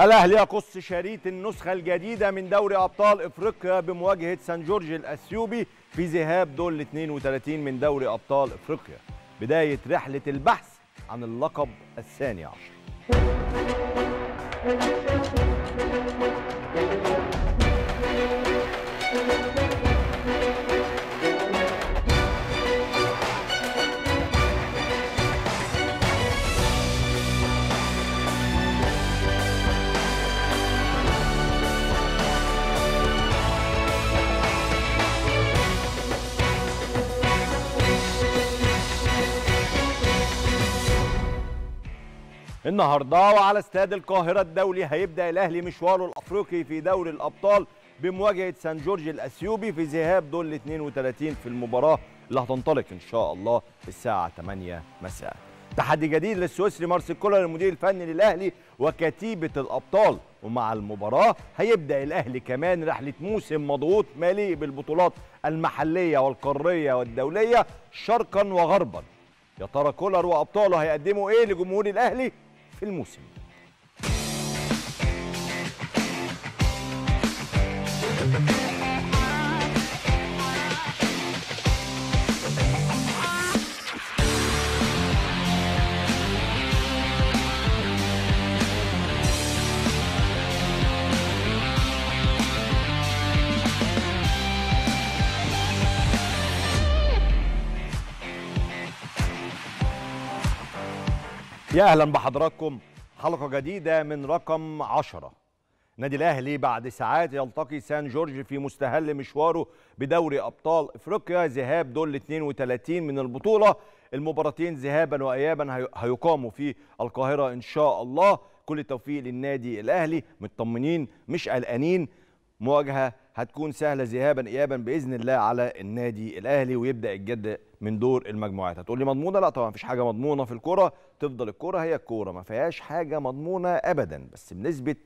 الأهلي يقص شريط النسخة الجديدة من دوري أبطال إفريقيا بمواجهة سان جورج الأثيوبي في ذهاب دور ال 32 من دوري أبطال إفريقيا بداية رحلة البحث عن اللقب الثاني عشر النهارده وعلى استاد القاهره الدولي هيبدا الاهلي مشواره الافريقي في دوري الابطال بمواجهه سان جورج الاثيوبي في ذهاب دور 32 في المباراه اللي هتنطلق ان شاء الله الساعه 8 مساء. تحدي جديد للسويسري مارسيل كولر المدير الفني للاهلي وكتيبه الابطال ومع المباراه هيبدا الاهلي كمان رحله موسم مضغوط مليء بالبطولات المحليه والقاريه والدوليه شرقا وغربا. يا ترى كولر وابطاله هيقدموا ايه لجمهور الاهلي؟ في الموسم يا اهلا بحضراتكم حلقه جديده من رقم 10 نادي الاهلي بعد ساعات يلتقي سان جورج في مستهل مشواره بدوري ابطال افريقيا ذهاب دول 32 من البطوله المباراتين ذهابا وايابا هيقاموا في القاهره ان شاء الله كل التوفيق للنادي الاهلي مطمنين مش قلقانين مواجهه هتكون سهله ذهابا ايابا باذن الله على النادي الاهلي ويبدا الجد من دور المجموعات هتقول لي مضمونه لا طبعا مفيش حاجه مضمونه في الكوره تفضل الكوره هي الكوره ما فيهاش حاجه مضمونه ابدا بس بنسبه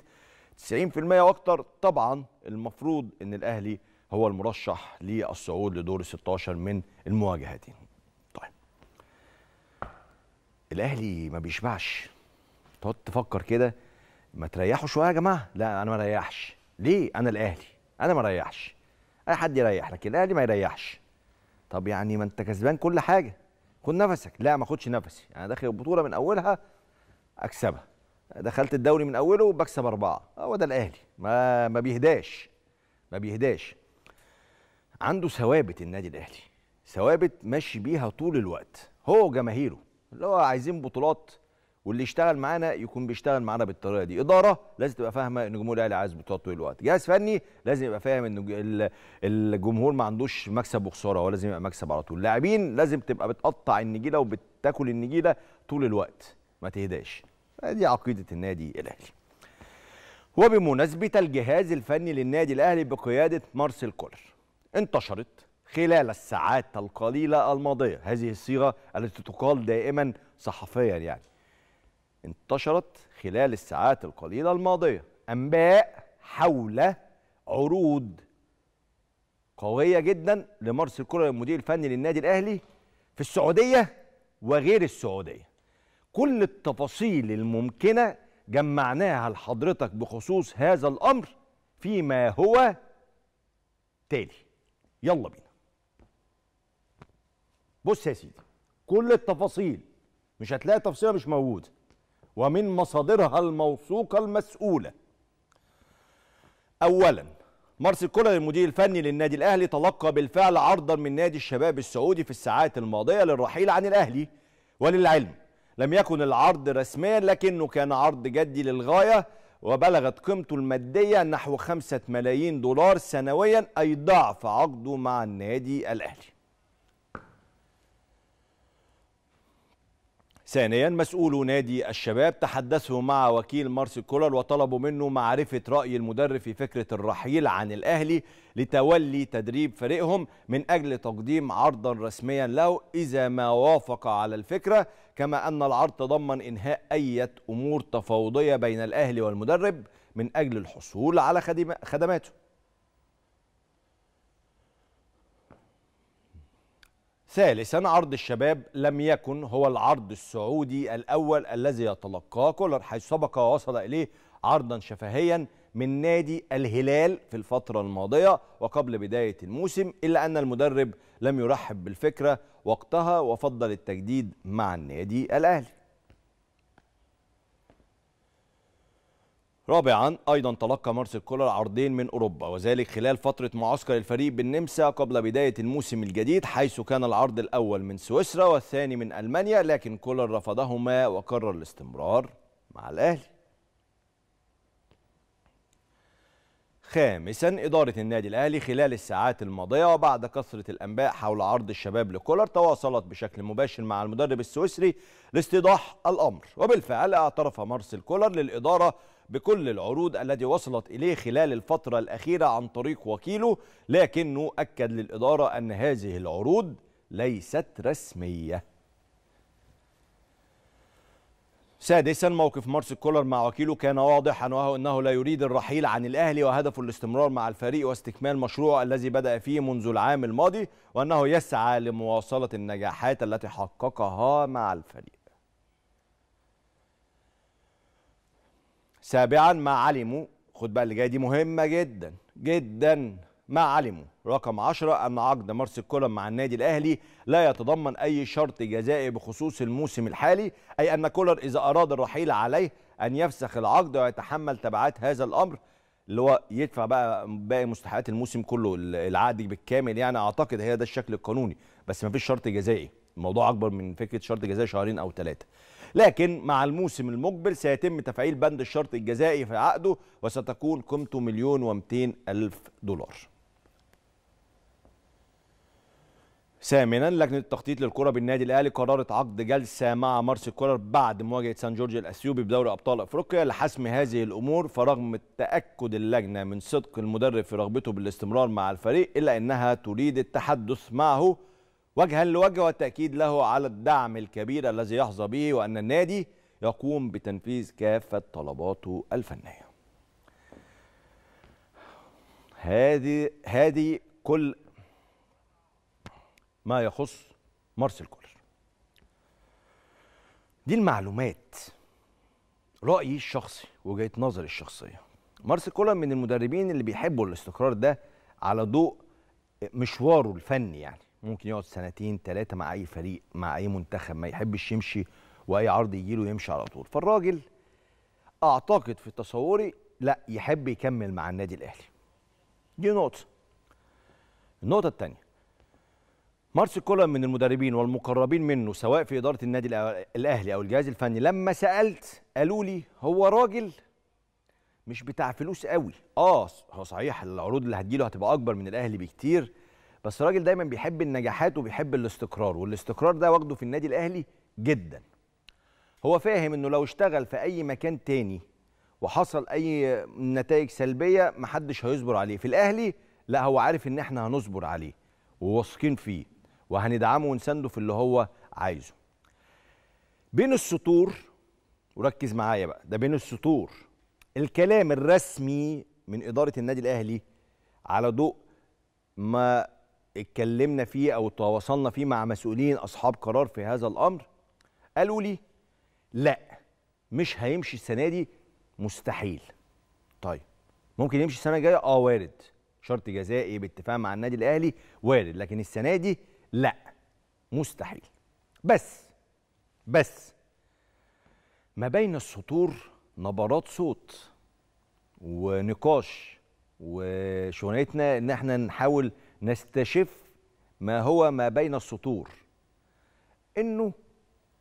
90% واكتر طبعا المفروض ان الاهلي هو المرشح للصعود لدور ال 16 من المواجهتين طيب الاهلي ما بيشبعش تقعد تفكر كده ما تريحوا شويه يا جماعه لا انا ما ريحش ليه انا الاهلي انا ما ريحش اي حد يريح لكن الاهلي ما يريحش طب يعني ما انت كسبان كل حاجه خد نفسك لا ما خدش نفسي انا داخل البطوله من اولها اكسبها دخلت الدوري من اوله بكسب اربعه هو ده الاهلي ما ما بيهداش ما بيهداش عنده ثوابت النادي الاهلي ثوابت ماشي بيها طول الوقت هو جماهيره اللي هو عايزين بطولات واللي يشتغل معانا يكون بيشتغل معانا بالطريقه دي اداره لازم تبقى فاهمه ان جمهور الاهلي عايز بطولات طول الوقت جهاز فني لازم يبقى فاهم ان الجمهور ما عندوش مكسب وخساره هو لازم يبقى مكسب على طول لاعبين لازم تبقى بتقطع النجيله وبتاكل النجيله طول الوقت ما تهداش دي عقيده النادي الاهلي وبمناسبه الجهاز الفني للنادي الاهلي بقياده مارسيل كولر انتشرت خلال الساعات القليله الماضيه هذه الصيغه التي تقال دائما صحفيا يعني انتشرت خلال الساعات القليلة الماضية أنباء حول عروض قوية جدا لمارسيل الكره المدير الفني للنادي الأهلي في السعودية وغير السعودية كل التفاصيل الممكنة جمعناها لحضرتك بخصوص هذا الأمر فيما هو تالي يلا بينا بص يا سيدي كل التفاصيل مش هتلاقي تفصيله مش موجوده ومن مصادرها الموثوقة المسؤولة أولا مارسيل كولر المدير الفني للنادي الأهلي تلقى بالفعل عرضا من نادي الشباب السعودي في الساعات الماضية للرحيل عن الأهلي وللعلم لم يكن العرض رسميا لكنه كان عرض جدي للغاية وبلغت قيمته المادية نحو خمسه ملايين دولار سنويا أي ضعف عقده مع النادي الأهلي ثانيا مسؤول نادي الشباب تحدثوا مع وكيل مارسيل كولر وطلبوا منه معرفة رأي المدرب في فكرة الرحيل عن الأهلي لتولي تدريب فريقهم من أجل تقديم عرضا رسميا له إذا ما وافق على الفكرة كما أن العرض تضمن إنهاء أي أمور تفاوضية بين الأهلي والمدرب من أجل الحصول على خدماته ثالثا عرض الشباب لم يكن هو العرض السعودي الأول الذي يتلقاه كولر حيث سبق ووصل إليه عرضا شفهيا من نادي الهلال في الفترة الماضية وقبل بداية الموسم إلا أن المدرب لم يرحب بالفكرة وقتها وفضل التجديد مع النادي الأهلي رابعا ايضا تلقى مارسيل كولر عرضين من اوروبا وذلك خلال فتره معسكر الفريق بالنمسا قبل بدايه الموسم الجديد حيث كان العرض الاول من سويسرا والثاني من المانيا لكن كولر رفضهما وقرر الاستمرار مع الاهلي خامسا إدارة النادي الأهلي خلال الساعات الماضية وبعد كثرة الأنباء حول عرض الشباب لكولر تواصلت بشكل مباشر مع المدرب السويسري لاستيضاح الأمر وبالفعل اعترف مارسيل كولر للإدارة بكل العروض التي وصلت إليه خلال الفترة الأخيرة عن طريق وكيله لكنه أكد للإدارة أن هذه العروض ليست رسمية سادسا موقف مارس كولر مع وكيله كان واضحا وهو انه لا يريد الرحيل عن الاهلي وهدفه الاستمرار مع الفريق واستكمال مشروع الذي بدا فيه منذ العام الماضي وانه يسعى لمواصله النجاحات التي حققها مع الفريق. سابعا ما علموا خد بقى اللي جاي دي مهمه جدا جدا ما علموا رقم 10 أن عقد مارسيل كولر مع النادي الأهلي لا يتضمن أي شرط جزائي بخصوص الموسم الحالي أي أن كولر إذا أراد الرحيل عليه أن يفسخ العقد ويتحمل تبعات هذا الأمر اللي هو يدفع بقى باقي مستحقات الموسم كله العقد بالكامل يعني أعتقد هي ده الشكل القانوني بس ما فيش شرط جزائي الموضوع أكبر من فكرة شرط جزائي شهرين أو ثلاثة لكن مع الموسم المقبل سيتم تفعيل بند الشرط الجزائي في عقده وستكون قيمته مليون و ألف دولار ثامنا لجنه التخطيط للكره بالنادي الاهلي قررت عقد جلسه مع مارسيل كولر بعد مواجهه سان جورج الاثيوبي بدوري ابطال افريقيا لحسم هذه الامور فرغم تاكد اللجنه من صدق المدرب في رغبته بالاستمرار مع الفريق الا انها تريد التحدث معه وجها لوجه والتاكيد له على الدعم الكبير الذي يحظى به وان النادي يقوم بتنفيذ كافه طلباته الفنيه. هذه هذه كل ما يخص مارسيل كولر دي المعلومات رأيي الشخصي وجهة نظري الشخصية مارسيل كولر من المدربين اللي بيحبوا الاستقرار ده على ضوء مشواره الفني يعني ممكن يقعد سنتين ثلاثة مع أي فريق مع أي منتخب ما يحبش يمشي وأي عرض يجيله يمشي على طول فالراجل أعتقد في تصوري لا يحب يكمل مع النادي الأهلي دي نقطة النقطة الثانية مارس كولر من المدربين والمقربين منه سواء في إدارة النادي الأهلي أو الجهاز الفني لما سألت قالوا لي هو راجل مش بتاع فلوس قوي اه هو صحيح العروض اللي هتجيله هتبقى اكبر من الاهلي بكتير بس الراجل دايما بيحب النجاحات وبيحب الاستقرار والاستقرار ده واخده في النادي الاهلي جدا هو فاهم انه لو اشتغل في اي مكان تاني وحصل اي نتائج سلبيه محدش هيصبر عليه في الاهلي لا هو عارف ان احنا هنصبر عليه وواثقين فيه وهندعمه ونسنده في اللي هو عايزه بين السطور وركز معايا بقى ده بين السطور الكلام الرسمي من إدارة النادي الأهلي على ضوء ما اتكلمنا فيه أو تواصلنا فيه مع مسؤولين أصحاب قرار في هذا الأمر قالوا لي لا مش هيمشي السنة دي مستحيل طيب ممكن يمشي السنة الجاية اه وارد شرط جزائي باتفاق مع النادي الأهلي وارد لكن السنة دي لا مستحيل بس بس ما بين السطور نبرات صوت ونقاش وشغلتنا ان احنا نحاول نستشف ما هو ما بين السطور انه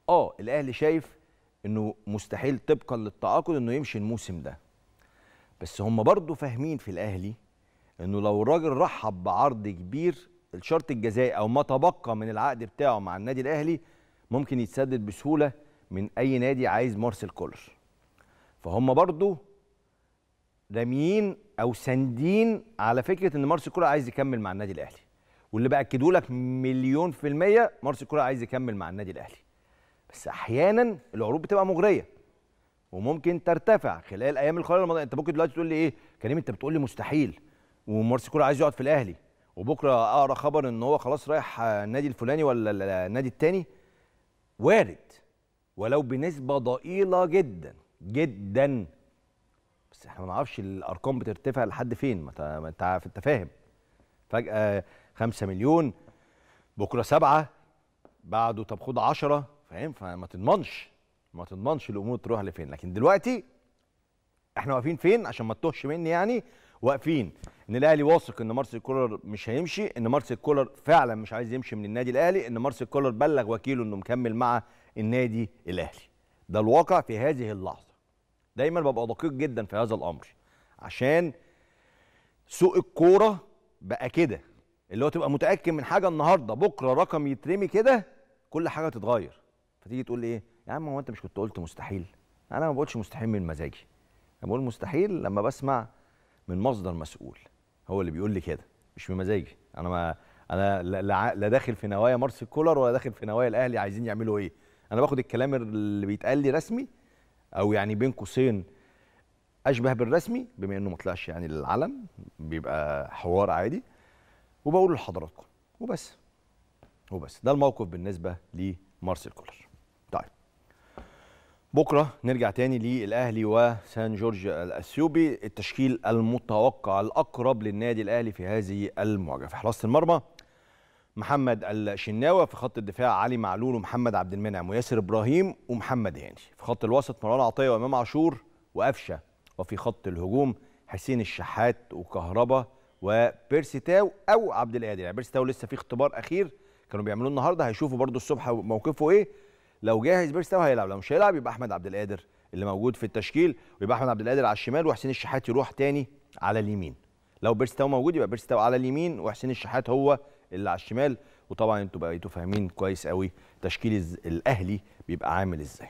اه الاهلي شايف انه مستحيل طبقا للتعاقد انه يمشي الموسم ده بس هم برضه فاهمين في الاهلي انه لو الراجل رحب بعرض كبير الشرط الجزائي او ما تبقى من العقد بتاعه مع النادي الاهلي ممكن يتسدد بسهوله من اي نادي عايز مارسيل كولر فهم برضو راميين او ساندين على فكره ان مارسيل كولر عايز يكمل مع النادي الاهلي واللي باكده لك مليون في الميه مارسيل كولر عايز يكمل مع النادي الاهلي بس احيانا العروض بتبقى مغريه وممكن ترتفع خلال ايام القرار الماضيه انت ممكن دلوقتي تقول لي ايه كريم انت بتقول لي مستحيل ومارسيل كولر عايز يقعد في الاهلي وبكره اقرا خبر ان هو خلاص رايح النادي الفلاني ولا النادي التاني وارد ولو بنسبه ضئيله جدا جدا بس احنا ما نعرفش الارقام بترتفع لحد فين ما انت انت فاهم فجاه 5 مليون بكره سبعه بعده طب خد 10 فاهم فما تضمنش ما تضمنش الامور تروح لفين لكن دلوقتي احنا واقفين فين عشان ما تتوهش مني يعني واقفين ان الاهلي واثق ان مارسيل كولر مش هيمشي ان مارسيل كولر فعلا مش عايز يمشي من النادي الاهلي ان مارسيل كولر بلغ وكيله انه مكمل مع النادي الاهلي ده الواقع في هذه اللحظه دايما ببقى دقيق جدا في هذا الامر عشان سوق الكوره بقى كده اللي هو تبقى متاكد من حاجه النهارده بكره رقم يترمي كده كل حاجه تتغير فتيجي تقول لي ايه يا عم هو انت مش كنت قلت مستحيل انا ما بقولش مستحيل من مزاجي انا بقول مستحيل لما بسمع من مصدر مسؤول هو اللي بيقول لي كده مش بمزاجي انا ما انا لا, داخل في نوايا مارسيل كولر ولا داخل في نوايا الاهلي عايزين يعملوا ايه انا باخد الكلام اللي بيتقال لي رسمي او يعني بين قوسين اشبه بالرسمي بما انه ما طلعش يعني للعلم بيبقى حوار عادي وبقول لحضراتكم وبس وبس ده الموقف بالنسبه لمارسيل كولر بكره نرجع تاني للاهلي وسان جورج الاثيوبي التشكيل المتوقع الاقرب للنادي الاهلي في هذه المواجهه في حراسه المرمى محمد الشناوه في خط الدفاع علي معلول ومحمد عبد المنعم وياسر ابراهيم ومحمد هاني في خط الوسط مروان عطيه وامام عاشور وقفشه وفي خط الهجوم حسين الشحات وكهربا وبيرسي تاو او عبد القادر يعني بيرسي تاو لسه في اختبار اخير كانوا بيعملوه النهارده هيشوفوا برده الصبح موقفه ايه لو جاهز بيرستاو هيلعب لو مش هيلعب يبقى احمد عبد القادر اللي موجود في التشكيل ويبقى احمد عبد القادر على الشمال وحسين الشحات يروح تاني على اليمين لو بيرستاو موجود يبقى بيرستاو على اليمين وحسين الشحات هو اللي على الشمال وطبعا انتوا بقيتوا فاهمين كويس قوي تشكيل الاهلي بيبقى عامل ازاي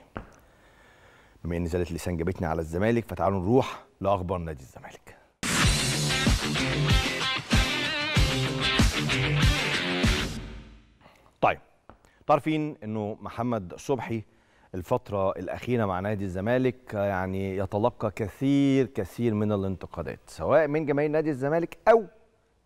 بما ان زلت لسان جابتني على الزمالك فتعالوا نروح لاخبار نادي الزمالك طيب عارفين انه محمد صبحي الفترة الأخيرة مع نادي الزمالك يعني يتلقى كثير كثير من الانتقادات سواء من جماهير نادي الزمالك أو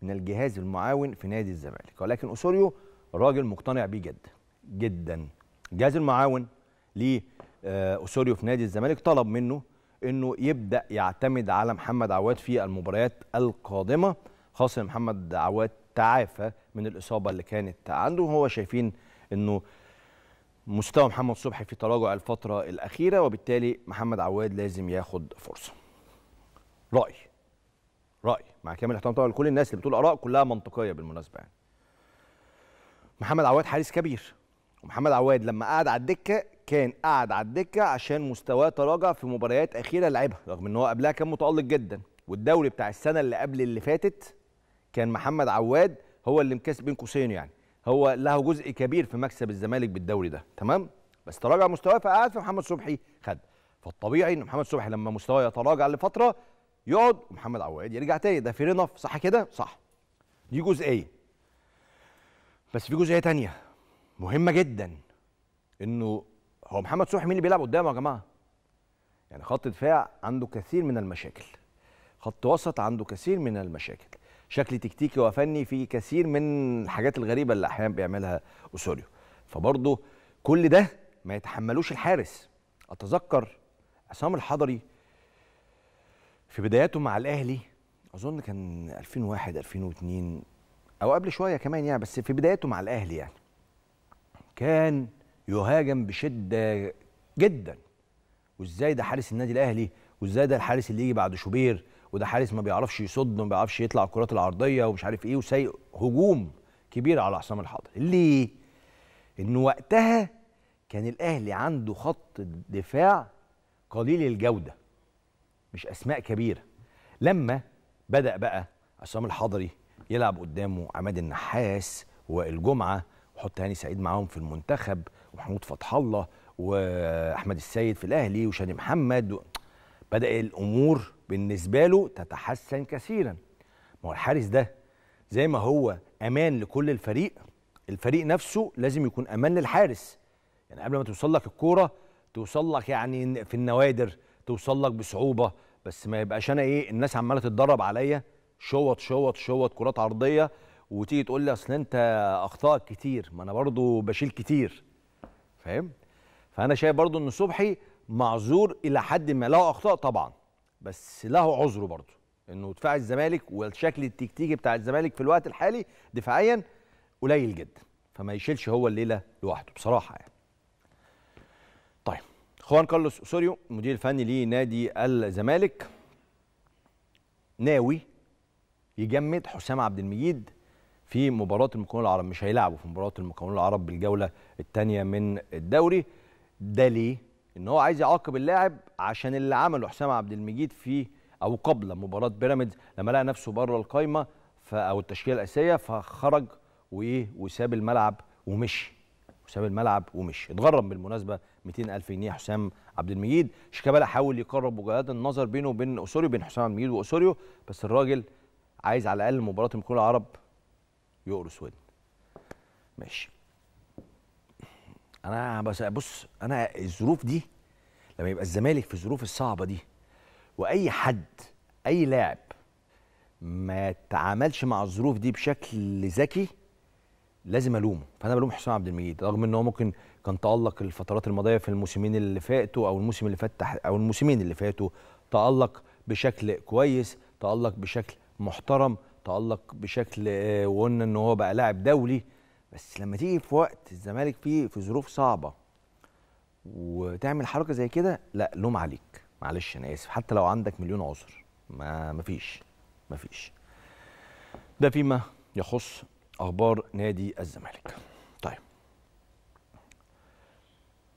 من الجهاز المعاون في نادي الزمالك ولكن أسوريو راجل مقتنع بيه جدا جدا الجهاز المعاون لأسوريو في نادي الزمالك طلب منه أنه يبدأ يعتمد على محمد عواد في المباريات القادمة خاصة محمد عواد تعافى من الإصابة اللي كانت عنده وهو شايفين انه مستوى محمد صبحي في تراجع الفتره الاخيره وبالتالي محمد عواد لازم ياخد فرصه راي راي مع كامل الاحترام طبعا لكل الناس اللي بتقول اراء كلها منطقيه بالمناسبه يعني محمد عواد حارس كبير ومحمد عواد لما قعد على الدكه كان قعد على الدكه عشان مستواه تراجع في مباريات اخيره لعبها رغم ان هو قبلها كان متالق جدا والدوري بتاع السنه اللي قبل اللي فاتت كان محمد عواد هو اللي مكسب بين قوسين يعني هو له جزء كبير في مكسب الزمالك بالدوري ده تمام بس تراجع مستواه فقعد في محمد صبحي خد فالطبيعي ان محمد صبحي لما مستواه يتراجع لفتره يقعد ومحمد عواد يرجع تاني ده فير انف صح كده صح دي جزئيه بس في جزئيه تانية مهمه جدا انه هو محمد صبحي مين اللي بيلعب قدامه يا جماعه يعني خط دفاع عنده كثير من المشاكل خط وسط عنده كثير من المشاكل شكل تكتيكي وفني في كثير من الحاجات الغريبه اللي احيانا بيعملها اوسوريو فبرضه كل ده ما يتحملوش الحارس اتذكر عصام الحضري في بداياته مع الاهلي اظن كان 2001 2002 او قبل شويه كمان يعني بس في بداياته مع الاهلي يعني كان يهاجم بشده جدا وازاي ده حارس النادي الاهلي وازاي ده الحارس اللي يجي بعد شوبير وده حارس ما بيعرفش يصد وما بيعرفش يطلع الكرات العرضيه ومش عارف ايه وسايق هجوم كبير على حسام الحضري ليه ان وقتها كان الاهلي عنده خط دفاع قليل الجوده مش اسماء كبيره لما بدا بقى عصام الحضري يلعب قدامه عماد النحاس والجمعه جمعه وحط هاني سعيد معاهم في المنتخب ومحمود فتح الله واحمد السيد في الاهلي وشادي محمد بدا الامور بالنسبه له تتحسن كثيرا ما هو الحارس ده زي ما هو امان لكل الفريق الفريق نفسه لازم يكون امان للحارس يعني قبل ما توصل لك الكوره توصل لك يعني في النوادر توصل لك بصعوبه بس ما يبقاش انا ايه الناس عماله تتدرب عليا شوط شوط شوط كرات عرضيه وتيجي تقول لي اصل انت اخطائك كتير ما انا برضو بشيل كتير فاهم فانا شايف برضو ان صبحي معذور الى حد ما له اخطاء طبعا بس له عذره برضه انه دفاع الزمالك والشكل التكتيكي بتاع الزمالك في الوقت الحالي دفاعيا قليل جدا فما يشيلش هو الليله لوحده بصراحه يعني. طيب خوان كارلوس سوريو مدير الفني لنادي الزمالك ناوي يجمد حسام عبد المجيد في مباراه المكون العرب مش هيلعبوا في مباراه المكون العرب بالجوله الثانيه من الدوري ده ليه؟ ان هو عايز يعاقب اللاعب عشان اللي عمله حسام عبد المجيد في او قبل مباراه بيراميدز لما لقى نفسه بره القايمه او التشكيله الاساسيه فخرج وايه وساب الملعب ومشي وساب الملعب ومشي اتغرم بالمناسبه 200000 جنيه حسام عبد المجيد شيكابالا حاول يقرب وجهات النظر بينه وبين اسوريو بين حسام عبد المجيد واسوريو بس الراجل عايز على الاقل مباراه المكون العرب يقرص ودن ماشي انا بس بص انا الظروف دي لما يبقى الزمالك في الظروف الصعبه دي واي حد اي لاعب ما تعاملش مع الظروف دي بشكل ذكي لازم الومه فانا بلوم حسام عبد المجيد رغم ان هو ممكن كان تالق الفترات الماضيه في الموسمين اللي فاتوا او الموسم اللي فات او الموسمين اللي فاتوا تالق بشكل كويس تالق بشكل محترم تالق بشكل آه، وقلنا ان هو بقى لاعب دولي بس لما تيجي في وقت الزمالك فيه في ظروف صعبه وتعمل حركه زي كده لا لوم عليك معلش انا اسف حتى لو عندك مليون عذر ما مفيش مفيش ده فيما يخص اخبار نادي الزمالك طيب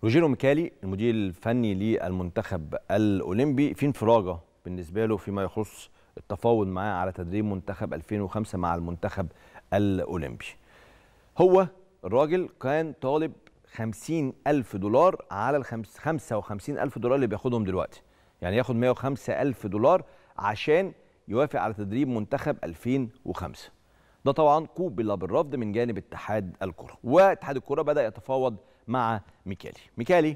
روجيرو ميكالي المدير الفني للمنتخب الاولمبي في انفراجه بالنسبه له فيما يخص التفاوض معاه على تدريب منتخب 2005 مع المنتخب الاولمبي هو الراجل كان طالب خمسين ألف دولار على ال وخمسين ألف دولار اللي بياخدهم دلوقتي يعني ياخد وخمسة ألف دولار عشان يوافق على تدريب منتخب 2005 ده طبعا قوبل بالرفض من جانب اتحاد الكرة واتحاد الكرة بدأ يتفاوض مع ميكالي ميكالي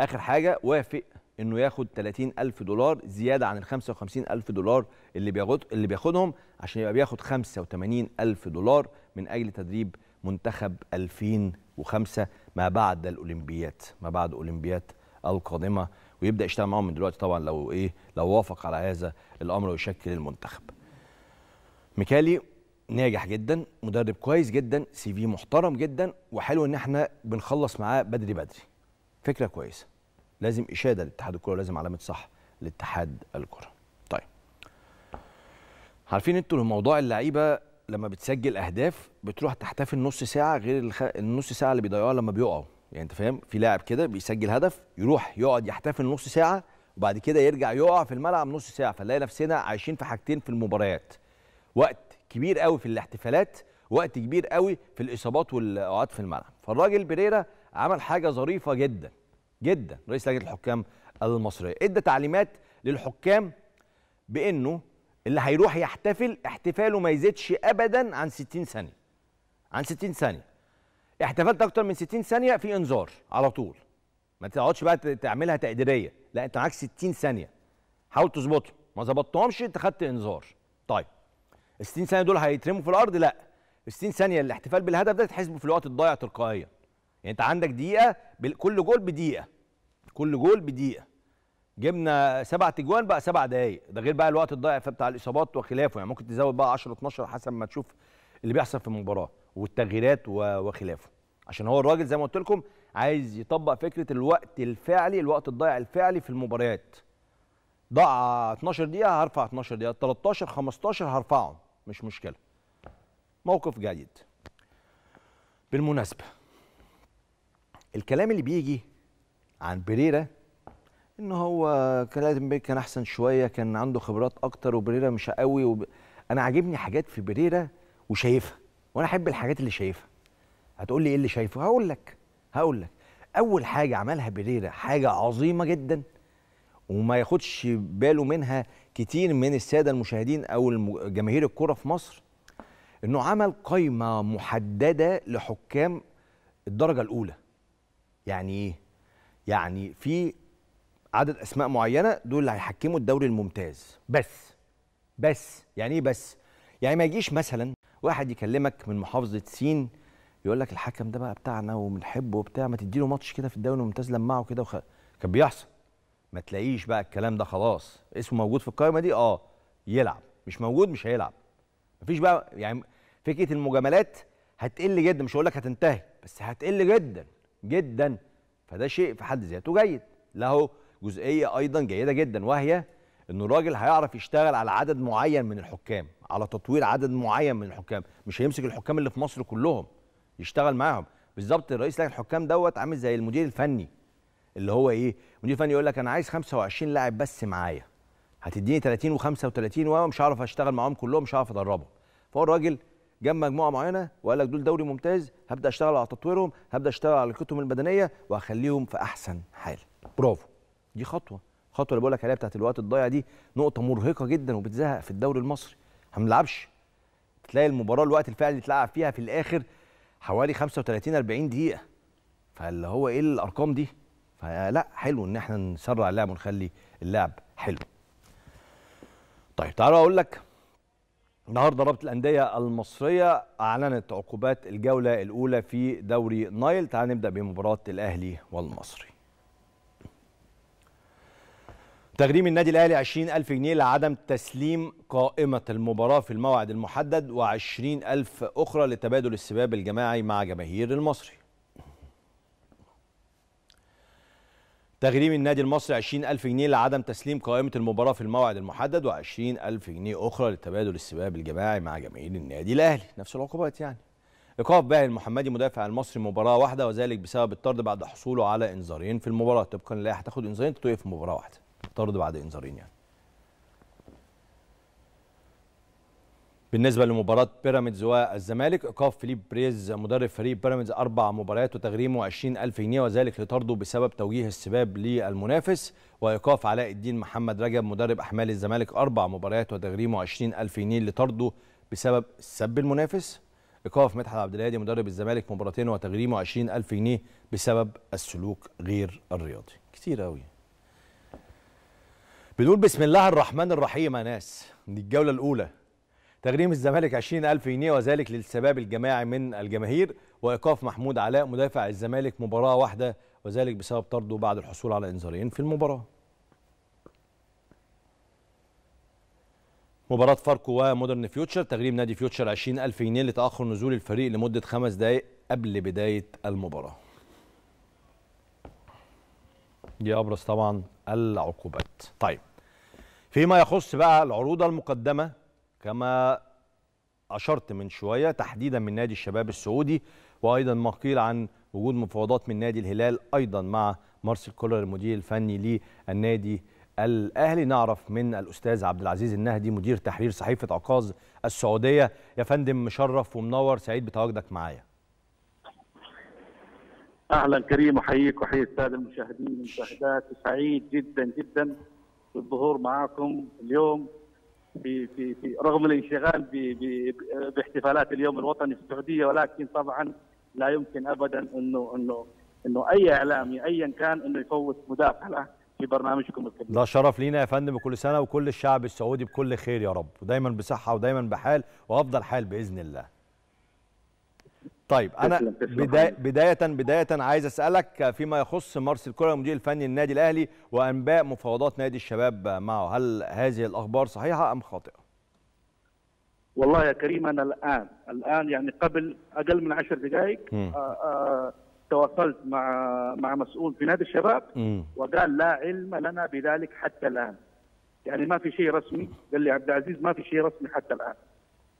آخر حاجة وافق انه ياخد 30 ألف دولار زيادة عن ال 55 ألف دولار اللي بياخد اللي بياخدهم عشان يبقى بياخد 85 ألف دولار من أجل تدريب منتخب 2005 ما بعد الاولمبيات ما بعد اولمبياد القادمه ويبدا يشتغل معاهم من دلوقتي طبعا لو ايه لو وافق على هذا الامر ويشكل المنتخب ميكالي ناجح جدا مدرب كويس جدا سي في محترم جدا وحلو ان احنا بنخلص معاه بدري بدري فكره كويسه لازم اشاده لاتحاد الكره لازم علامه صح لاتحاد الكره طيب عارفين انتوا موضوع اللعيبه لما بتسجل اهداف بتروح تحتفل نص ساعه غير الخ... النص ساعه اللي بيضيعوها لما بيقعوا يعني انت فاهم في لاعب كده بيسجل هدف يروح يقعد يحتفل نص ساعه وبعد كده يرجع يقع في الملعب نص ساعه فنلاقي نفسنا عايشين في حاجتين في المباريات وقت كبير قوي في الاحتفالات وقت كبير قوي في الاصابات والاوقات في الملعب فالراجل بيريرا عمل حاجه ظريفه جدا جدا رئيس لجنه الحكام المصريه ادى تعليمات للحكام بانه اللي هيروح يحتفل احتفاله ما يزيدش ابدا عن 60 ثانيه عن 60 ثانيه احتفلت اكتر من 60 ثانيه في انذار على طول ما تقعدش بقى تعملها تقديريه لا انت معاك 60 ثانيه حاول تظبطهم ما ظبطتهمش انت خدت انذار طيب ال 60 ثانيه دول هيترموا في الارض لا ال 60 ثانيه الاحتفال بالهدف ده تحسبه في الوقت الضايع تلقائيا يعني انت عندك دقيقه كل جول بدقيقه كل جول بدقيقه جبنا سبع تجوان بقى سبع دقايق ده غير بقى الوقت الضائع بتاع الاصابات وخلافه يعني ممكن تزود بقى 10 12 حسب ما تشوف اللي بيحصل في المباراه والتغييرات وخلافه عشان هو الراجل زي ما قلت لكم عايز يطبق فكره الوقت الفعلي الوقت الضائع الفعلي في المباريات ضاع 12 دقيقه هرفع 12 دقيقه 13 15 هرفعهم مش مشكله موقف جيد بالمناسبه الكلام اللي بيجي عن بريرا ان هو كلايدن بيك كان احسن شويه كان عنده خبرات اكتر وبريرا مش قوي وب... انا عاجبني حاجات في بريرا وشايفها وانا احب الحاجات اللي شايفها هتقول لي ايه اللي شايفه هقول لك هقول لك اول حاجه عملها بريرا حاجه عظيمه جدا وما ياخدش باله منها كتير من الساده المشاهدين او جماهير الكره في مصر انه عمل قائمه محدده لحكام الدرجه الاولى يعني ايه يعني في عدد اسماء معينه دول اللي هيحكموا الدوري الممتاز بس بس يعني ايه بس يعني ما يجيش مثلا واحد يكلمك من محافظه سين يقول لك الحكم ده بقى بتاعنا وبنحبه وبتاع ما تديله ماتش كده في الدوري الممتاز لمعه كده وخ... كان بيحصل ما تلاقيش بقى الكلام ده خلاص اسمه موجود في القائمه دي اه يلعب مش موجود مش هيلعب مفيش بقى يعني فكره المجاملات هتقل جدا مش هقول لك هتنتهي بس هتقل جدا جدا فده شيء في حد ذاته جيد لا هو جزئيه ايضا جيده جدا وهي ان الراجل هيعرف يشتغل على عدد معين من الحكام على تطوير عدد معين من الحكام مش هيمسك الحكام اللي في مصر كلهم يشتغل معاهم بالظبط الرئيس لجنه الحكام دوت عامل زي المدير الفني اللي هو ايه المدير الفني يقول لك انا عايز 25 لاعب بس معايا هتديني 30 و35 ومش هعرف اشتغل معاهم كلهم مش هعرف ادربهم فهو الراجل جاب مجموعه معينه وقال لك دول دوري ممتاز هبدا اشتغل على تطويرهم هبدا اشتغل على لياقتهم البدنيه وهخليهم في احسن حال برافو دي خطوه الخطوه اللي بقول لك عليها بتاعت الوقت الضايع دي نقطه مرهقه جدا وبتزهق في الدوري المصري ما بنلعبش تلاقي المباراه الوقت الفعلي اتلعب فيها في الاخر حوالي 35 40 دقيقه فاللي هو ايه الارقام دي فلا حلو ان احنا نسرع اللعب ونخلي اللعب حلو طيب تعالوا اقول لك النهارده رابطه الانديه المصريه اعلنت عقوبات الجوله الاولى في دوري نايل تعال نبدا بمباراه الاهلي والمصري تغريم النادي الاهلي 20000 جنيه لعدم تسليم قائمه المباراه في الموعد المحدد و20000 اخرى لتبادل السباب الجماعي مع جماهير المصري تغريم النادي المصري 20000 جنيه لعدم تسليم قائمة المباراة في الموعد المحدد و20000 جنيه أخرى لتبادل السباب الجماعي مع جماهير النادي الأهلي نفس العقوبات يعني إيقاف باهي المحمدي مدافع المصري مباراة واحدة وذلك بسبب الطرد بعد حصوله على إنذارين في المباراة طبقا لا تاخد إنذارين تتوقف في مباراة واحدة طرد بعد انذارين يعني بالنسبه لمباراه بيراميدز والزمالك ايقاف فيليب بريز مدرب فريق بيراميدز اربع مباريات وتغريمه 20000 جنيه وذلك لطرده بسبب توجيه السباب للمنافس وايقاف علاء الدين محمد رجب مدرب احمال الزمالك اربع مباريات وتغريمه 20000 جنيه لطرده بسبب سب المنافس ايقاف مدحت عبد الهادي مدرب الزمالك مباراتين وتغريمه 20000 جنيه بسبب السلوك غير الرياضي كتير قوي بنقول بسم الله الرحمن الرحيم يا ناس من الجولة الأولى تغريم الزمالك 20000 جنيه وذلك للسباب الجماعي من الجماهير وإيقاف محمود علاء مدافع الزمالك مباراة واحدة وذلك بسبب طرده بعد الحصول على إنذارين في المباراة مباراة فاركو ومودرن فيوتشر تغريم نادي فيوتشر 20000 جنيه لتأخر نزول الفريق لمدة خمس دقائق قبل بداية المباراة دي أبرز طبعا العقوبات طيب فيما يخص بقى العروض المقدمة كما أشرت من شوية تحديدا من نادي الشباب السعودي وأيضا ما قيل عن وجود مفاوضات من نادي الهلال أيضا مع مارسيل كولر المدير الفني للنادي الاهلي نعرف من الاستاذ عبد العزيز النهدي مدير تحرير صحيفه عكاظ السعوديه يا فندم مشرف ومنور سعيد بتواجدك معايا اهلا كريم احييك واحيي الساده المشاهدين والمشاهدات سعيد جدا جدا بالظهور معاكم اليوم في في في رغم الانشغال باحتفالات اليوم الوطني في السعوديه ولكن طبعا لا يمكن ابدا انه انه انه اي اعلامي ايا كان انه يفوت مداخله في برنامجكم الكبير. ده شرف لينا يا فندم وكل سنه وكل الشعب السعودي بكل خير يا رب ودايما بصحه ودايما بحال وافضل حال باذن الله. طيب انا بداية, بدايه عايز اسالك فيما يخص مارسيل كولر المدير الفني للنادي الاهلي وانباء مفاوضات نادي الشباب معه هل هذه الاخبار صحيحه ام خاطئه والله يا كريم انا الان الان يعني قبل اقل من 10 دقائق آه، آه، تواصلت مع مع مسؤول في نادي الشباب م. وقال لا علم لنا بذلك حتى الان يعني ما في شيء رسمي قال لي عبد العزيز ما في شيء رسمي حتى الان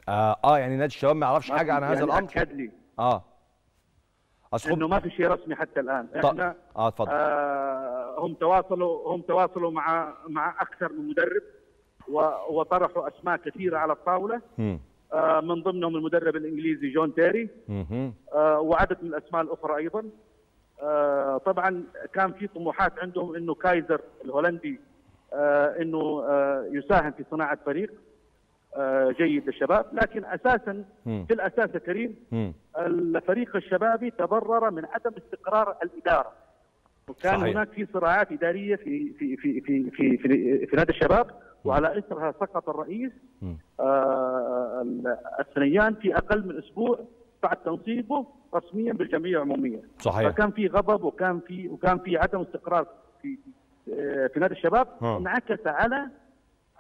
اه, آه يعني نادي الشباب ما يعرفش حاجه عن هذا يعني الامر اكد لي اه أصحب... انه ما في شيء رسمي حتى الان ط... طيب، احنا اه تفضل آه هم تواصلوا هم تواصلوا مع مع اكثر من مدرب وطرحوا اسماء كثيره على الطاوله آه من ضمنهم المدرب الانجليزي جون تيري آه وعدد من الاسماء الاخرى ايضا آه طبعا كان في طموحات عندهم انه كايزر الهولندي آه، انه آه، يساهم في صناعه فريق آه، جيد للشباب لكن اساسا في الاساس كريم الفريق الشبابي تضرر من عدم استقرار الاداره وكان صحيح. هناك في صراعات اداريه في في في في في, في, في نادي الشباب وعلى اثرها سقط الرئيس آه الثنيان في اقل من اسبوع بعد تنصيبه رسميا بالجمعيه العموميه صحيح فكان في غضب وكان في وكان في عدم استقرار في آه، في نادي الشباب انعكس على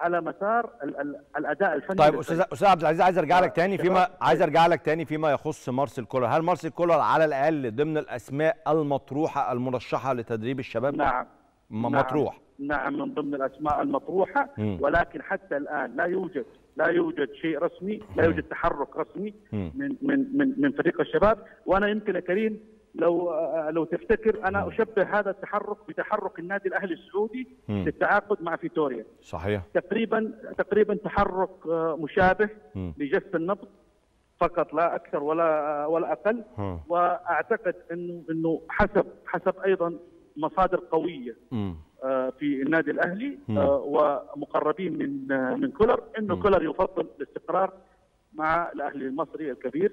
على مسار الـ الـ الاداء الفني طيب استاذ استاذ عبد العزيز عايز ارجع لك آه، تاني فيما عايز ارجع لك تاني فيما يخص مارسيل كولر هل مارسيل كولر على الاقل ضمن الاسماء المطروحه المرشحه لتدريب الشباب نعم, نعم. مطروح نعم من ضمن الاسماء المطروحه م. ولكن حتى الان لا يوجد لا يوجد شيء رسمي لا يوجد تحرك رسمي من من من من فريق الشباب وانا يمكن يا كريم لو لو تفتكر انا اشبه هذا التحرك بتحرك النادي الاهلي السعودي م. للتعاقد مع فيتوريا صحيح تقريبا تقريبا تحرك آه، مشابه لجف النبض فقط لا اكثر ولا آه، ولا اقل م. واعتقد انه انه حسب حسب ايضا مصادر قويه آه، في النادي الاهلي ومقربين من من كولر انه كولر يفضل الاستقرار مع الاهلي المصري الكبير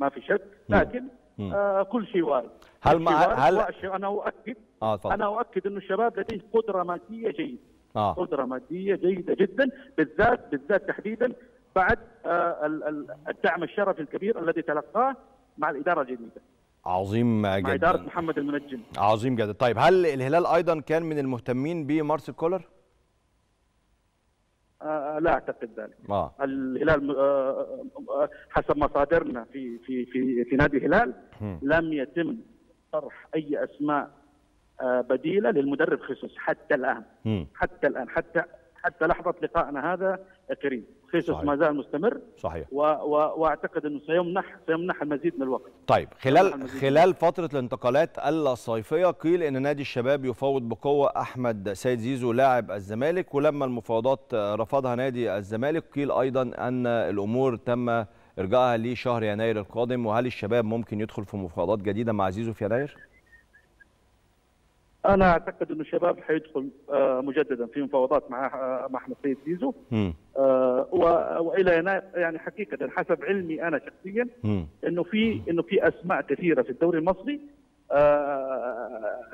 ما في شك لكن آه، كل شيء وارد هل ما هل انا اؤكد آه انا اؤكد انه الشباب لديه قدره ماديه جيده آه. قدره ماديه جيده جدا بالذات بالذات تحديدا بعد آه الدعم الشرفي الكبير الذي تلقاه مع الاداره الجديده عظيم جدا مع اداره محمد المنجم عظيم جدا طيب هل الهلال ايضا كان من المهتمين بمارسيل كولر؟ آه، لا اعتقد ذلك آه. الهلال آه، آه، حسب مصادرنا في في في في نادي الهلال لم يتم طرح اي اسماء بديله للمدرب خصوص حتى الان م. حتى الان حتى حتى لحظه لقائنا هذا كريم خيسوس ما زال مستمر صحيح و... و... واعتقد انه سيمنح سيمنح المزيد من الوقت طيب خلال خلال فتره الانتقالات الصيفيه قيل ان نادي الشباب يفاوض بقوه احمد سيد زيزو لاعب الزمالك ولما المفاوضات رفضها نادي الزمالك قيل ايضا ان الامور تم ارجاعها لشهر يناير القادم وهل الشباب ممكن يدخل في مفاوضات جديده مع زيزو في يناير؟ انا اعتقد انه الشباب حيدخل آه، مجددا في مفاوضات مع آه، مع احمد سيد زيزو آه، والى هنا يعني حقيقه حسب علمي انا شخصيا انه في انه في اسماء كثيره في الدوري المصري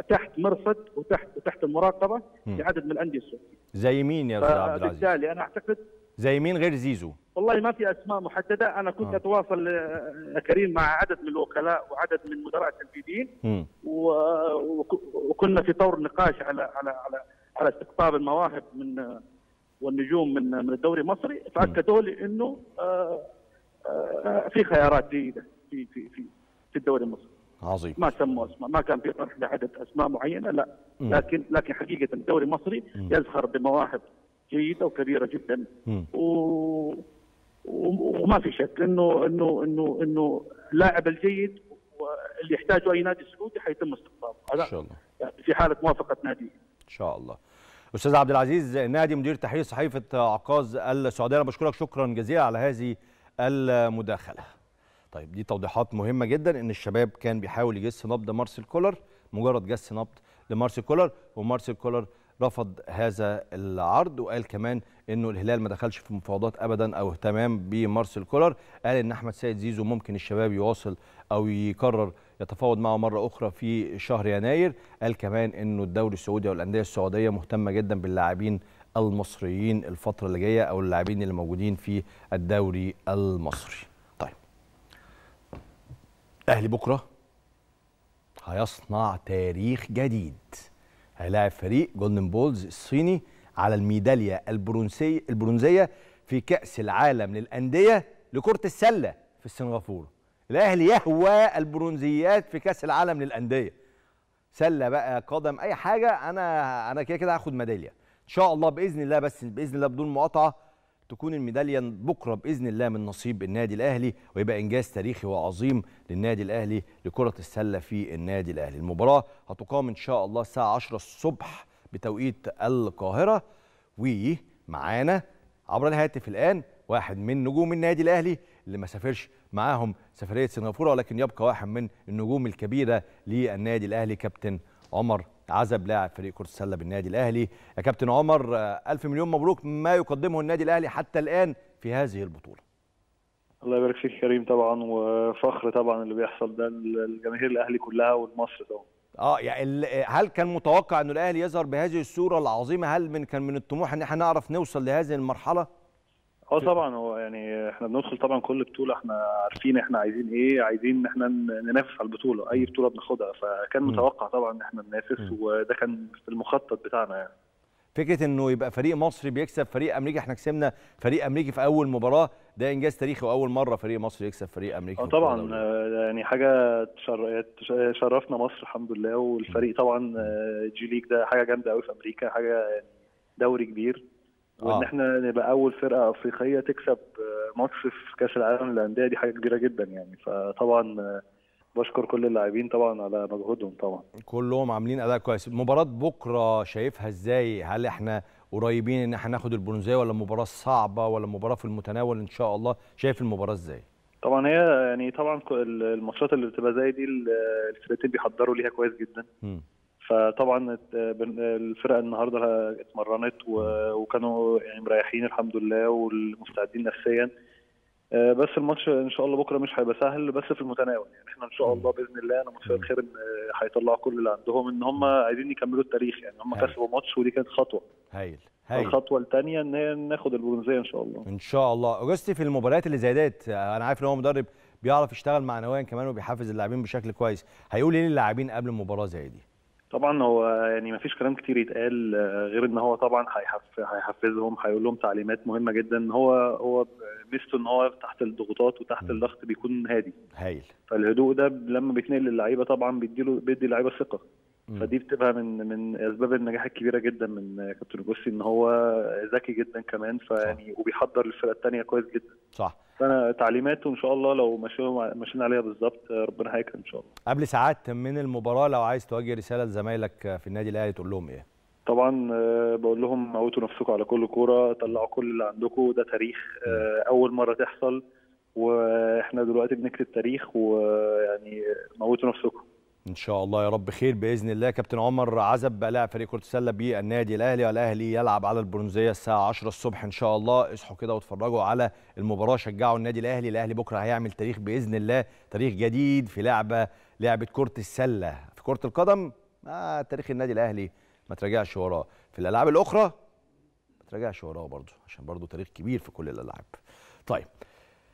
تحت مرصد وتحت وتحت المراقبه لعدد من الانديه السعوديه زي مين يا استاذ عبد العزيز؟ بالتالي انا اعتقد زي مين غير زيزو؟ والله ما في اسماء محدده انا كنت آه. اتواصل آه، آه، كريم مع عدد من الوكلاء وعدد من المدراء التنفيذيين و... وكنا في طور نقاش على على على على استقطاب المواهب من آه، والنجوم من من الدوري المصري فاكدوا لي انه في خيارات جيده في في في في الدوري المصري عظيم ما سموا اسماء ما كان في طرح لعدد اسماء معينه لا م. لكن لكن حقيقه الدوري المصري يزخر بمواهب جيده وكبيره جدا و... وما في شك انه انه انه انه اللاعب الجيد اللي يحتاجه اي نادي سعودي حيتم استقطابه هذا ان شاء الله يعني في حاله موافقه ناديه ان شاء الله استاذ عبد العزيز نادي مدير تحرير صحيفه عكاظ السعوديه انا بشكرك شكرا جزيلا على هذه المداخله طيب دي توضيحات مهمه جدا ان الشباب كان بيحاول يجس نبض مارسيل كولر مجرد جس نبض لمارسيل كولر ومارسيل كولر رفض هذا العرض وقال كمان انه الهلال ما دخلش في مفاوضات ابدا او اهتمام بمارسيل كولر قال ان احمد سيد زيزو ممكن الشباب يواصل او يقرر يتفاوض معه مره اخرى في شهر يناير قال كمان انه الدوري السعودي والانديه السعوديه مهتمه جدا باللاعبين المصريين الفتره اللي جايه او اللاعبين اللي موجودين في الدوري المصري طيب اهلي بكره هيصنع تاريخ جديد هيلاعب فريق جولدن بولز الصيني على الميداليه البرونزيه البرونزيه في كاس العالم للانديه لكره السله في سنغافوره الاهلي يهوى البرونزيات في كاس العالم للانديه سله بقى قدم اي حاجه انا انا كده كده هاخد ميداليه ان شاء الله باذن الله بس باذن الله بدون مقاطعه تكون الميداليه بكره باذن الله من نصيب النادي الاهلي ويبقى انجاز تاريخي وعظيم للنادي الاهلي لكره السله في النادي الاهلي المباراه هتقام ان شاء الله الساعه 10 الصبح بتوقيت القاهره ومعانا عبر الهاتف الان واحد من نجوم النادي الاهلي اللي ما سافرش معاهم سفريه سنغافوره ولكن يبقى واحد من النجوم الكبيره للنادي الاهلي كابتن عمر عزب لاعب فريق كره السله بالنادي الاهلي يا كابتن عمر آه، الف مليون مبروك ما يقدمه النادي الاهلي حتى الان في هذه البطوله الله يبارك فيك كريم طبعا وفخر طبعا اللي بيحصل ده الجماهير الاهلي كلها والمصر طبعا اه يعني هل كان متوقع انه الاهلي يظهر بهذه الصوره العظيمه هل من كان من الطموح ان احنا نعرف نوصل لهذه المرحله اه طبعا هو يعني احنا بندخل طبعا كل بطوله احنا عارفين احنا عايزين ايه عايزين ان احنا ننافس على البطوله اي بطوله بناخدها فكان متوقع طبعا ان احنا ننافس وده كان في المخطط بتاعنا يعني فكره انه يبقى فريق مصري بيكسب فريق امريكي احنا كسبنا فريق امريكي في اول مباراه ده انجاز تاريخي واول مره فريق مصري يكسب فريق امريكي اه طبعا آه، يعني حاجه تشر... شرفنا مصر الحمد لله والفريق طبعا جي ليج آه، ده حاجه جامده قوي في امريكا حاجه يعني دوري كبير وان آه. احنا نبقى اول فرقه افريقيه تكسب آه، ماتش في كاس العالم للانديه دي حاجه كبيره جدا يعني فطبعا آه، بشكر كل اللاعبين طبعا على مجهودهم طبعا كلهم عاملين اداء كويس مباراه بكره شايفها ازاي هل احنا قريبين ان احنا ناخد البرونزيه ولا مباراه صعبه ولا مباراه في المتناول ان شاء الله شايف المباراه ازاي طبعا هي يعني طبعا الماتشات اللي بتبقى زي دي الفرقتين بيحضروا ليها كويس جدا م. فطبعا الفرقه النهارده اتمرنت وكانوا يعني مريحين الحمد لله والمستعدين نفسيا آه، بس الماتش ان شاء الله بكره مش هيبقى سهل بس في المتناول يعني احنا ان شاء الله باذن الله انا متفائل خير ان هيطلعوا كل اللي عندهم ان هم عايزين يكملوا التاريخ يعني هم كسبوا ماتش ودي كانت خطوه هايل هايل الخطوه الثانيه ان هي ناخد البرونزيه ان شاء الله ان شاء الله اوجستي في المباريات اللي زي ديت آه، انا عارف ان هو مدرب بيعرف يشتغل معنويا كمان وبيحفز اللاعبين بشكل كويس هيقول ايه للاعبين قبل مباراه زي دي؟ طبعا هو يعني ما فيش كلام كتير يتقال آه، غير ان هو طبعا هيحفزهم هيقول لهم تعليمات مهمه جدا هو هو ميزته ان هو تحت الضغوطات وتحت الضغط بيكون هادي هايل فالهدوء ده لما بيتنقل للعيبه طبعا بيديله بيدي اللعيبه ثقه فدي بتبقى من من اسباب النجاح الكبيره جدا من كابتن جوسي ان هو ذكي جدا كمان فيعني وبيحضر الفرقه الثانيه كويس جدا صح فانا تعليماته ان شاء الله لو ماشيين ماشيين عليها بالظبط ربنا هيكرم ان شاء الله قبل ساعات من المباراه لو عايز توجه رساله لزمايلك في النادي الاهلي تقول لهم ايه طبعا آه، بقول لهم موتوا نفسكم على كل كوره طلعوا كل اللي عندكم ده تاريخ آه، اول مره تحصل واحنا دلوقتي بنكتب تاريخ ويعني موتوا نفسكم ان شاء الله يا رب خير باذن الله كابتن عمر عزب لاعب فريق كره السله بالنادي الاهلي والاهلي يلعب على البرونزيه الساعه 10 الصبح ان شاء الله اصحوا كده واتفرجوا على المباراه شجعوا النادي الاهلي الاهلي بكره هيعمل تاريخ باذن الله تاريخ جديد في لعبه لعبه كره السله في كره القدم آه تاريخ النادي الاهلي ما تراجعش وراه في الالعاب الاخرى ما تراجعش وراه برضه عشان برضه تاريخ كبير في كل الالعاب طيب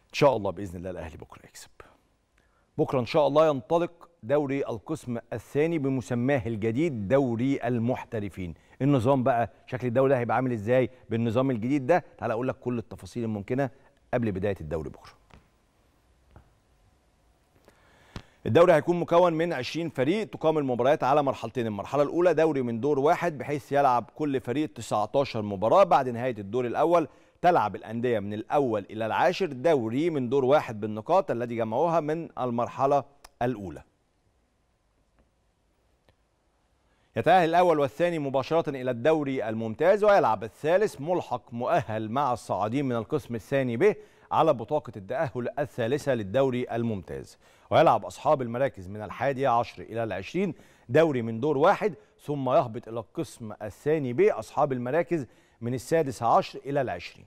ان شاء الله باذن الله الاهلي بكره يكسب بكره ان شاء الله ينطلق دوري القسم الثاني بمسماه الجديد دوري المحترفين النظام بقى شكل الدوري هيبقى عامل ازاي بالنظام الجديد ده تعال اقول لك كل التفاصيل الممكنه قبل بدايه الدوري بكره الدوري هيكون مكون من 20 فريق تقام المباريات على مرحلتين المرحله الاولى دوري من دور واحد بحيث يلعب كل فريق 19 مباراه بعد نهايه الدور الاول تلعب الأندية من الأول إلى العاشر دوري من دور واحد بالنقاط الذي جمعوها من المرحلة الأولى يتأهل الأول والثاني مباشرة إلى الدوري الممتاز ويلعب الثالث ملحق مؤهل مع الصاعدين من القسم الثاني به على بطاقة التأهل الثالثة للدوري الممتاز ويلعب أصحاب المراكز من الحادي عشر إلى العشرين دوري من دور واحد ثم يهبط إلى القسم الثاني ب أصحاب المراكز من السادس عشر إلى العشرين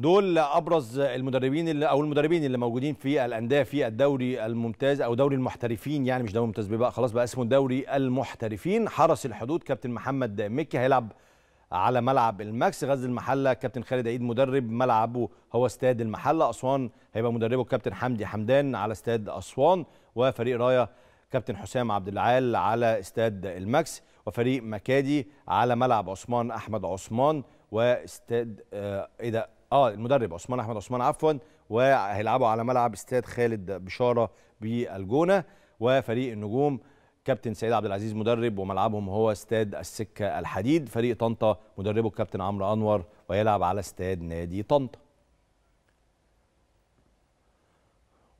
دول ابرز المدربين اللي او المدربين اللي موجودين في الانديه في الدوري الممتاز او دوري المحترفين يعني مش دوري ممتاز بقى خلاص بقى اسمه دوري المحترفين حرس الحدود كابتن محمد مكي هيلعب على ملعب الماكس غزل المحله كابتن خالد عيد مدرب ملعبه هو استاد المحله اسوان هيبقى مدربه كابتن حمدي حمدان على استاد اسوان وفريق رايه كابتن حسام عبد العال على استاد الماكس وفريق مكادي على ملعب عثمان احمد عثمان واستاد آه، ايه ده اه المدرب عثمان احمد عثمان عفوا وهيلعبوا على ملعب استاد خالد بشاره بالجونه وفريق النجوم كابتن سيد عبد العزيز مدرب وملعبهم هو استاد السكه الحديد فريق طنطا مدربه الكابتن عمرو انور ويلعب على استاد نادي طنطا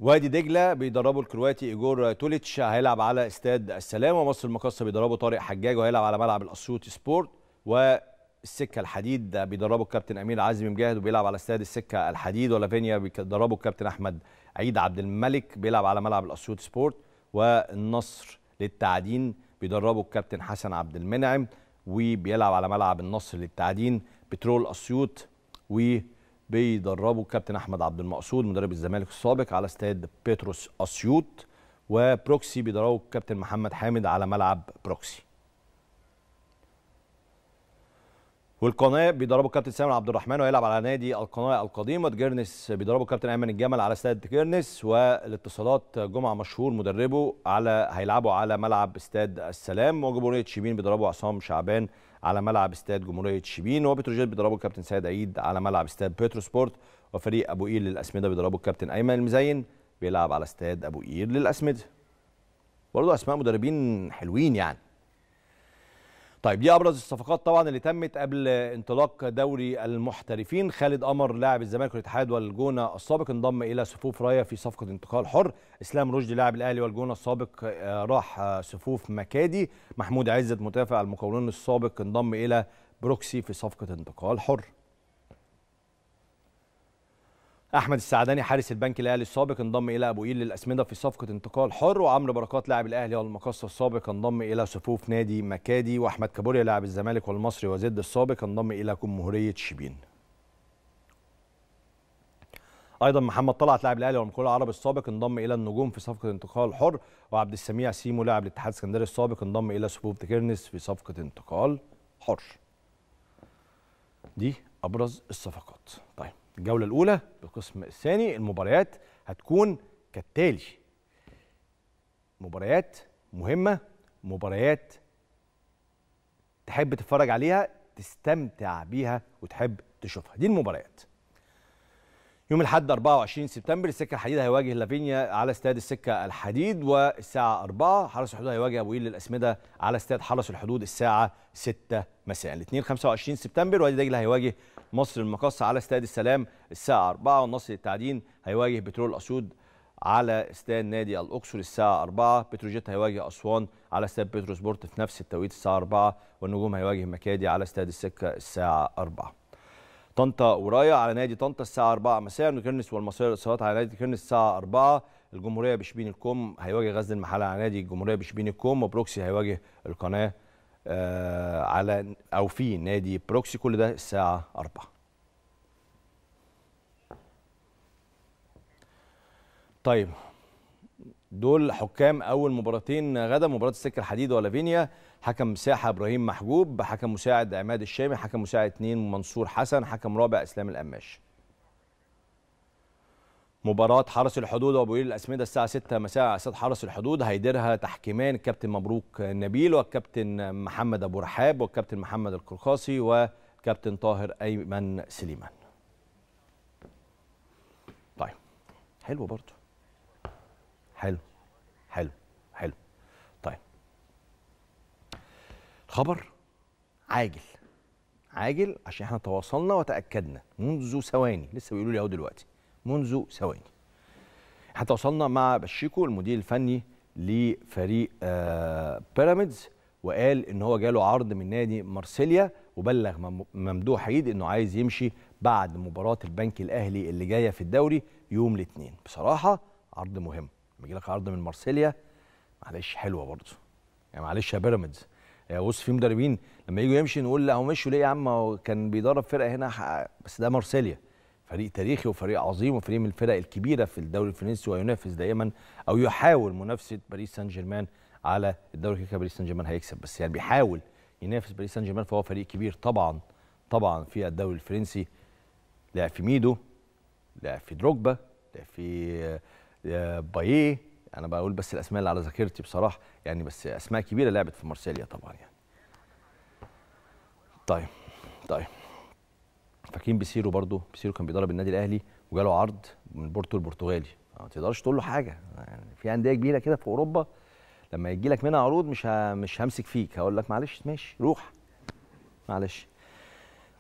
وادي دجله بيدربه الكرواتي ايجور توليتش هيلعب على استاد السلام ومصر المقاصه بيدربه طارق حجاج وهيلعب على ملعب الاسيوطي سبورت و السكه الحديد بيدربه الكابتن امير عزمي مجاهد وبيلعب على استاد السكه الحديد ولافينيا بيدربه الكابتن احمد عيد عبد الملك بيلعب على ملعب الاسيوط سبورت والنصر للتعدين بيدربه الكابتن حسن عبد المنعم وبيلعب على ملعب النصر للتعدين بترول اسيوط وبيدربه الكابتن احمد عبد المقصود مدرب الزمالك السابق على استاد بتروس اسيوط وبروكسي بيدربه الكابتن محمد حامد على ملعب بروكسي والقناه بيدربه كابتن سامر عبد الرحمن ويلعب على نادي القناه القديم وتجيرنس بيدربه كابتن ايمن الجمل على استاد جيرنس والاتصالات جمعه مشهور مدربه على هيلعبوا على ملعب استاد السلام وجمهوريه شبين بيدربه عصام شعبان على ملعب استاد جمهوريه شبين وبتروجيت بيدربه كابتن سيد عيد على ملعب استاد بيترو سبورت وفريق ابو قير للاسمده بيدربه كابتن ايمن المزين بيلعب على استاد ابو قير للاسمده برضه اسماء مدربين حلوين يعني طيب دي ابرز الصفقات طبعا اللي تمت قبل انطلاق دوري المحترفين خالد قمر لاعب الزمالك والاتحاد والجونه السابق انضم الى صفوف رايه في صفقه انتقال حر اسلام رشدي لاعب الاهلي والجونه السابق آه، راح آه، صفوف مكادي محمود عزت مدافع المقاولون السابق انضم الى بروكسي في صفقه انتقال حر احمد السعداني حارس البنك الاهلي السابق انضم الى ابو قيل للاسمده في صفقه انتقال حر وعمرو بركات لاعب الاهلي والمقصه السابق انضم الى صفوف نادي مكادي واحمد كابوريا لاعب الزمالك والمصري وزد السابق انضم الى جمهوريه شبين ايضا محمد طلعت لاعب الاهلي والمقاول العربي السابق انضم الى النجوم في صفقه انتقال حر وعبد السميع سيمو لاعب الاتحاد السكندري السابق انضم الى صفوف تكرنس في صفقه انتقال حر دي ابرز الصفقات طيب الجولة الأولى بالقسم الثاني المباريات هتكون كالتالي مباريات مهمة مباريات تحب تتفرج عليها تستمتع بيها وتحب تشوفها دي المباريات يوم الاحد 24 سبتمبر السكه الحديد هيواجه لافينيا على استاد السكه الحديد والساعه 4 حرس الحدود هيواجه ابو قيل للاسمده على استاد حرس الحدود الساعه 6 مساء الاثنين 25 سبتمبر وادي دجله هيواجه مصر المقصة على استاد السلام الساعه 4 والنصر للتعدين هيواجه بترول اسود على استاد نادي الاقصر الساعه 4 بتروجيت هيواجه اسوان على استاد بتروسبورت في نفس التوقيت الساعه 4 والنجوم هيواجه مكادي على استاد السكه الساعه 4 طنطا ورايا على نادي طنطا الساعه 4 مساء وكرنس والمصير الاتصالات على نادي كرنس الساعه 4 الجمهوريه بشبين الكوم هيواجه غزل المحله على نادي الجمهوريه بشبين الكوم وبروكسي هيواجه القناه آه على او في نادي بروكسي كل ده الساعه 4 طيب دول حكام اول مباراتين غدا مباراه السكه الحديد ولافينيا حكم ساحه ابراهيم محجوب حكم مساعد عماد الشامي حكم مساعد اثنين منصور حسن حكم رابع اسلام القماش مباراة حرس الحدود وابو وابويل الأسمدة الساعة 6 مساء على استاد حرس الحدود هيديرها تحكيمان الكابتن مبروك نبيل والكابتن محمد أبو رحاب والكابتن محمد القرقاسي وكابتن طاهر أيمن سليمان. طيب حلو برضه حلو حلو خبر عاجل عاجل عشان احنا تواصلنا وتاكدنا منذ ثواني لسه بيقولوا لي اهو دلوقتي منذ ثواني احنا تواصلنا مع بشيكو المدير الفني لفريق آه، بيراميدز وقال ان هو جاله عرض من نادي مارسيليا وبلغ ممدوح عيد انه عايز يمشي بعد مباراه البنك الاهلي اللي جايه في الدوري يوم الاثنين بصراحه عرض مهم لما يجي لك عرض من مارسيليا معلش حلوه برضه يعني معلش يا بيراميدز يعني آه، بص في مدربين لما يجوا يمشي نقول لا هو مشوا ليه يا عم هو كان بيدرب فرقه هنا بس ده مارسيليا فريق تاريخي وفريق عظيم وفريق من الفرق الكبيره في الدوري الفرنسي وينافس دائما او يحاول منافسه باريس سان جيرمان على الدوري كده باريس سان جيرمان هيكسب بس يعني بيحاول ينافس باريس سان جيرمان فهو فريق كبير طبعا طبعا في الدوري الفرنسي لعب في ميدو لعب في دروجبا لعب في آه، آه، بايه انا بقول بس الاسماء اللي على ذاكرتي بصراحه يعني بس اسماء كبيره لعبت في مارسيليا طبعا يعني طيب طيب فاكرين بيسيرو برضو بيسيرو كان بيدرب النادي الاهلي وجاله عرض من بورتو البرتغالي ما تقدرش تقول له حاجه يعني في انديه كبيره كده في اوروبا لما يجي لك منها عروض مش مش همسك فيك هقول لك معلش ماشي روح معلش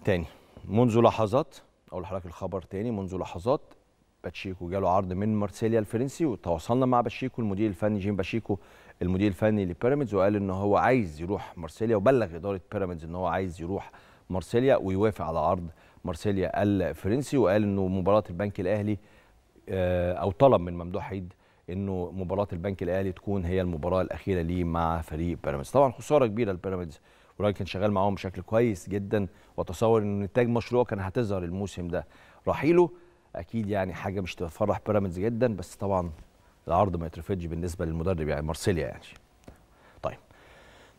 تاني منذ لحظات اقول لحضرتك الخبر تاني منذ لحظات باتشيكو جاله عرض من مارسيليا الفرنسي وتواصلنا مع باتشيكو المدير الفني جيم باتشيكو المدير الفني لبيراميدز وقال ان هو عايز يروح مارسيليا وبلغ اداره بيراميدز ان هو عايز يروح مارسيليا ويوافق على عرض مارسيليا الفرنسي وقال انه مباراه البنك الاهلي آه، او طلب من ممدوح عيد انه مباراه البنك الاهلي تكون هي المباراه الاخيره ليه مع فريق بيراميدز طبعا خساره كبيره لبيراميدز والراجل كان شغال معاهم بشكل كويس جدا واتصور ان نتاج مشروعه كان هتظهر الموسم ده رحيله اكيد يعني حاجه مش تفرح بيراميدز جدا بس طبعا العرض ما يترفضش بالنسبه للمدرب يعني مارسيليا يعني طيب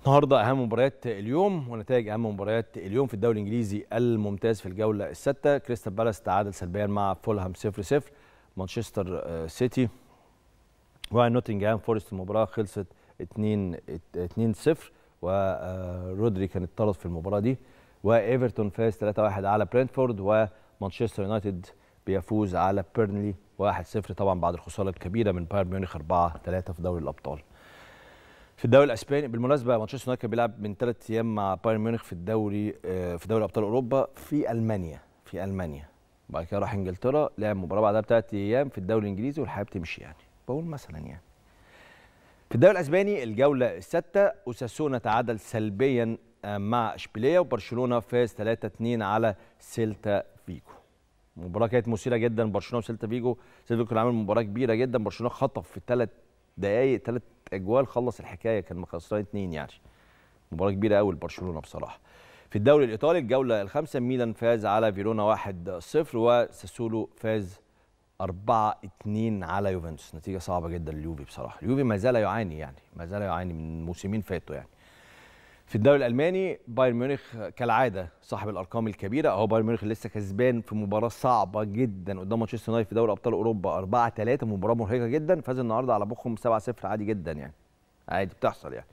النهارده اهم مباريات اليوم ونتائج اهم مباريات اليوم في الدوري الانجليزي الممتاز في الجوله السادسه كريستال بالاس تعادل سلبيا مع فولهام 0 0 مانشستر آه، سيتي ونوتنجهام فورست المباراه خلصت 2 2 0 ورودري كان اتطرد في المباراه دي وايفرتون فاز 3-1 على برينتفورد ومانشستر يونايتد بيفوز على بيرنلي 1-0 طبعا بعد الخساره الكبيره من بايرن ميونخ 4-3 في دوري الابطال. في الدوري الاسباني بالمناسبه مانشستر يونايتد بيلعب من ثلاث ايام مع بايرن ميونخ في الدوري آه، في دوري ابطال اوروبا في المانيا في المانيا بعد كده راح انجلترا لعب مباراه بعدها بثلاث ايام في الدوري الانجليزي والحياه بتمشي يعني بقول مثلا يعني في الدوري الاسباني الجوله السادسه اوساسونا تعادل سلبيا آه، مع اشبيليه وبرشلونه فاز 3-2 على سيلتا فيجو المباراه كانت مثيره جدا برشلونه وسيلتا فيجو سيلتا فيجو كان عامل مباراه كبيره جدا برشلونه خطف في ثلاث دقائق ثلاث اجوال خلص الحكايه كان خسران اثنين يعني مباراه كبيره قوي لبرشلونه بصراحه في الدوري الايطالي الجوله الخامسه ميلان فاز على فيرونا 1-0 وساسولو فاز 4-2 على يوفنتوس نتيجه صعبه جدا لليوفي بصراحه اليوفي ما زال يعاني يعني ما زال يعاني من موسمين فاتوا يعني في الدوري الالماني بايرن ميونخ كالعاده صاحب الارقام الكبيره اهو بايرن ميونخ لسه كسبان في مباراه صعبه جدا قدام مانشستر يونايتد في دوري ابطال اوروبا 4 3 مباراه مرهقه جدا فاز النهارده على بوخم 7 0 عادي جدا يعني عادي بتحصل يعني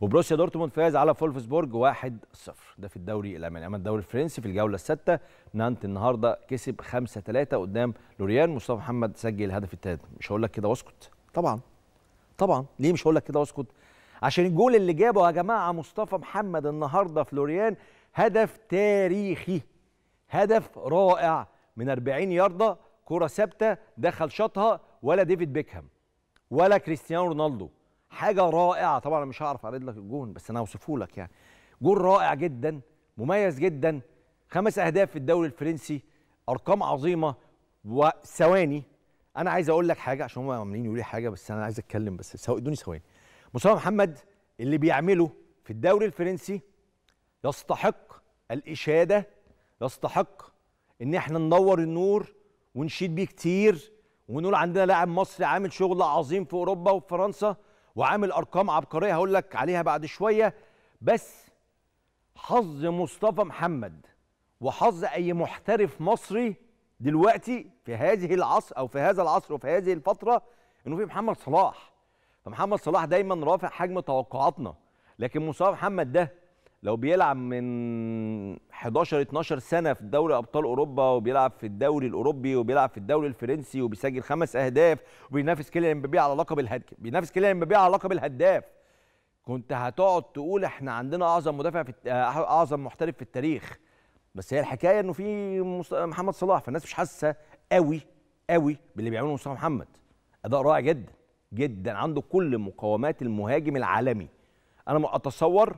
وبروسيا دورتموند فاز على فولفسبورج 1 0 ده في الدوري الالماني اما الدوري الفرنسي في الجوله السادسه نانت النهارده كسب 5 3 قدام لوريان مصطفى محمد سجل الهدف الثالث مش هقول لك كده واسكت طبعا طبعا ليه مش هقول لك كده واسكت عشان الجول اللي جابه يا جماعه مصطفى محمد النهارده فلوريان هدف تاريخي هدف رائع من 40 يارده كره ثابته دخل شاطها ولا ديفيد بيكهام ولا كريستيانو رونالدو حاجه رائعه طبعا انا مش هعرف اعرض لك الجون بس انا اوصفه لك يعني جول رائع جدا مميز جدا خمس اهداف في الدوري الفرنسي ارقام عظيمه وثواني انا عايز اقول لك حاجه عشان هم عاملين يقولوا لي حاجه بس انا عايز اتكلم بس ادوني ثواني مصطفى محمد اللي بيعمله في الدوري الفرنسي يستحق الإشادة يستحق إن إحنا ننور النور ونشيد بيه كتير ونقول عندنا لاعب مصري عامل شغل عظيم في أوروبا وفي فرنسا وعامل أرقام عبقرية هقول لك عليها بعد شوية بس حظ مصطفى محمد وحظ أي محترف مصري دلوقتي في هذه العصر أو في هذا العصر وفي هذه الفترة إنه في محمد صلاح فمحمد صلاح دايما رافع حجم توقعاتنا لكن مصطفى محمد ده لو بيلعب من 11 12 سنه في دوري ابطال اوروبا وبيلعب في الدوري الاوروبي وبيلعب في الدوري الفرنسي وبيسجل خمس اهداف وبينافس كيليان امبابي على لقب الهد... بينافس كيليان امبابي على لقب الهداف كنت هتقعد تقول احنا عندنا اعظم مدافع في اعظم محترف في التاريخ بس هي الحكايه انه في محمد صلاح فالناس مش حاسه قوي قوي باللي بيعمله مصطفى محمد اداء رائع جدا جدا عنده كل مقومات المهاجم العالمي انا اتصور ان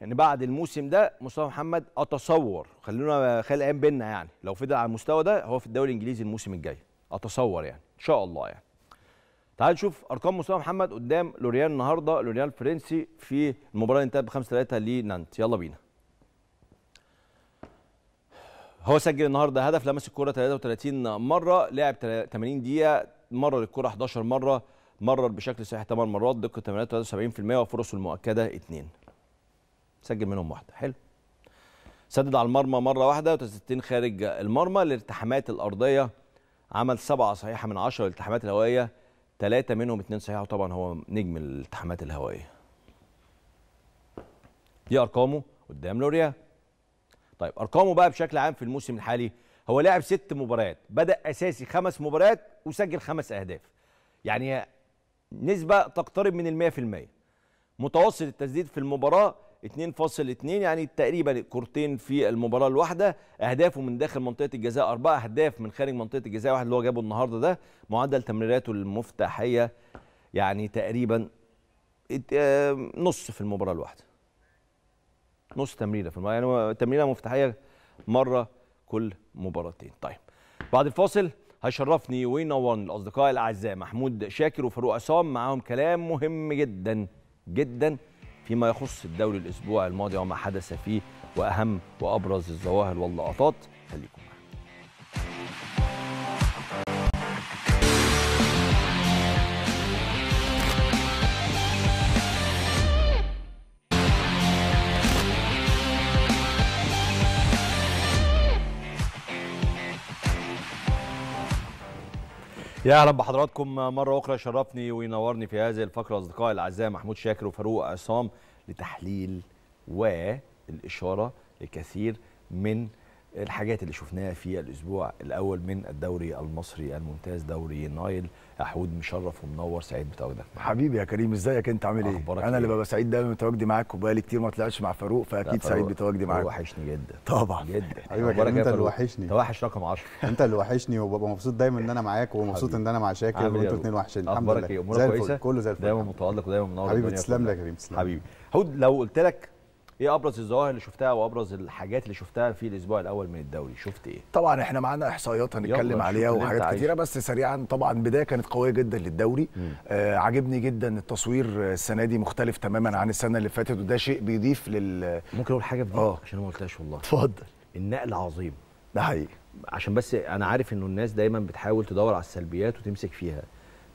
يعني بعد الموسم ده مصطفى محمد اتصور خلونا خلي الايام بينا يعني لو فضل على المستوى ده هو في الدوري الانجليزي الموسم الجاي اتصور يعني ان شاء الله يعني تعال نشوف ارقام مصطفى محمد قدام لوريان النهارده لوريان الفرنسي في المباراه اللي انتهت ب 5 3 لنانت يلا بينا هو سجل النهارده هدف لمس الكره 33 مره لعب 80 دقيقه مرر الكره 11 مره مرر بشكل صحيح 8 مرات دقه تمريرات 73% وفرصه المؤكده 2 سجل منهم واحده حلو سدد على المرمى مره واحده و خارج المرمى الالتحامات الارضيه عمل سبعه صحيحه من 10 الالتحامات الهوائيه ثلاثه منهم اثنين صحيحه وطبعا هو نجم الالتحامات الهوائيه دي ارقامه قدام لوريا طيب ارقامه بقى بشكل عام في الموسم الحالي هو لعب ست مباريات بدا اساسي خمس مباريات وسجل خمس اهداف يعني نسبه تقترب من ال 100% متوسط التسديد في المباراه 2.2 يعني تقريبا كورتين في المباراه الواحده اهدافه من داخل منطقه الجزاء اربعه اهداف من خارج منطقه الجزاء واحد اللي هو جابه النهارده ده معدل تمريراته المفتاحيه يعني تقريبا آه، نص في المباراه الواحده نص تمريره في المباراه يعني تمريره مفتاحيه مره كل مباراتين طيب بعد الفاصل هيشرفني وينورني الاصدقاء الاعزاء محمود شاكر وفاروق عصام معاهم كلام مهم جدا جدا فيما يخص الدوري الاسبوع الماضي وما حدث فيه واهم وابرز الظواهر واللقطات خليكم يا اهلا بحضراتكم مره اخرى شرفني وينورني في هذه الفقره اصدقائي الاعزاء محمود شاكر وفاروق عصام لتحليل والاشاره لكثير من الحاجات اللي شفناها في الاسبوع الاول من الدوري المصري الممتاز دوري النايل يا حود مشرف ومنور سعيد بتواجدك حبيبي يا كريم ازيك انت عامل ايه انا إيه؟ اللي ببقى سعيد دايما بتواجدي معاك وبقالي كتير ما طلعتش مع فاروق فاكيد سعيد بتواجدي معاك وحشني جدا طبعا جدا ايوه كريم إيه انت اللي وحشني انت وحش رقم 10 انت اللي وحشني وببقى مبسوط دايما ان انا معاك ومبسوط ان انا مع شاكر إيه وانتوا الاثنين وحشين الحمد لله اخبارك ايه امورك كويسه كله زي الفل دايما متالق ودايما منور حبيبي تسلم لك يا كريم حبيبي حود لو قلت لك ايه ابرز الظواهر اللي شفتها وابرز الحاجات اللي شفتها في الاسبوع الاول من الدوري شفت ايه طبعا احنا معانا احصائيات هنتكلم عليها وحاجات كتيره بس سريعا طبعا بدايه كانت قويه جدا للدوري آه عجبني جدا التصوير آه، السنه دي مختلف تماما عن السنه اللي فاتت وده شيء بيضيف لل ممكن اقول حاجه في دي آه. عشان ما قلتهاش والله اتفضل النقل عظيم ده حقيقي عشان بس انا عارف انه الناس دايما بتحاول تدور على السلبيات وتمسك فيها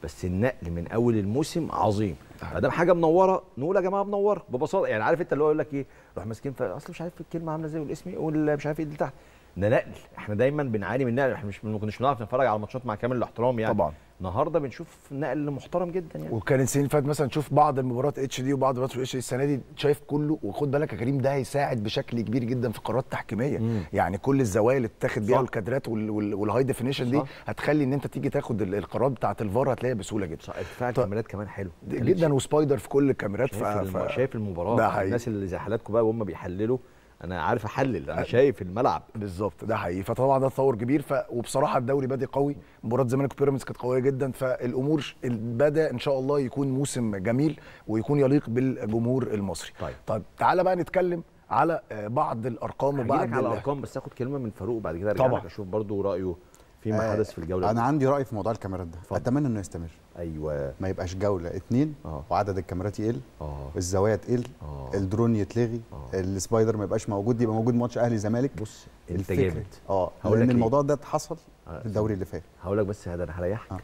بس النقل من اول الموسم عظيم ما دام حاجه منوره نقول يا جماعه منوره ببساطه يعني عارف انت اللي هو يقول لك ايه روح ماسكين اصل مش عارف الكلمه عامله ازاي والاسم ايه مش عارف ايه اللي تحت ده نقل احنا دايما بنعاني من نقل احنا مش ما كناش بنعرف نتفرج على الماتشات مع كامل الاحترام يعني طبعا النهارده بنشوف نقل محترم جدا يعني وكان السنين اللي فاتت مثلا تشوف بعض المباريات اتش دي وبعض المباريات اتش دي السنه دي شايف كله وخد بالك يا كريم ده هيساعد بشكل كبير جدا في القرارات التحكيميه مم. يعني كل الزوايا اللي اتاخد بيها والكادرات والهاي ديفينيشن دي هتخلي ان انت تيجي تاخد القرارات بتاعه الفار هتلاقيها بسهوله جدا صح ارتفاع ف... الكاميرات كمان حلو جدا وسبايدر في كل الكاميرات شايف, ف... الم... شايف المباراه الناس اللي زي حالاتكم بقى وهم بيحللوا انا عارف احلل انا أه. شايف الملعب بالظبط ده حقيقي فطبعا ده تطور كبير ف... وبصراحه الدوري بادئ قوي مباراه زمالك وبيراميدز كانت قويه جدا فالامور بدا ان شاء الله يكون موسم جميل ويكون يليق بالجمهور المصري طيب طيب تعالى بقى نتكلم على آه، بعض الارقام وبعض على الارقام بس اخد كلمه من فاروق بعد كده ارجع اشوف برضه رايه فيما حدث آه، في الجوله انا عندي راي في موضوع الكاميرات ده اتمنى انه يستمر ايوه ما يبقاش جوله اثنين آه. وعدد الكاميرات يقل آه. الزوايا تقل آه. الدرون يتلغي آه. السبايدر ما يبقاش موجود يبقى موجود ماتش اهلي زمالك بص انت جامد اه لان الموضوع ده اتحصل آه، في الدوري اللي فات هقول لك بس هذا انا هريحك آه.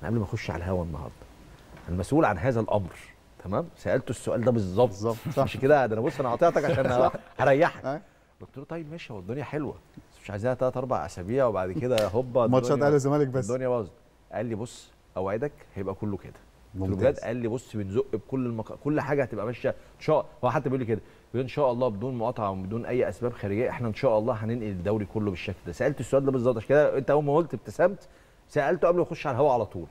انا قبل ما اخش على الهوا النهارده المسؤول عن هذا الامر تمام سالته السؤال ده بالظبط مش كده انا بص انا قاطعتك عشان هريحك آه. قلت له طيب ماشي هو الدنيا حلوه بس مش عايزاها ثلاث اربع اسابيع وبعد كده هوبا ماتشات اهلي وزمالك بس الدنيا باظت قال لي بص اوعدك هيبقى كله كده بجد قال لي بص بتزق بكل المقا... كل حاجه هتبقى ماشيه ان شاء هو حتى بيقول لي كده بيقول ان شاء الله بدون مقاطعه وبدون اي اسباب خارجيه احنا ان شاء الله هننقل الدوري كله بالشكل ده سالت السؤال ده بالظبط عشان كده انت اول ما قلت ابتسمت سالته قبل ما اخش على الهواء على طول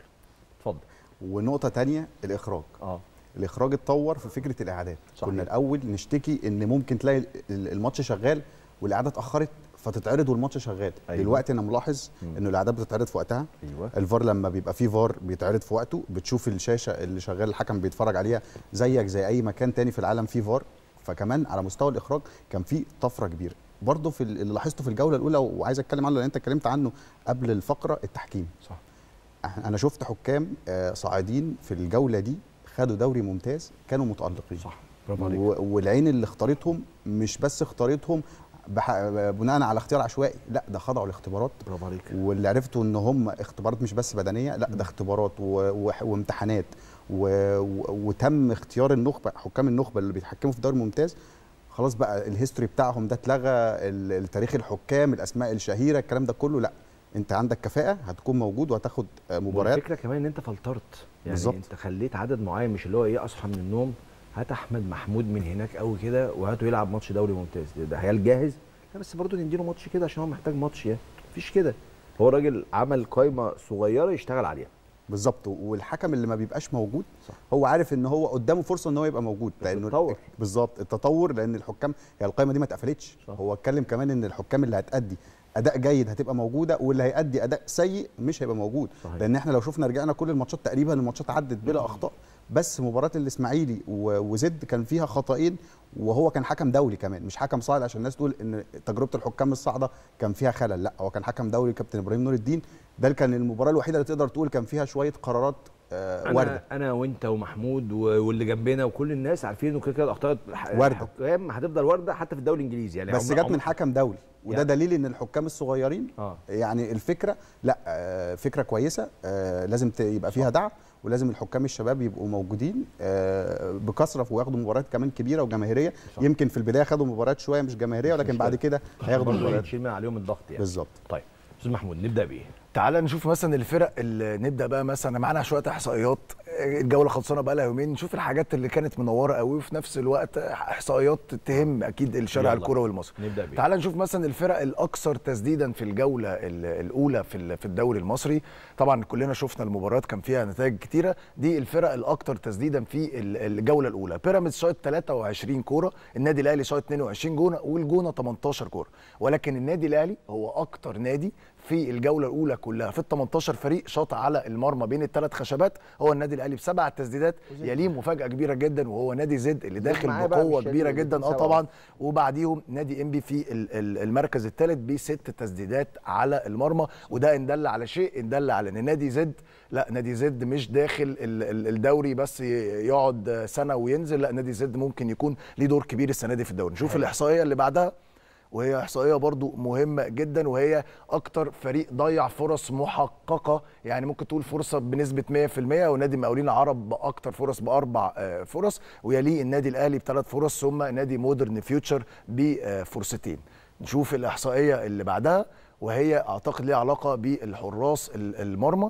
اتفضل ونقطه ثانيه الاخراج اه الاخراج اتطور في فكره الاعادات صحيح. كنا الاول نشتكي ان ممكن تلاقي الماتش شغال والاعاده اتاخرت فتتعرض والماتش شغال أيوة. دلوقتي انا ملاحظ ان الاعداد بتتعرض في وقتها أيوة. الفار لما بيبقى فيه فار بيتعرض في وقته بتشوف الشاشه اللي شغال الحكم بيتفرج عليها زيك زي اي مكان تاني في العالم فيه فار فكمان على مستوى الاخراج كان في طفره كبيره برضه في اللي لاحظته في الجوله الاولى وعايز اتكلم عنه لان انت اتكلمت عنه قبل الفقره التحكيم صح انا شفت حكام آه، صاعدين في الجوله دي خدوا دوري ممتاز كانوا متالقين صح برافو عليك والعين اللي اختارتهم مش بس اختارتهم بناء على اختيار عشوائي لا ده خضعوا لاختبارات برافو عليك واللي عرفته ان هم اختبارات مش بس بدنيه لا ده اختبارات و... وامتحانات و... و... وتم اختيار النخبه حكام النخبه اللي بيتحكموا في الدوري الممتاز خلاص بقى الهيستوري بتاعهم ده اتلغى التاريخ الحكام الاسماء الشهيره الكلام ده كله لا انت عندك كفاءه هتكون موجود وهتاخد مباريات الفكره كمان ان انت فلترت يعني بالزبط. انت خليت عدد معين مش اللي هو ايه اصحى من النوم هات احمد محمود من هناك قوي كده وهاته يلعب ماتش دوري ممتاز ده عيال جاهز لا بس برضه نديله ماتش كده عشان هو محتاج ماتش يعني مفيش كده هو راجل عمل قايمه صغيره يشتغل عليها بالظبط والحكم اللي ما بيبقاش موجود صح. هو عارف ان هو قدامه فرصه ان هو يبقى موجود لانه التطور بالظبط التطور لان الحكام يعني القائمه دي ما اتقفلتش هو اتكلم كمان ان الحكام اللي هتأدي اداء جيد هتبقى موجوده واللي هيأدي اداء سيء مش هيبقى موجود صحيح. لان احنا لو شفنا رجعنا كل الماتشات تقريبا الماتشات عدت بلا اخطاء بس مباراه الاسماعيلي وزد كان فيها خطأين وهو كان حكم دولي كمان مش حكم صاعد عشان الناس تقول ان تجربه الحكام الصاعده كان فيها خلل لا هو كان حكم دولي كابتن ابراهيم نور الدين ده كان المباراه الوحيده اللي تقدر تقول كان فيها شويه قرارات ورده آه، أنا وارده انا وانت ومحمود واللي جنبنا وكل الناس عارفين انه كده كده الاخطاء الحكام هتفضل وارده حتى في الدوري الانجليزي يعني بس جت من حكم دولي وده يعني. دليل ان الحكام الصغيرين آه. يعني الفكره لا آه، فكره كويسه آه، لازم يبقى فيها دعم ولازم الحكام الشباب يبقوا موجودين آه، بكثره وياخدوا مباريات كمان كبيره وجماهيريه يمكن في البدايه خدوا مباريات شويه مش جماهيريه ولكن بعد كده هياخدوا مباريات عليهم الضغط يعني بالظبط طيب استاذ محمود نبدا بايه؟ تعالى نشوف مثلا الفرق اللي نبدا بقى مثلا معانا شويه احصائيات الجوله خلصانه بقى لها يومين نشوف الحاجات اللي كانت منوره قوي وفي نفس الوقت احصائيات تهم آه. اكيد الشارع الكروي والمصري نبدأ بيه. نشوف مثلا الفرق الاكثر تسديدا في الجوله الاولى في في الدوري المصري طبعا كلنا شفنا المباريات كان فيها نتائج كتيره دي الفرق الاكثر تسديدا في الجوله الاولى بيراميدز شايط 23 كوره النادي الاهلي شايط 22 جونه والجونه 18 كوره ولكن النادي الاهلي هو اكثر نادي في الجوله الاولى كلها في ال 18 فريق شاط على المرمى بين الثلاث خشبات هو النادي الاهلي بسبع تسديدات يليه مفاجاه كبيره جدا وهو نادي زد اللي داخل بقوه كبيره جدا اه طبعا وبعديهم نادي انبي في المركز الثالث بست تسديدات على المرمى وده ان دل على شيء ان دل على ان نادي زد لا نادي زد مش داخل الدوري بس يقعد سنه وينزل لا نادي زد ممكن يكون ليه دور كبير السنه دي في الدوري نشوف الاحصائيه اللي بعدها وهي احصائيه برضو مهمه جدا وهي اكتر فريق ضيع فرص محققه يعني ممكن تقول فرصه بنسبه 100% ونادي المقاولين العرب باكتر فرص باربع آه، فرص ويليه النادي الاهلي بثلاث فرص ثم نادي مودرن فيوتشر بفرصتين نشوف الاحصائيه اللي بعدها وهي اعتقد ليها علاقه بالحراس المرمى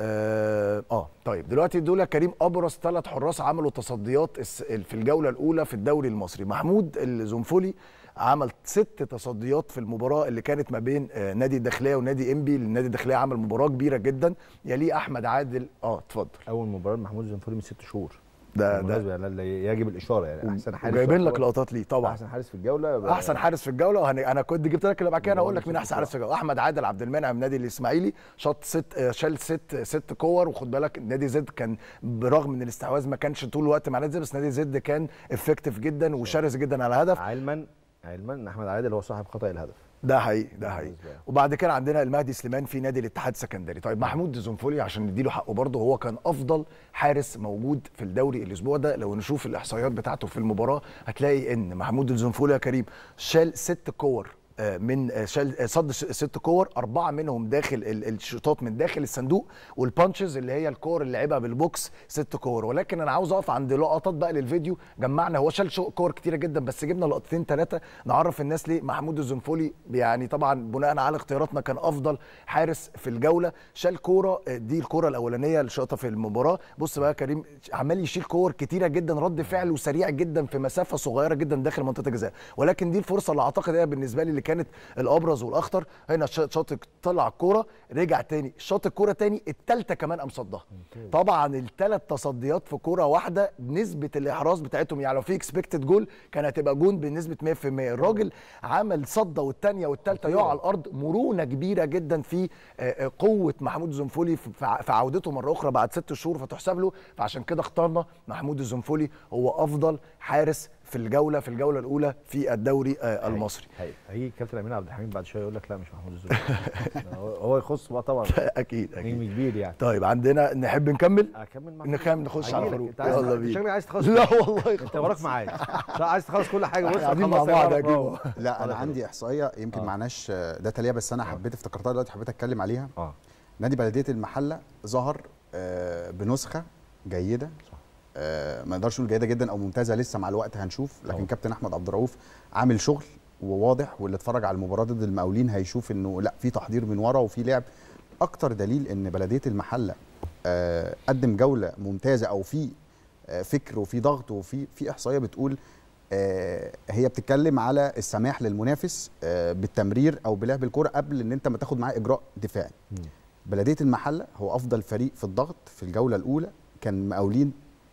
آه،, آه, طيب دلوقتي دول كريم ابرز ثلاث حراس عملوا تصديات في الجوله الاولى في الدوري المصري محمود الزنفولي عمل ست تصديات في المباراه اللي كانت ما بين آه، نادي الداخليه ونادي انبي النادي الداخليه عمل مباراه كبيره جدا يليه احمد عادل اه اتفضل اول مباراه لمحمود الزنفوري من ست شهور ده ده يعني يجب الاشاره يعني احسن حارس جايبين لك لقطات ليه طبعا احسن حارس في الجوله احسن حارس في الجوله وهن... انا كنت جبت لك اللي بعد كده انا اقول لك مين احسن حارس في الجوله احمد عادل عبد المنعم نادي الاسماعيلي شاط ست آه، شال ست ست كور وخد بالك نادي زد كان برغم ان الاستحواذ ما كانش طول الوقت مع نادي زد بس نادي زد كان افكتيف جدا وشرس جدا على الهدف علما علما ان احمد عادل هو صاحب خطا الهدف ده حقيقي ده حقيقي وبعد كده عندنا المهدي سليمان في نادي الاتحاد السكندري طيب نعم. محمود زنفولي عشان نديله حقه برضه هو كان افضل حارس موجود في الدوري الاسبوع ده لو نشوف الاحصائيات بتاعته في المباراه هتلاقي ان محمود الزنفولي يا كريم شال ست كور من صد ست كور اربعه منهم داخل الشوطات من داخل الصندوق والبانشز اللي هي الكور اللي لعبها بالبوكس ست كور ولكن انا عاوز اقف عند لقطات بقى للفيديو جمعنا هو شال كور كتيره جدا بس جبنا لقطتين ثلاثه نعرف الناس ليه محمود الزنفولي يعني طبعا بناء على اختياراتنا كان افضل حارس في الجوله شال كوره دي الكوره الاولانيه اللي في المباراه بص بقى كريم عمال يشيل كور كتيره جدا رد فعل سريع جدا في مسافه صغيره جدا داخل منطقه الجزاء ولكن دي الفرصه اللي اعتقد هي بالنسبه لي اللي كانت الابرز والاخطر هنا شاط طلع الكوره رجع تاني شاط الكوره تاني الثالثه كمان قام صدها طبعا الثلاث تصديات في كوره واحده نسبه الاحراز بتاعتهم يعني لو في اكسبكتد جول كان هتبقى جون بنسبه 100% الراجل عمل صده والثانيه والثالثه يقع على الارض مرونه كبيره جدا في آه، آه، قوه محمود زنفولي في عودته مره اخرى بعد ست شهور فتحسب له فعشان كده اخترنا محمود الزنفولي هو افضل حارس في الجوله في الجوله الاولى في الدوري آه، المصري هيجي كابتن امين عبد الحميد بعد شويه يقول لك لا مش محمود الزويل هو يخص بقى طبعا اكيد اكيد نجم كبير يعني طيب عندنا نحب نكمل اكمل معاك نكمل نخش على الخروج يلا بينا شكلك عايز تخلص لا والله انت وراك معايا عايز تخلص كل حاجه بص قاعدين مع بعض اه. لا انا عندي احصائيه يمكن اه. معناش داتا ليا بس انا حبيت افتكرتها دلوقتي حبيت اتكلم عليها اه نادي بلديه المحله ظهر بنسخه جيده آه، ما نقدرش نقول جيده جدا او ممتازه لسه مع الوقت هنشوف لكن أوه. كابتن احمد عبد الرؤوف عامل شغل وواضح واللي اتفرج على المباراه ضد المقاولين هيشوف انه لا في تحضير من ورا وفي لعب اكتر دليل ان بلديه المحله آه، قدم جوله ممتازه او في آه، فكر وفي ضغط وفي في احصائيه بتقول هي بتتكلم على السماح للمنافس بالتمرير او بلعب الكره قبل ان انت ما تاخد معاه اجراء دفاعي بلديه المحله هو افضل فريق في الضغط في الجوله الاولى كان مقاولين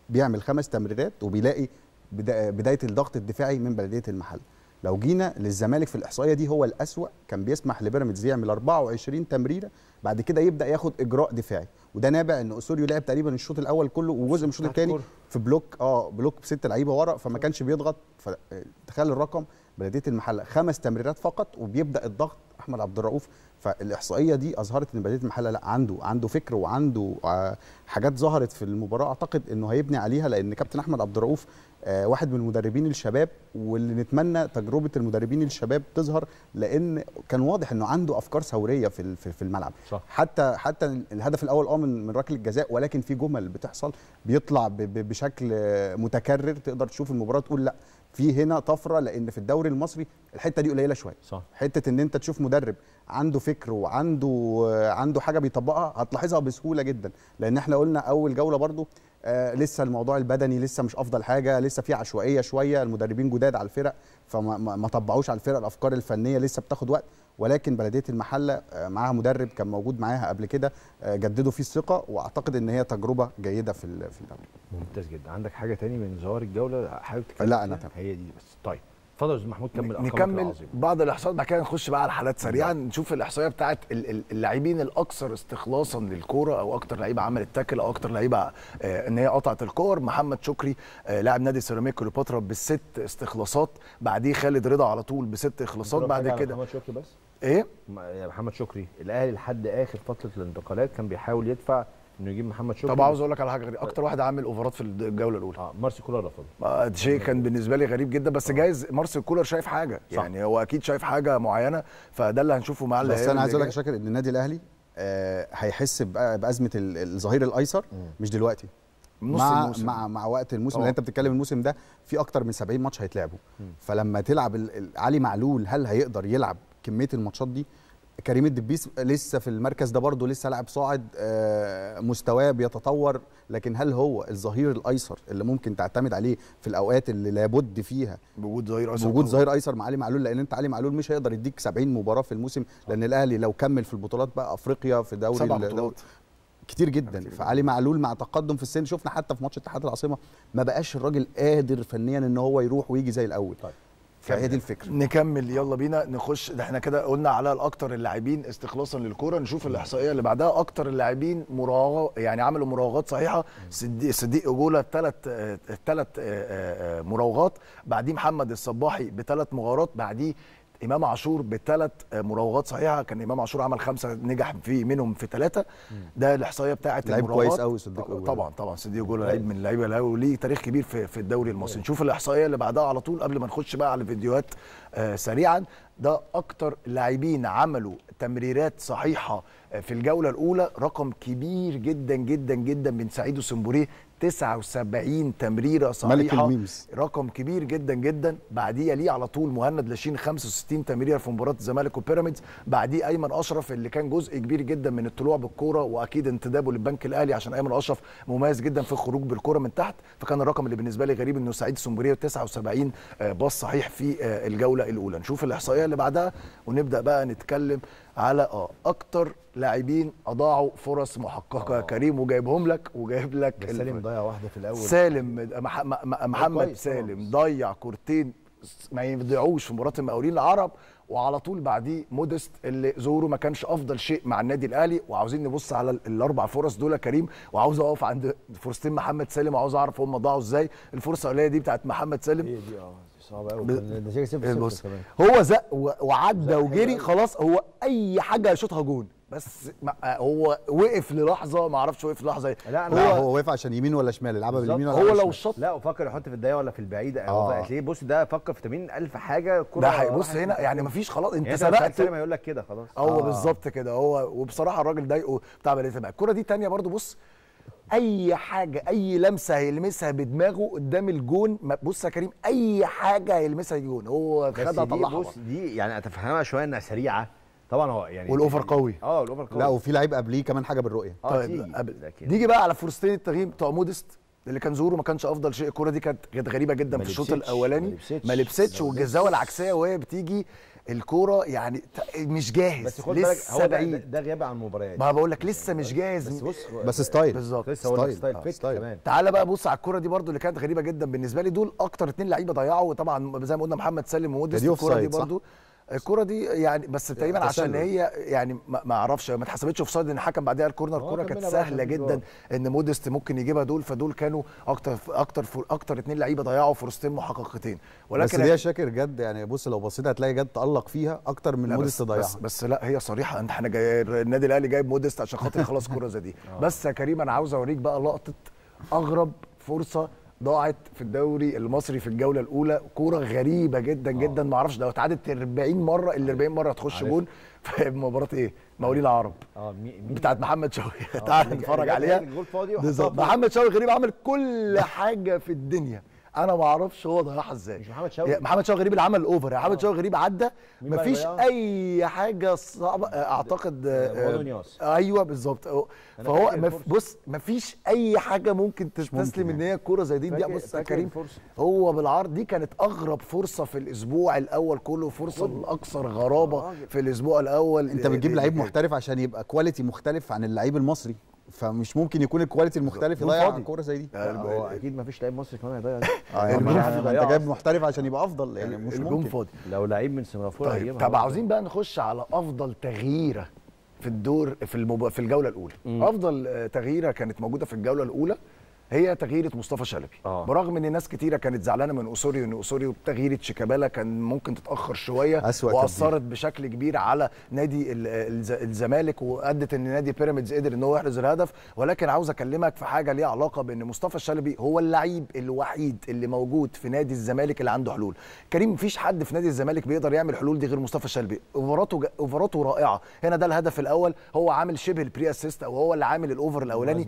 بيعمل خمس تمريرات وبيلاقي بدايه الضغط الدفاعي من بلديه المحله لو جينا للزمالك في الاحصائيه دي هو الاسوا كان بيسمح لبيراميدز يعمل 24 تمريره بعد كده يبدا ياخد اجراء دفاعي وده نابع ان اسوريو لعب تقريبا الشوط الاول كله وجزء من الشوط الثاني في بلوك اه بلوك بست لعيبه ورا فما كانش بيضغط فتخيل آه، الرقم بلديه المحله خمس تمريرات فقط وبيبدا الضغط احمد عبد الرؤوف فالاحصائيه دي اظهرت ان بدايه المحله لا عنده عنده فكر وعنده آه، حاجات ظهرت في المباراه اعتقد انه هيبني عليها لان كابتن احمد عبد الرؤوف آه، واحد من المدربين الشباب واللي نتمنى تجربه المدربين الشباب تظهر لان كان واضح انه عنده افكار ثوريه في في الملعب صح. حتى حتى الهدف الاول اه من من ركله الجزاء ولكن في جمل بتحصل بيطلع بشكل متكرر تقدر تشوف المباراه تقول لا في هنا طفره لان في الدوري المصري الحته دي قليله شويه صح حته ان انت تشوف مدرب عنده فكر وعنده عنده حاجه بيطبقها هتلاحظها بسهوله جدا لان احنا قلنا اول جوله برضو آه لسه الموضوع البدني لسه مش افضل حاجه لسه في عشوائيه شويه المدربين جداد على الفرق فما ما طبقوش على الفرق الافكار الفنيه لسه بتاخد وقت ولكن بلديه المحله آه، معاها مدرب كان موجود معاها قبل كده آه، جددوا فيه الثقه واعتقد ان هي تجربه جيده في في الدوري ممتاز جدا عندك حاجه تاني من زوار الجوله حابب تتكلم لا انا تمام هي دي بس طيب اتفضل يا استاذ محمود كمل نكمل بعض الاحصاءات بعد كده نخش بقى على الحالات سريعا نشوف الاحصائيه بتاعت اللاعبين الاكثر استخلاصا للكوره او اكثر لعيبه عملت تاكل او اكثر لعيبه آه، ان هي قطعت الكور محمد شكري لاعب نادي سيراميك كليوباترا بست استخلاصات بعديه خالد رضا على طول بست اخلاصات بعد كده محمد شكري بس ايه يا محمد شكري الاهلي لحد اخر فتره الانتقالات كان بيحاول يدفع انه يجيب محمد شكري طب عاوز اقول لك على حاجه غريبه اكتر واحد عامل اوفرات في الجوله الاولى اه مارسي كولر رفض ده شيء كان بالنسبه لي غريب جدا بس آه. جايز مارسي كولر شايف حاجه صح. يعني هو اكيد شايف حاجه معينه فده اللي هنشوفه مع بس انا عايز اقول لك يا شاكر ان النادي الاهلي آه، هيحس بازمه الظهير الايسر مش دلوقتي نص مع الموسم. مع مع وقت الموسم اللي انت بتتكلم الموسم ده في اكتر من 70 ماتش هيتلعبوا فلما تلعب علي معلول هل هيقدر يلعب كميه الماتشات دي كريم الدبيس لسه في المركز ده برضه لسه لاعب صاعد آه، مستواه بيتطور لكن هل هو الظهير الايسر اللي ممكن تعتمد عليه في الاوقات اللي لابد فيها بوجود ظهير ايسر وجود ظهير ايسر مع علي معلول لان انت علي معلول مش هيقدر يديك 70 مباراه في الموسم لان الاهلي لو كمل في البطولات بقى افريقيا في دوري سبع بطولات كتير جدا كتير. فعلي معلول مع تقدم في السن شفنا حتى في ماتش اتحاد العاصمه ما بقاش الراجل قادر فنيا ان هو يروح ويجي زي الاول طيب. فهي دي الفكره نكمل يلا بينا نخش ده احنا كده قلنا على الاكثر اللاعبين استخلاصا للكوره نشوف الاحصائيه اللي بعدها اكتر اللاعبين مراوغه يعني عملوا مراوغات صحيحه صديق صديق اجولا ثلاث ثلاث مراوغات بعديه محمد الصباحي بثلاث مغارات بعديه امام عاشور بثلاث مراوغات صحيحه كان امام عاشور عمل خمسه نجح في منهم في ثلاثه ده الاحصائيه بتاعه لعيب كويس قوي صديق طبعا طبعا, طبعاً صديق جول لعيب من اللعيبه اللي وليه تاريخ كبير في, في الدوري المصري نشوف الاحصائيه اللي بعدها على طول قبل ما نخش بقى على الفيديوهات آه سريعا ده اكتر لاعبين عملوا تمريرات صحيحه آه، في الجوله الاولى رقم كبير جدا جدا جدا من سعيد سمبوريه 79 تمريره صحيحه ملك الميمز. رقم كبير جدا جدا بعديه ليه على طول مهند لاشين 65 تمريره في مباراه الزمالك وبيراميدز بعديه ايمن اشرف اللي كان جزء كبير جدا من الطلوع بالكوره واكيد انتدابه للبنك الاهلي عشان ايمن اشرف مميز جدا في الخروج بالكوره من تحت فكان الرقم اللي بالنسبه لي غريب انه سعيد سومبريه 79 آه، باص صحيح في آه، الجوله الاولى نشوف الاحصائيه اللي بعدها ونبدا بقى نتكلم على اه اكتر لاعبين اضاعوا فرص محققه أوه. كريم وجايبهم لك وجايب لك سالم ضيع واحده في الاول سالم مح آه، محمد سالم آه. ضيع كورتين ما يضيعوش في مباراه المقاولين العرب وعلى طول بعديه مودست اللي ظهوره ما كانش افضل شيء مع النادي الاهلي وعاوزين نبص على الاربع فرص دول يا كريم وعاوز اقف عند فرصتين محمد سالم وعاوز اعرف هم ضاعوا ازاي الفرصه الاولانيه دي بتاعت محمد سالم آه. صعب قوي النتيجه هو زق وعدى وجري خلاص هو اي حاجه يشوطها جون بس آه، هو وقف للحظه ما اعرفش وقف للحظه ايه لا هو, هو وقف عشان يمين ولا شمال يلعبها باليمين ولا هو لو الشط لا وفكر يحط في الدايه ولا في البعيده آه. ليه بص ده فكر في 80000 حاجه كرة ده بص هنا يعني مفيش خلاص انت يعني سبقت ما يقول لك كده خلاص هو آه. بالظبط كده هو وبصراحه الراجل ضايقه بتاع بلديه الكوره دي ثانيه برده بص اي حاجه اي لمسه هيلمسها بدماغه قدام الجون بص يا كريم اي حاجه هيلمسها الجون هو خدها طلعها بص دي يعني اتفهمها شويه انها سريعه طبعا هو يعني والاوفر يعني قوي اه الاوفر قوي لا وفي لعيب قبليه كمان حاجه بالرؤيه آه، طيب قبل نيجي بقى على فرصتين التغيير بتوع مودست اللي كان ظهوره ما كانش افضل شيء الكوره دي كانت غريبه جدا في الشوط الاولاني ما لبستش والجزاوه العكسيه وهي بتيجي الكوره يعني مش جاهز بس خد لسه بالك ده, ده غياب عن المباريات ما بقول لك لسه مش جاهز بس بص بس ستايل بالظبط لسه ستايل ستايل فيت كمان تعالى بقى بص على الكوره دي برده اللي كانت غريبه جدا بالنسبه لي دول اكتر اتنين لعيبه ضيعوا طبعا زي ما قلنا محمد سالم وودس الكوره دي برده الكره دي يعني بس تقريبا عشان هي يعني ما اعرفش ما اتحسبتش اوفسايد ان الحكم بعدها الكورنر اه، الكوره كانت سهله جدا اه. ان مودست ممكن يجيبها دول فدول كانوا اكتر اكتر اكتر اثنين لعيبه ضيعوا فرصتين محققتين ولكن بس دي شاكر جد يعني بص لو بصيت هتلاقي جد تالق فيها اكتر من مودست ضيعها بس, بس لا هي صريحه احنا جاي النادي الاهلي جايب مودست عشان خاطر خلاص كوره زي دي آه. بس يا كريم انا عاوز اوريك بقى لقطه اغرب فرصه ضاعت في الدوري المصري في الجوله الاولى كوره غريبه جدا أوه. جدا ما اعرفش ده اتعادت 40 مره ال 40 مره تخش جول في مباراه ايه مولين العرب اه بتاعت محمد شوقي آه، تعال نتفرج عليها محمد شوقي غريب عمل كل حاجه في الدنيا انا ما اعرفش هو ضيعها ازاي مش محمد شوقي محمد شوقي غريب اللي عمل الاوفر محمد آه. شوقي غريب عدى مفيش اي حاجه صعبه آه، اعتقد آه، ايوه بالظبط فهو بص مفيش اي حاجه ممكن تستسلم ان يعني. هي كوره زي دي دي بص يا كريم هو بالعرض دي كانت اغرب فرصه في الاسبوع الاول كله فرصه الاكثر غرابه في الاسبوع الاول انت بتجيب لعيب محترف عشان يبقى كواليتي مختلف عن اللعيب المصري فمش ممكن يكون الكواليتي المختلف يضيع على كوره زي دي آه، هو إيه. اكيد ما فيش لعيب مصري كمان هيضيع آه، يعني, يعني انت جايب محترف عشان يبقى افضل يعني, يعني مش ممكن فاضي لو لعيب من سنغافوره طيب طب عاوزين بقى نخش على افضل تغييره في الدور في في الجوله الاولى افضل آه، تغييره كانت موجوده في الجوله الاولى هي تغييره مصطفى شلبي آه. برغم ان ناس كتيره كانت زعلانه من اسوري ان اسوري وتغييرة شيكابالا كان ممكن تتاخر شويه أسوأ واثرت كبير. بشكل كبير على نادي الزمالك وادت ان نادي بيراميدز قدر ان هو يحرز الهدف ولكن عاوز اكلمك في حاجه ليها علاقه بان مصطفى شلبي هو اللعيب الوحيد اللي موجود في نادي الزمالك اللي عنده حلول كريم مفيش حد في نادي الزمالك بيقدر يعمل حلول دي غير مصطفى شلبي اوفراته اوفراته رائعه هنا ده الهدف الاول هو عامل شبه البري اسيست او هو اللي عامل الاوفر الاولاني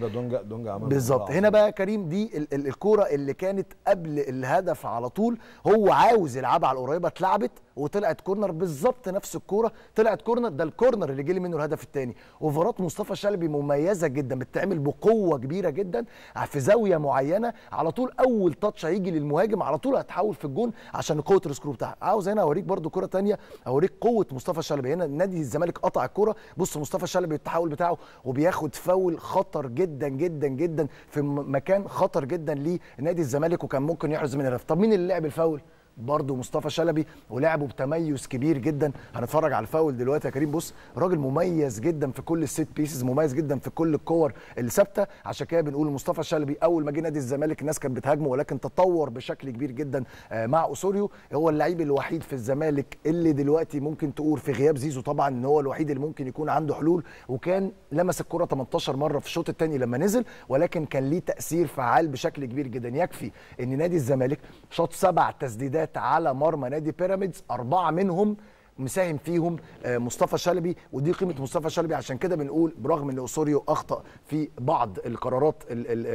بالظبط هنا بقى كريم دي الكوره اللي كانت قبل الهدف على طول هو عاوز يلعبها على القريبه اتلعبت وطلعت كورنر بالظبط نفس الكوره طلعت كورنر ده الكورنر اللي جه منه الهدف الثاني اوفرات مصطفى شلبي مميزه جدا بتتعمل بقوه كبيره جدا في زاويه معينه على طول اول تاتش هيجي للمهاجم على طول هتحول في الجون عشان قوه السكرو بتاعها عاوز هنا اوريك برده كوره ثانيه اوريك قوه مصطفى شلبي هنا نادي الزمالك قطع الكوره بص مصطفى شلبي التحول بتاعه وبياخد فاول خطر جدا جدا جدا في م... مكان خطر جدا لنادي الزمالك وكان ممكن يحرز من الرف طب مين اللي لعب الفاول برضه مصطفى شلبي ولعبه بتميز كبير جدا هنتفرج على الفاول دلوقتي يا كريم بص راجل مميز جدا في كل الست بيسز مميز جدا في كل الكور الثابته عشان كده بنقول مصطفى شلبي اول ما جه نادي الزمالك الناس كانت بتهاجمه ولكن تطور بشكل كبير جدا آه، مع اسوريو هو اللعيب الوحيد في الزمالك اللي دلوقتي ممكن تقول في غياب زيزو طبعا ان هو الوحيد اللي ممكن يكون عنده حلول وكان لمس الكره 18 مره في الشوط الثاني لما نزل ولكن كان ليه تاثير فعال بشكل كبير جدا يكفي ان نادي الزمالك شاط سبع تسديدات مساهمات على مرمى نادي بيراميدز اربعه منهم مساهم فيهم آه، مصطفى شلبي ودي قيمه مصطفى شلبي عشان كده بنقول برغم ان اسوريو اخطا في بعض القرارات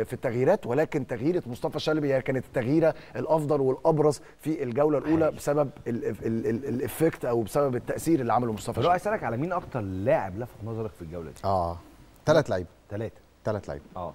في التغييرات ولكن تغييره مصطفى شلبي هي كانت التغييره الافضل والابرز في الجوله الاولى بسبب الافكت او بسبب التاثير اللي عمله مصطفى شلبي. اسالك على مين اكتر لاعب لفت نظرك في الجوله دي؟ اه ثلاث لعيبه ثلاثه ثلاث لعيبه آه.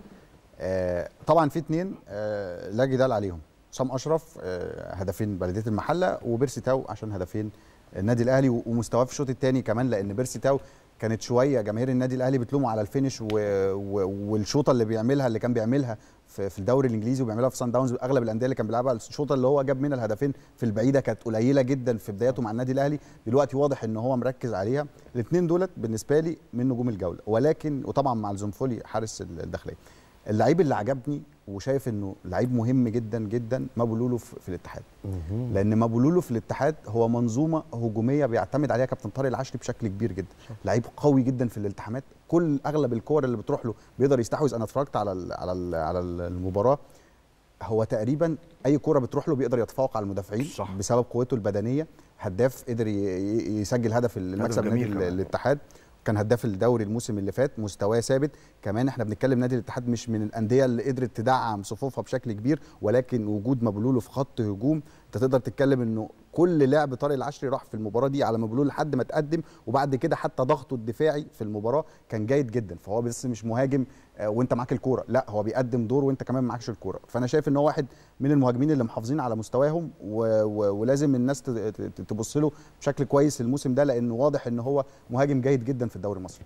اه طبعا في اثنين آه لا جدال عليهم سام اشرف آه، هدفين بلديه المحله وبيرسي تاو عشان هدفين النادي الاهلي ومستواه في الشوط الثاني كمان لان بيرسي تاو كانت شويه جماهير النادي الاهلي بتلومه على الفينش و... و... والشوطه اللي بيعملها اللي كان بيعملها في, في الدوري الانجليزي وبيعملها في سان داونز اغلب الانديه اللي كان بيلعبها الشوطه اللي هو جاب منها الهدفين في البعيده كانت قليله جدا في بداياته مع النادي الاهلي دلوقتي واضح ان هو مركز عليها الاثنين دولت بالنسبه لي من نجوم الجوله ولكن وطبعا مع الزنفولي حارس الداخليه اللعيب اللي عجبني وشايف انه لعيب مهم جدا جدا مابولولو في الاتحاد لان مابولولو في الاتحاد هو منظومه هجوميه بيعتمد عليها كابتن طارق العشري بشكل كبير جدا لعيب قوي جدا في الالتحامات كل اغلب الكور اللي بتروح له بيقدر يستحوذ انا اتفرجت على الـ على الـ على المباراه هو تقريبا اي كوره بتروح له بيقدر يتفوق على المدافعين صح. بسبب قوته البدنيه هداف قدر يسجل هدف المكسب للاتحاد الاتحاد كان هداف الدوري الموسم اللي فات مستواه ثابت كمان احنا بنتكلم نادي الاتحاد مش من الانديه اللي قدرت تدعم صفوفها بشكل كبير ولكن وجود مبلول في خط هجوم انت تقدر تتكلم انه كل لعب طارق العشري راح في المباراه دي على مبلول لحد ما تقدم وبعد كده حتى ضغطه الدفاعي في المباراه كان جيد جدا فهو بس مش مهاجم آه، وانت معاك الكوره لا هو بيقدم دور وانت كمان معاكش الكوره فانا شايف ان هو واحد من المهاجمين اللي محافظين على مستواهم و... و... ولازم الناس تبص له بشكل كويس الموسم ده لان واضح ان هو مهاجم جيد جدا في الدوري المصري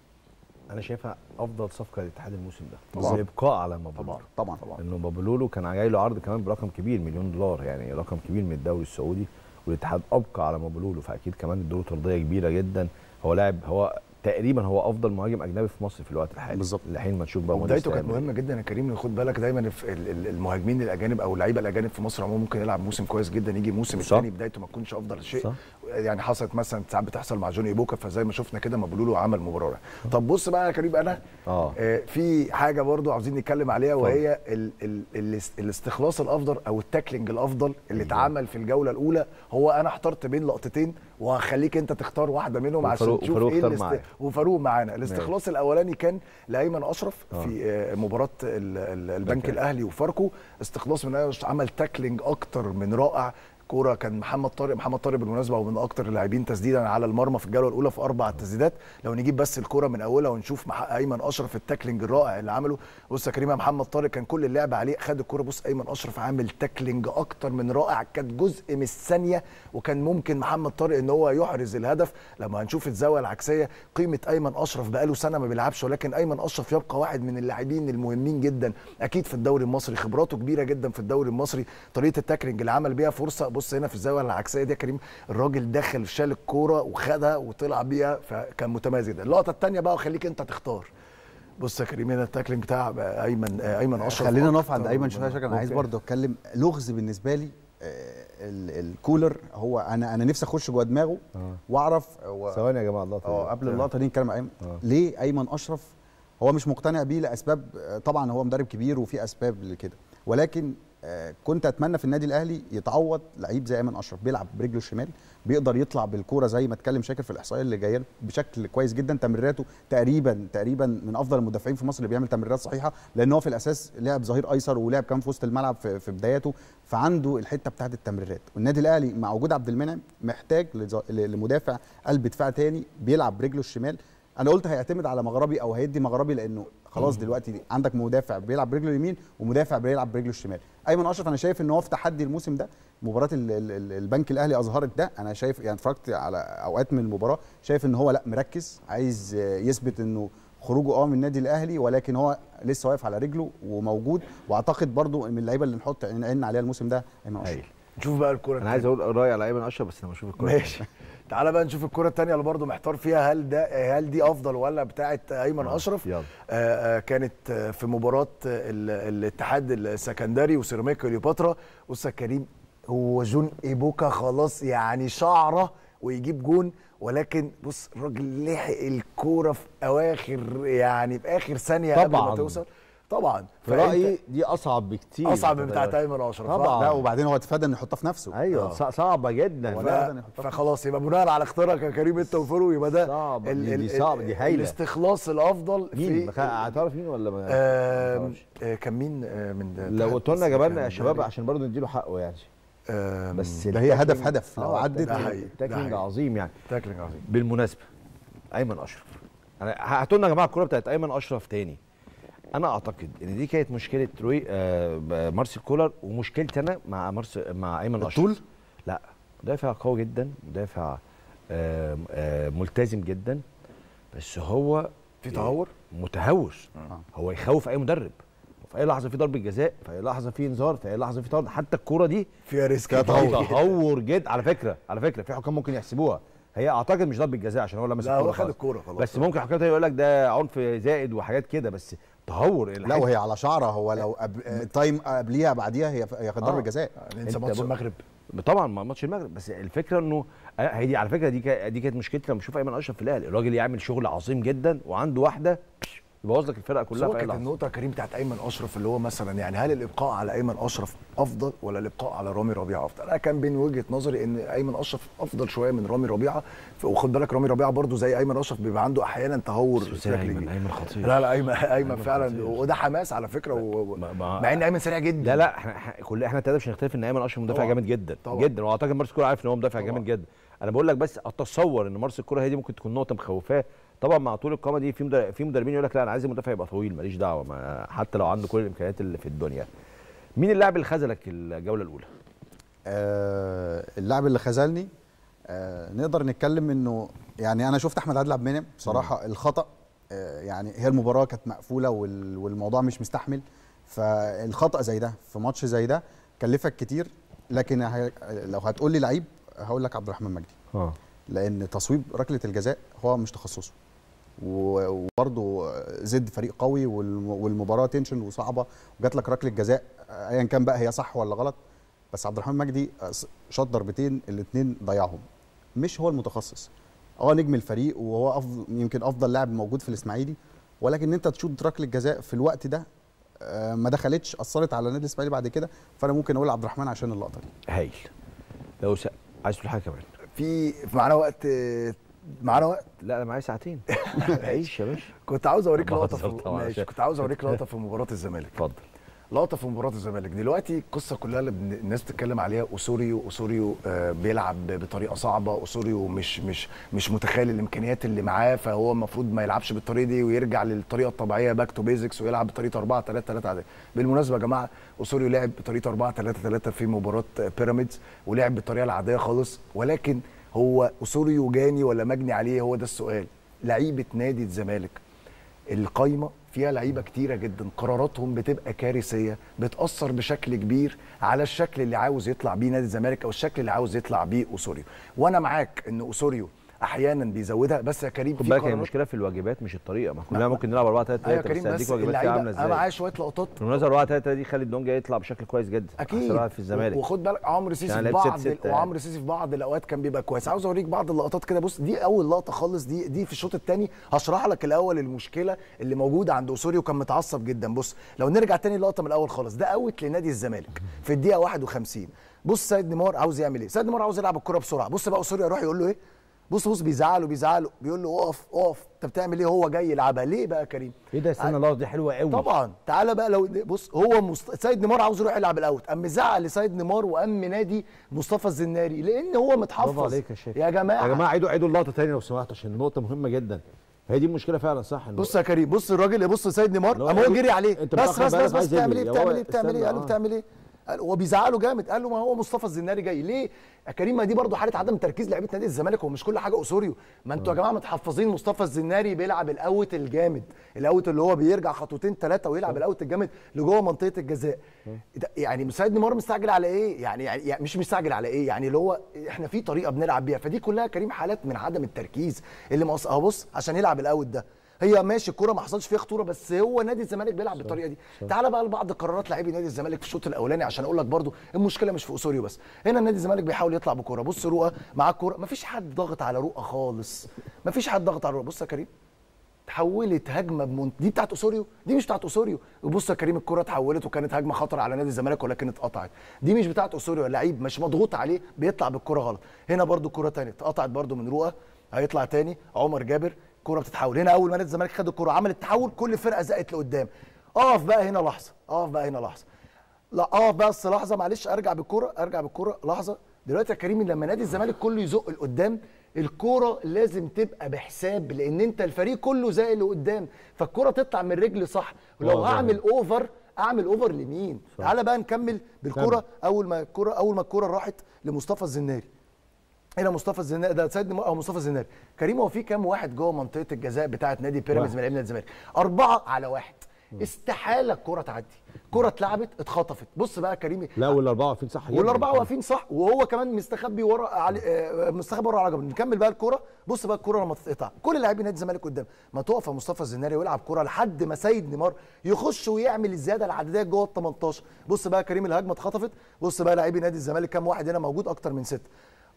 انا شايفها افضل صفقه للاتحاد الموسم ده طبعا الابقاء على مبلول طبعا طبعا, لانه انه كان جاي له عرض كمان برقم كبير مليون دولار يعني رقم كبير من الدوري السعودي والاتحاد ابقى على مبلولو فاكيد كمان الدور ترضيه كبيره جدا هو لاعب هو تقريبا هو افضل مهاجم اجنبي في مصر في الوقت الحالي بالظبط لحين ما نشوف بقى بدايته كانت مهمه جدا يا كريم خد بالك دايما المهاجمين الاجانب او اللعيبه الاجانب في مصر عموما ممكن يلعب موسم كويس جدا يجي موسم الثاني بدايته ما تكونش افضل شيء صح. يعني حصلت مثلا ساعات بتحصل مع جوني بوكا فزي ما شفنا كده مبلولو عمل مباراه طب بص بقى يا كريم انا آه. آه في حاجه برضو عاوزين نتكلم عليها وهي الـ الـ الاستخلاص الافضل او التاكلينج الافضل اللي اتعمل في الجوله الاولى هو انا احترت بين لقطتين وهخليك انت تختار واحده منهم عشان تشوف وفاروق ايه الاست... وفاروق معانا الاستخلاص الاولاني كان لايمن اشرف آه. في آه مباراه البنك الاهلي وفاركو استخلاص من عمل تاكلينج اكتر من رائع كوره كان محمد طارق محمد طارق بالمناسبه هو من اكتر اللاعبين تسديدا على المرمى في الجوله الاولى في اربع تسديدات لو نجيب بس الكوره من اولها ونشوف ايمن اشرف التاكلينج الرائع اللي عمله بص يا كريم محمد طارق كان كل اللعب عليه خد الكوره بص ايمن اشرف عامل تاكلينج اكتر من رائع كانت جزء من الثانيه وكان ممكن محمد طارق ان هو يحرز الهدف لما هنشوف الزاويه العكسيه قيمه ايمن اشرف بقاله سنه ما بيلعبش ولكن ايمن اشرف يبقى واحد من اللاعبين المهمين جدا اكيد في الدوري المصري خبراته كبيره جدا في الدوري المصري طريقه التاكلينج اللي عمل بيها فرصه بص بص هنا في الزاويه العكسيه دي يا كريم الراجل دخل شال الكوره وخدها وطلع بيها فكان متميز جدا اللقطه الثانيه بقى وخليك انت تختار بص يا كريم هنا التاكلينج بتاع ايمن ايمن اشرف خلينا نقف عند ايمن شويه عشان انا عايز برضه اتكلم لغز بالنسبه لي آه، الكولر هو انا انا نفسي اخش جوه دماغه آه. واعرف ثواني يا جماعه اللقطه اه قبل اللقطه دي نتكلم ايمن آه. ليه ايمن اشرف هو مش مقتنع بيه لاسباب طبعا هو مدرب كبير وفي اسباب لكده ولكن كنت اتمنى في النادي الاهلي يتعوض لعيب زي ايمن اشرف بيلعب برجله الشمال بيقدر يطلع بالكوره زي ما اتكلم شاكر في الاحصائيه اللي جايه بشكل كويس جدا تمريراته تقريبا تقريبا من افضل المدافعين في مصر اللي بيعمل تمريرات صحيحه لان هو في الاساس لعب ظهير ايسر ولعب كام في وسط الملعب في, في بداياته فعنده الحته بتاعه التمريرات والنادي الاهلي مع وجود عبد المنعم محتاج لمدافع قلب دفاع تاني بيلعب برجله الشمال انا قلت هيعتمد على مغربي او هيدي مغربي لانه خلاص دلوقتي عندك مدافع بيلعب برجله اليمين ومدافع بيلعب برجله الشمال ايمن اشرف انا شايف ان هو في تحدي الموسم ده مباراه البنك الاهلي اظهرت ده انا شايف يعني اتفرجت على اوقات من المباراه شايف ان هو لا مركز عايز يثبت انه خروجه اه من النادي الاهلي ولكن هو لسه واقف على رجله وموجود واعتقد برضو من اللعيبه اللي نحط عين عليها الموسم ده ايمن اشرف نشوف بقى الكوره انا عايز اقول راي على ايمن اشرف بس انا بشوف الكوره ماشي تعالى بقى نشوف الكره الثانيه اللي برضه محتار فيها هل ده هل دي افضل ولا بتاعه ايمن آه، اشرف آه،, آه كانت في مباراه الاتحاد السكندري وسيراميكا كليوباترا بص يا كريم هو جون ايبوكا خلاص يعني شعره ويجيب جون ولكن بص الراجل لحق الكوره في اواخر يعني في اخر ثانيه طبعا. قبل ما توصل طبعا في رايي دي اصعب بكتير اصعب من بتاعت ايمن اشرف طبعا لا وبعدين هو اتفادى انه يحطها في نفسه ايوه آه. صعبه جدا ف... فخلاص يبقى بناء على اختيارك يا كريم انت وفرو يبقى ده صعب ال... دي صعب دي هايله الاستخلاص الافضل مين في هتعرف مين ولا ما آه... كان مين آه، من من لو قلت لنا جبلنا يا شباب عشان برضه نديله حقه يعني بس ده هي هدف هدف لو آه، عدت تاكلينج عظيم يعني تاكلينج عظيم بالمناسبه ايمن اشرف هاتوا لنا يا جماعه الكوره بتاعت ايمن اشرف تاني انا اعتقد ان دي كانت مشكله روي آه، مارسيل كولر ومشكلتي انا مع مارس مع ايمن اشرف الطول لا مدافع قوي جدا مدافع آه، آه، ملتزم جدا بس هو في تهور متهور هو يخوف اي مدرب في اي لحظه في ضربه جزاء في اي لحظه في انذار في اي لحظه في طرد حتى الكوره دي فيها ريسك تهور جدا على فكره على فكره في حكام ممكن يحسبوها هي اعتقد مش ضربه جزاء عشان هو لمس الكوره لا هو خد الكوره خلاص بس ممكن حكام تاني يقول لك ده عنف زائد وحاجات كده بس تهور لا وهي على شعره هو لو أب... آه، آه، قبليها بعديها هي كانت ضربه آه. جزاء آه، انسى ماتش المغرب طبعا ماتش المغرب بس الفكره انه هي دي على فكره دي كانت مشكلتي لما بشوف ايمن اشرف في الاهلي الراجل يعمل شغل عظيم جدا وعنده واحده يبوظ لك الفرقه كلها في كانت النقطه كريم بتاعت ايمن اشرف اللي هو مثلا يعني هل الابقاء على ايمن اشرف افضل ولا الابقاء على رامي ربيعه افضل؟ انا كان بين وجهه نظري ان ايمن اشرف افضل شويه من رامي ربيعه وخد بالك رامي ربيعه برده زي ايمن اشرف بيبقى عنده احيانا تهور ايمن ايمن خطير لا لا ايمن ايمن فعلا وده حماس على فكره و... مع ان ايمن سريع جدا لا لا احنا كل احنا الثلاثه مش هنختلف ان ايمن اشرف مدافع جامد جدا طبعا. جدا واعتقد مارس الكوره عارف ان هو مدافع جامد جدا انا بقول لك بس اتصور ان مارس الكوره هي دي ممكن تكون نقطه مخوفاه طبعا مع طول القامه دي في في مدربين يقول لك لا انا عايز المدافع يبقى طويل ماليش دعوه ما حتى لو عنده كل الامكانيات اللي في الدنيا مين اللاعب اللي خذلك الجوله الاولى آه اللاعب اللي خذلني آه نقدر نتكلم انه يعني انا شفت احمد عادل عبد المنعم بصراحه الخطا آه يعني هي المباراه كانت مقفوله والموضوع مش مستحمل فالخطا زي ده في ماتش زي ده كلفك كتير لكن لو هتقول لي لعيب هقول لك عبد الرحمن مجدي اه لان تصويب ركله الجزاء هو مش تخصصه وبرده زد فريق قوي والمباراه تنشن وصعبه وجات لك ركله جزاء ايا كان بقى هي صح ولا غلط بس عبد الرحمن مجدي شاط ضربتين الاثنين ضيعهم مش هو المتخصص اه نجم الفريق وهو أفضل يمكن افضل لاعب موجود في الاسماعيلي ولكن انت تشوط ركله جزاء في الوقت ده آه، ما دخلتش اثرت على النادي الاسماعيلي بعد كده فانا ممكن اقول عبد الرحمن عشان اللقطه دي هايل لو عايز تقول حاجه كمان في معانا وقت آه، معانا وقت لا انا معايا ساعتين عيش يا باشا كنت عاوز اوريك لقطه في أه، ماشي كنت عاوز اوريك لقطه في مباراه الزمالك اتفضل لقطه في مباراه الزمالك دلوقتي القصه كلها اللي الناس بتتكلم عليها اسوريو اسوريو آه، بيلعب بطريقه صعبه اسوريو مش مش مش متخيل الامكانيات اللي معاه فهو المفروض ما يلعبش بالطريقه دي ويرجع للطريقه الطبيعيه باك تو بيزكس ويلعب بطريقه 4 3 3 عاديه بالمناسبه يا جماعه اسوريو لعب بطريقه 4 3 3 في مباراه بيراميدز ولعب بالطريقه العاديه خالص ولكن هو أسوري وجاني ولا مجني عليه هو ده السؤال لعيبة نادي الزمالك القايمة فيها لعيبة كتيرة جدا قراراتهم بتبقى كارثية بتأثر بشكل كبير على الشكل اللي عاوز يطلع بيه نادي الزمالك أو الشكل اللي عاوز يطلع بيه أسوريو وأنا معاك إن أسوريو احيانا بيزودها بس يا كريم خد بالك هي المشكله في الواجبات مش الطريقه ما كنا ممكن نلعب 4 3 3 بس هديك واجبات فيها عامله ازاي انا معايا شويه لقطات بالمناسبه 4 3 3 دي خالد دونجا يطلع بشكل كويس جدا اكيد واحد في الزمالك وخد بالك عمرو سيسي يعني في بعض وعمر سيسي في بعض الاوقات كان بيبقى كويس عاوز اوريك بعض اللقطات كده بص دي اول لقطه خالص دي دي في الشوط الثاني هشرح لك الاول المشكله اللي موجوده عند اسوري وكان متعصب جدا بص لو نرجع تاني اللقطه من الاول خالص ده اوت لنادي الزمالك في الدقيقه 51 بص سيد نيمار عاوز يعمل ايه سيد نيمار عاوز يلعب الكره بسرعه بص بقى اوسوريو يروح يقول له ايه بص بص بيزعلوا بيزعلوا بيقول له اقف اقف انت بتعمل ايه هو جاي يلعبها ليه بقى يا كريم ايه ده استنى آه، الارض دي حلوه قوي طبعا تعالى بقى لو بص هو مست... سيد نيمار عاوز يروح يلعب الاوت قام زعل لسيد نيمار وقام نادي مصطفى الزناري لان هو متحفظ عليك يا, شيخ. يا جماعه يا جماعه عيدوا عيدوا اللقطه تاني لو سمحت عشان النقطه مهمه جدا هي دي المشكله فعلا صح بص يا كريم بص الراجل بص سيد نيمار قام هو جري عليه بس بس بس, بس بتعمل ايه بتعمل ايه بتعمل ايه قال له بتعمل ايه وبيزعله جامد قال له ما هو مصطفى الزناري جاي ليه يا كريم ما دي برضه حاله عدم تركيز لعيبه نادي الزمالك ومش كل حاجه اسوريو ما انتوا يا جماعه متحفظين مصطفى الزناري بيلعب الاوت الجامد الاوت اللي هو بيرجع خطوتين ثلاثه ويلعب الاوت الجامد لجوه منطقه الجزاء يعني مساعد نيمار مستعجل على ايه يعني-, يعني, يعني مش مستعجل على ايه يعني اللي هو احنا في طريقه بنلعب بيها فدي كلها كريم حالات من عدم التركيز اللي ما بص عشان يلعب الاوت ده هي ماشي الكوره ما حصلش فيها خطوره بس هو نادي الزمالك بيلعب بالطريقه دي تعال بقى لبعض قرارات لاعبي نادي الزمالك في الشوط الاولاني عشان اقول لك برده المشكله مش في اوسوريو بس هنا نادي الزمالك بيحاول يطلع بكوره بص رؤى مع الكوره ما فيش حد ضاغط على رؤى خالص ما فيش حد ضاغط على رؤى بص يا كريم تحولت هجمه بمنت... دي بتاعت اوسوريو دي مش بتاعت اوسوريو بص يا كريم الكره اتحولت وكانت هجمه خطر على نادي الزمالك ولكن اتقطعت دي مش بتاعت اوسوريو لعيب مش مضغوط عليه بيطلع بالكره غلط هنا برده كره ثانيه اتقطعت برده من رؤى هيطلع تاني عمر جابر الكوره بتتحول هنا اول ما نادي الزمالك خد الكوره عمل التحول كل فرقه زقت لقدام اقف بقى هنا لحظه اقف بقى هنا لحظه لا اقف بس لحظه معلش ارجع بالكوره ارجع بالكوره لحظه دلوقتي يا كريم لما نادي الزمالك كله يزق لقدام الكوره لازم تبقى بحساب لان انت الفريق كله زائل اللي قدام فالكوره تطلع من رجل صح ولو هعمل اوفر اعمل اوفر لمين تعالى بقى نكمل بالكوره اول ما الكوره اول ما الكوره راحت لمصطفى الزناري الى مصطفى الزناري ده سيدنا او مصطفى الزناري كريم هو في كام واحد جوه منطقه الجزاء بتاعه نادي بيراميدز من لعيبه الزمالك اربعه على واحد استحاله الكره تعدي كره اتلعبت اتخطفت بص بقى كريم لا والاربعه واقفين صح والاربعه واقفين صح وهو كمان مستخبي ورا علي آه، مستخبي ورا على نكمل بقى الكره بص بقى الكره لما تتقطع كل لاعبي نادي الزمالك قدام ما تقف مصطفى الزناري ويلعب كره لحد ما سيد نيمار يخش ويعمل الزياده العدديه جوه ال 18 بص بقى كريم الهجمه اتخطفت بص بقى لاعبي نادي الزمالك كام واحد هنا موجود اكتر من سته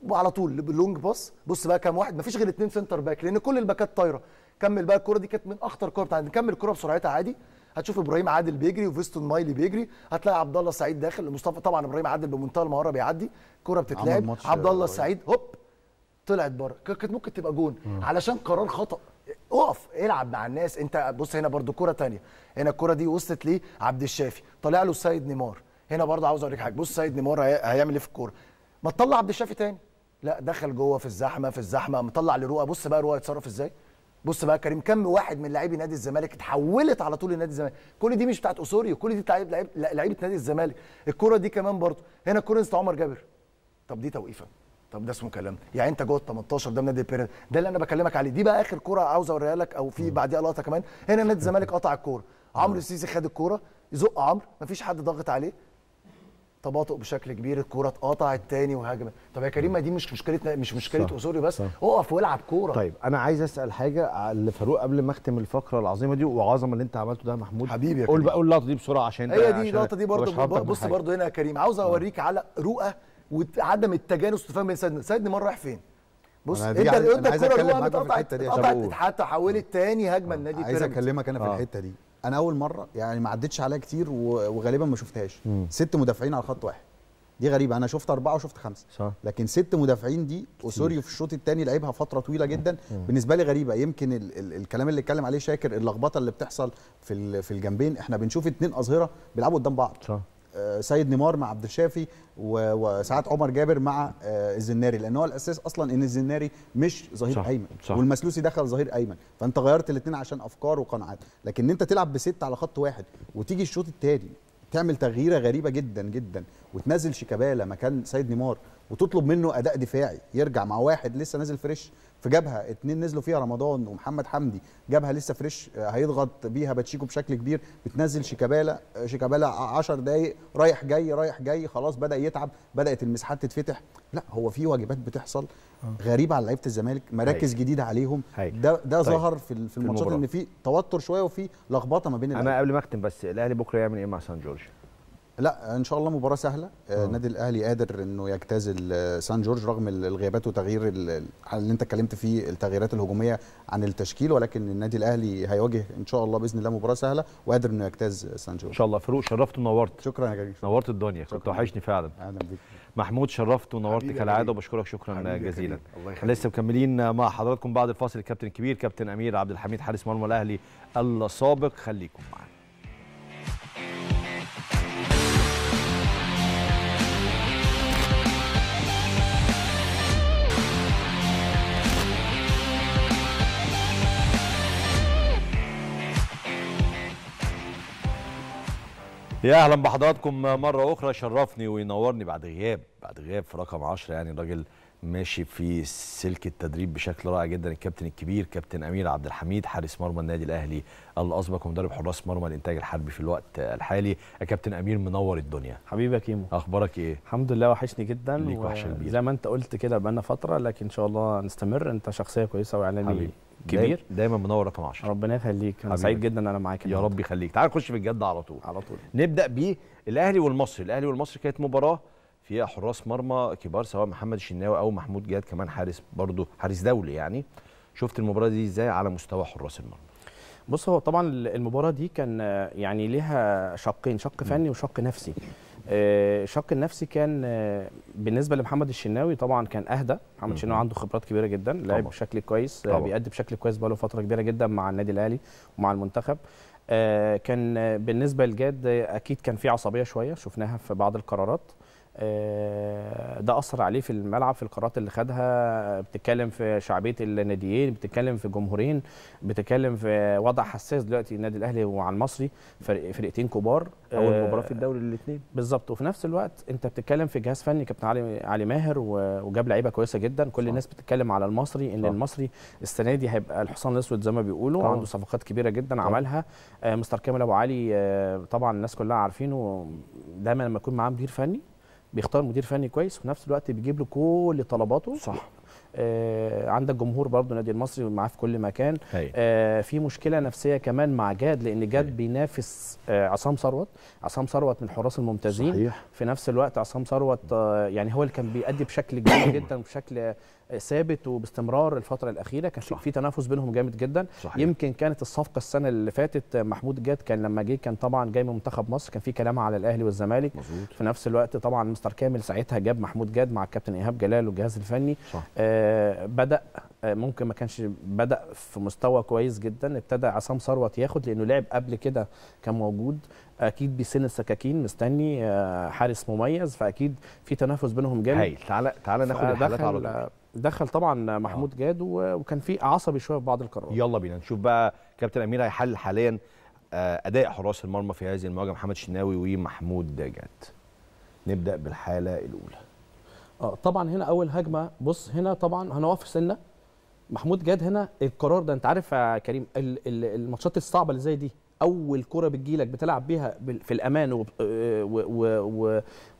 وعلى طول لونج باص بص بقى كام واحد مفيش غير اثنين سنتر باك لان كل الباكات طايره كمل بقى الكره دي كانت من اخطر كوره بتاعتنا نكمل الكره بسرعتها عادي هتشوف ابراهيم عادل بيجري وفيستون مايلي بيجري هتلاقي عبد الله سعيد داخل مصطفى طبعا ابراهيم عادل بمنتهى المهاره بيعدي الكره بتتلعب عبد الله سعيد هوب طلعت بره كانت ممكن تبقى جون مم. علشان قرار خطا اقف العب مع الناس انت بص هنا برده كره ثانيه هنا الكره دي وصلت ليه عبد الشافي طلع له السيد نيمار هنا برده عاوز اوريك حاجه بص سيد نيمار هيعمل ايه في الكوره ما تطلع عبد الشافي تاني لا دخل جوه في الزحمه في الزحمه مطلع لرؤى بص بقى رؤى يتصرف ازاي بص بقى كريم كم واحد من لاعبي نادي الزمالك اتحولت على طول لنادي الزمالك كل دي مش بتاعت اسوريو كل دي بتاعت لعيبه لعيبه نادي الزمالك الكره دي كمان برضه هنا الكره بتاع عمر جابر طب دي توقيفه طب ده اسمه كلام يعني انت جوه ال 18 ده نادي بيراميدز ده اللي انا بكلمك عليه دي بقى اخر كوره عاوز اوريها لك او في بعديها لقطه كمان هنا نادي الزمالك قطع الكوره عمرو السيسي خد الكوره يزق عمرو مفيش حد ضاغط عليه تباطؤ بشكل كبير الكوره اتقطعت تاني وهجمه طب يا كريم ما دي مش مشكله مش مشكله اوزوري بس اقف والعب كوره طيب انا عايز اسال حاجه لفاروق قبل ما اختم الفقره العظيمه دي وعظمه اللي انت عملته ده محمود حبيبي يا كريم قول بقى اللقطه دي بسرعه عشان هي دي اللقطه دي برضه بص برضه هنا يا كريم عاوز اوريك آه. على رؤى وعدم التجانس تفهم بين سيدنا سيدنا مره رايح فين بص انت انت الكوره اللي اتقطعت حتى حولت تاني هجمه النادي آه، عايز اكلمك انا في آه. الحته دي انا اول مره يعني ما عدتش عليا كتير وغالبا ما شفتهاش ست مدافعين على خط واحد دي غريبه انا شفت اربعه وشفت خمسه صح. لكن ست مدافعين دي وسوري في الشوط الثاني لعبها فتره طويله جدا مم. بالنسبه لي غريبه يمكن ال ال الكلام اللي اتكلم عليه شاكر اللخبطه اللي بتحصل في في الجنبين احنا بنشوف اتنين اظهره بيلعبوا قدام بعض صح. آه، سيد نيمار مع عبد الشافي وساعات عمر جابر مع آه، الزناري لان هو الاساس اصلا ان الزناري مش ظهير صح ايمن صح والمسلوسي دخل ظهير ايمن فانت غيرت الاثنين عشان افكار وقناعات لكن انت تلعب بست على خط واحد وتيجي الشوط الثاني تعمل تغييره غريبه جدا جدا وتنزل شيكابالا مكان سيد نيمار وتطلب منه اداء دفاعي يرجع مع واحد لسه نازل فريش في جبهه اتنين نزلوا فيها رمضان ومحمد حمدي جبهه لسه فريش آه، هيضغط بيها باتشيكو بشكل كبير بتنزل شيكابالا آه، شيكابالا 10 دقائق رايح جاي رايح جاي خلاص بدا يتعب بدات المساحات تتفتح لا هو في واجبات بتحصل آه. غريبه على لعيبه الزمالك مراكز هي. طيب. جديده عليهم هي. طيب. ده ده طيب. ظهر في, في الماتشات ان في توتر شويه وفي لخبطه ما بين انا قبل ما اختم بس الاهلي بكره يعمل ايه مع سان جورج لا ان شاء الله مباراه سهله آه، آه. النادي الاهلي قادر انه يجتاز آه، سان جورج رغم الغيابات وتغيير اللي انت اتكلمت فيه التغييرات الهجوميه عن التشكيل ولكن النادي الاهلي هيواجه ان شاء الله باذن الله مباراه سهله وقادر انه يجتاز سان جورج ان شاء الله فاروق شرفت ونورت شكرا يا جميل نورت الدنيا كنت وحشني فعلا اهلا بيك محمود شرفت ونورت كالعاده وبشكرك شكرا جزيلا لسه مكملين مع حضراتكم بعد الفاصل الكابتن الكبير كابتن امير عبد الحميد حارس مرمى الاهلي السابق خليكم معنا يا اهلا بحضراتكم مره اخرى شرفني وينورني بعد غياب بعد غياب في رقم 10 يعني الراجل ماشي في سلك التدريب بشكل رائع جدا الكابتن الكبير كابتن امير عبد الحميد حارس مرمى النادي الاهلي الاسبق ومدرب حراس مرمى الانتاج الحربي في الوقت الحالي كابتن امير منور الدنيا حبيبي يا كيمو اخبارك ايه الحمد لله وحشني جدا ليك وحشه زي ما انت قلت كده بقى فتره لكن ان شاء الله نستمر انت شخصيه كويسه واعلامي كبير دايما منور رقم 10 ربنا يخليك انا سعيد جدا ان انا معاك يا رب يخليك تعال نخش في الجد على طول على طول نبدا بيه الاهلي والمصري الاهلي والمصري كانت مباراه فيها حراس مرمى كبار سواء محمد الشناوي او محمود جهاد كمان حارس برضه حارس دولي يعني شفت المباراه دي ازاي على مستوى حراس المرمى بص هو طبعا المباراه دي كان آه، يعني ليها شقين شق فني وشق نفسي الشق آه، النفسي كان آه، بالنسبه لمحمد الشناوي طبعا كان اهدى محمد الشناوي عنده خبرات كبيره جدا لعب بشكل كويس آه، طبعا. بيأدي بشكل كويس بقاله فتره كبيره جدا مع النادي الاهلي ومع المنتخب كان بالنسبه لجاد اكيد كان في عصبيه شويه شفناها في بعض القرارات آه، ده اثر عليه في الملعب في القرارات اللي خدها بتتكلم في شعبيه الناديين بتتكلم في جمهورين بتتكلم في وضع حساس دلوقتي النادي الاهلي وعن المصري فرق فرقتين كبار اول آه، مباراه في الدوري الاثنين بالظبط وفي نفس الوقت انت بتتكلم في جهاز فني كابتن علي علي ماهر وجاب لعيبه كويسه جدا كل صح. الناس بتتكلم على المصري ان صح. المصري السنه دي هيبقى الحصان الاسود زي ما بيقولوا عنده صفقات كبيره جدا طبعا. عملها آه، مستر كامل ابو علي طبعا الناس كلها عارفينه دايما لما يكون معاه مدير فني بيختار مدير فني كويس وفي نفس الوقت بيجيب له كل طلباته صح آه عندك جمهور برضه النادي المصري معاه في كل مكان آه في مشكله نفسيه كمان مع جاد لان جاد هي. بينافس آه عصام ثروت عصام ثروت من الحراس الممتازين صحيح. في نفس الوقت عصام ثروت آه يعني هو اللي كان بيأدي بشكل جيد جدا وبشكل ثابت وباستمرار الفتره الاخيره كان في تنافس بينهم جامد جدا صحيح. يمكن كانت الصفقه السنه اللي فاتت محمود جاد كان لما جه كان طبعا جاي من منتخب مصر كان في كلام على الاهلي والزمالك مزبوط. في نفس الوقت طبعا مستر كامل ساعتها جاب محمود جاد مع الكابتن ايهاب جلال والجهاز الفني صح. آه بدا آه، ممكن ما كانش بدا في مستوى كويس جدا ابتدى عصام ثروت ياخد لانه لعب قبل كده كان موجود اكيد بيسن السكاكين مستني آه، حارس مميز فاكيد في تنافس بينهم جامد هايل تعالى تعالى ناخد الحالات على طول دخل طبعا محمود آه. جاد وكان في عصبي شويه في بعض القرارات يلا بينا نشوف بقى كابتن امير هيحل حاليا آه، اداء حراس المرمى في هذه المواجهه محمد شناوي ومحمود جاد نبدا بالحاله الاولى اه طبعا هنا اول هجمه بص هنا طبعا هنقف في سنه محمود جاد هنا القرار ده انت عارف يا كريم الماتشات الصعبه اللي زي دي اول كره بتجيلك بتلعب بيها في الامان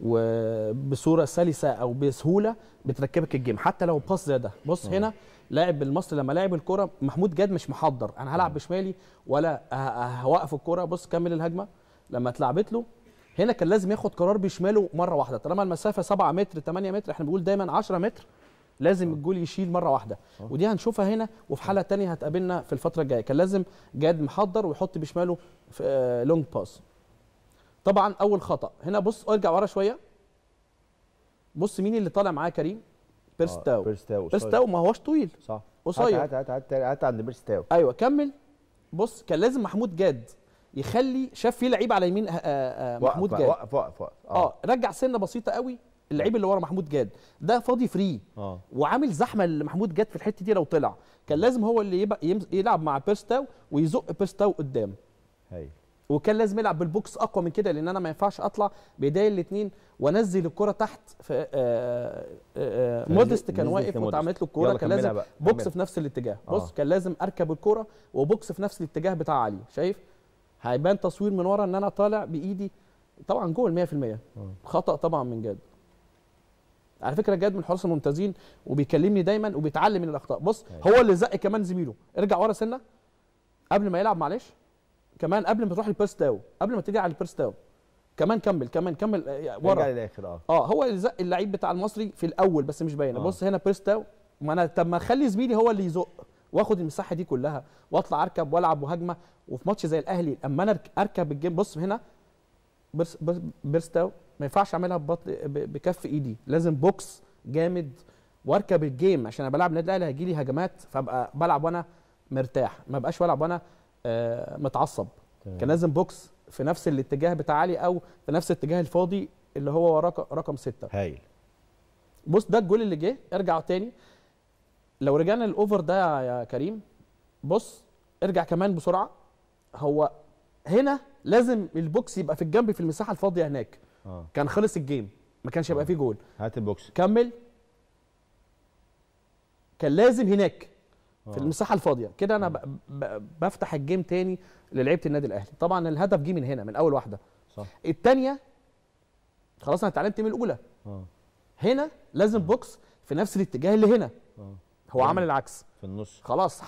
وبصوره آه، سلسه او بسهوله بتركبك الجيم حتى لو باص زي ده بص آه. هنا لاعب المصري لما لعب الكره محمود جاد مش محضر انا هلعب آه. بشمالي ولا هوقف الكره بص كمل الهجمه لما اتلعبت له هنا كان لازم ياخد قرار بشماله مره واحده طالما المسافه 7 متر 8 متر احنا بنقول دايما 10 متر لازم آه. الجول يشيل مره واحده آه. ودي هنشوفها هنا وفي حلقه ثانيه هتقابلنا في الفتره الجايه كان لازم جاد محضر ويحط بشماله في لونج باس طبعا اول خطا هنا بص ارجع ورا شويه بص مين اللي طالع معاه كريم آه، بيرستاو بيرستاو بيرستاو ما هوش طويل صح قصير هات هات هات هات عند بيرستاو ايوه كمل بص كان لازم محمود جاد يخلي شاف في لعيب على يمين محمود جاد وقف وقف وقف اه رجع سنه بسيطه قوي اللعيب اللي ورا محمود جاد ده فاضي فري آه. وعامل زحمه لمحمود جاد في الحته دي لو طلع كان لازم هو اللي يبقى يلعب مع بيرستاو ويزق بيرستاو قدام هي. وكان لازم يلعب بالبوكس اقوى من كده لان انا ما ينفعش اطلع بدايه الاثنين وانزل الكره تحت في آه، آه، آه، مودست كان واقف واتعملت له الكوره كان لازم بوكس في نفس الاتجاه آه. بص كان لازم اركب الكوره وبوكس في نفس الاتجاه بتاع علي شايف هيبان تصوير من ورا ان انا طالع بايدي طبعا جول 100% خطا طبعا من جد على فكره جاد من الحراس الممتازين وبيكلمني دايما وبيتعلم من الاخطاء بص هو اللي زق كمان زميله ارجع ورا سنه قبل ما يلعب معلش كمان قبل ما تروح البيرس داو قبل ما تيجي على البيرس داو كمان كمل كمان كمل آه، ورا للاخر اه اه هو اللي زق اللعيب بتاع المصري في الاول بس مش باينه آه. بص هنا بيرس داو ما انا طب ما اخلي زميلي هو اللي يزق واخد المساحه دي كلها واطلع اركب والعب مهاجمه وفي ماتش زي الاهلي اما انا اركب الجيم بص هنا بيرس بيرس ما ينفعش اعملها ببطن بكف ايدي لازم بوكس جامد واركب الجيم عشان انا بلعب نادي الاهلي هيجي لي هجمات فابقى بلعب وانا مرتاح ما بقاش بلعب وانا آه، متعصب طيب. كان لازم بوكس في نفس الاتجاه بتاع علي او في نفس الاتجاه الفاضي اللي هو وراك رقم سته هايل بص ده الجول اللي جه ارجع تاني لو رجعنا الاوفر ده يا كريم بص ارجع كمان بسرعه هو هنا لازم البوكس يبقى في الجنب في المساحه الفاضيه هناك آه. كان خلص الجيم ما كانش هيبقى آه. فيه جول هات البوكس كمل كان لازم هناك في آه. المساحه الفاضيه كده انا آه. بفتح الجيم تاني للعيبه النادي الاهلي طبعا الهدف جه من هنا من اول واحده صح الثانيه خلاص انا اتعلمت من الاولى آه. هنا لازم آه. بوكس في نفس الاتجاه اللي هنا آه. هو عمل العكس في النص خلاص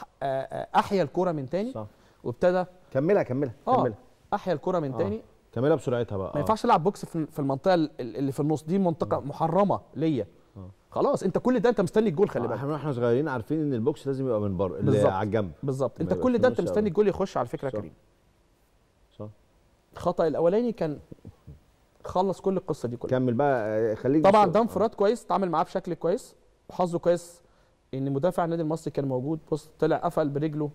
احيا الكوره من تاني صح. وابتدى كملها كملها كملها احيا الكره من تاني كامله بسرعتها بقى ما آه. ينفعش العب بوكس في المنطقه اللي في النص دي منطقه آه. محرمه ليا آه. خلاص انت كل ده انت مستني الجول خلي بالك احنا واحنا صغيرين عارفين ان البوكس لازم يبقى من بره اللي على الجنب بالظبط انت كل ده انت مستني الجول يخش على فكره كريم صح الخطا الاولاني كان خلص كل القصه دي كلها كمل بقى خليك طبعا ده انفراد كويس اتعامل معاه بشكل كويس وحظه كويس ان مدافع النادي المصري كان موجود بص طلع قفل برجله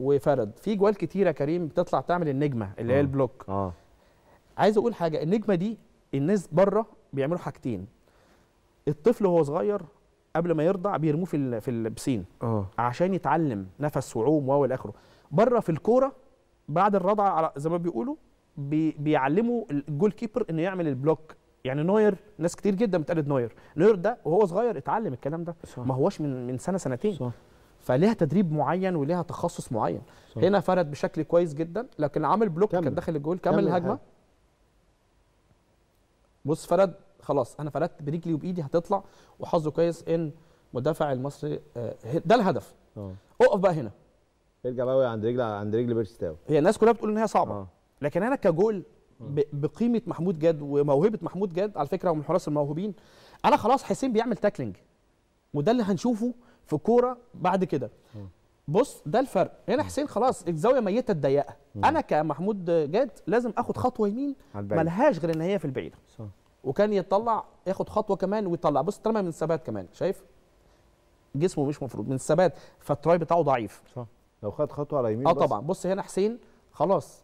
وفرد في جوال كتيره كريم بتطلع تعمل النجمه اللي هي البلوك اه عايز اقول حاجه النجمه دي الناس بره بيعملوا حاجتين الطفل وهو صغير قبل ما يرضع بيرموه في في البسين أوه. عشان يتعلم نفس وعوم واو الى اخره بره في الكوره بعد الرضع على زي ما بيقولوا بي بيعلموا الجول كيبر انه يعمل البلوك يعني نوير ناس كتير جدا بتقلد نوير نوير ده وهو صغير اتعلم الكلام ده صح. ما هوش من من سنه سنتين صح. فليها تدريب معين وليها تخصص معين صح. هنا فرد بشكل كويس جدا لكن عمل بلوك كان داخل الجول كمل الهجمه بص فرد خلاص انا فردت برجلي وبايدي هتطلع وحظه كويس ان مدافع المصري آه، ده الهدف أوه. اقف بقى هنا ارجع بقى عند رجل عند رجل تاو هي الناس كلها بتقول ان هي صعبه أوه. لكن انا كجول آه. بقيمه محمود جاد وموهبه محمود جاد على فكره ومن حراس الموهوبين انا خلاص حسين بيعمل تاكلينج وده اللي هنشوفه في كوره بعد كده آه. بص ده الفرق هنا حسين خلاص الزاويه ميته الضيقه انا كمحمود جاد لازم اخد خطوه يمين ملهاش غير ان هي في البعيده صح. وكان يطلع ياخد خطوه كمان ويطلع بص اترمى من الثبات كمان شايف جسمه مش مفروض من الثبات فالتراي بتاعه ضعيف صح لو خد خطوه على يمين اه طبعا بص هنا حسين خلاص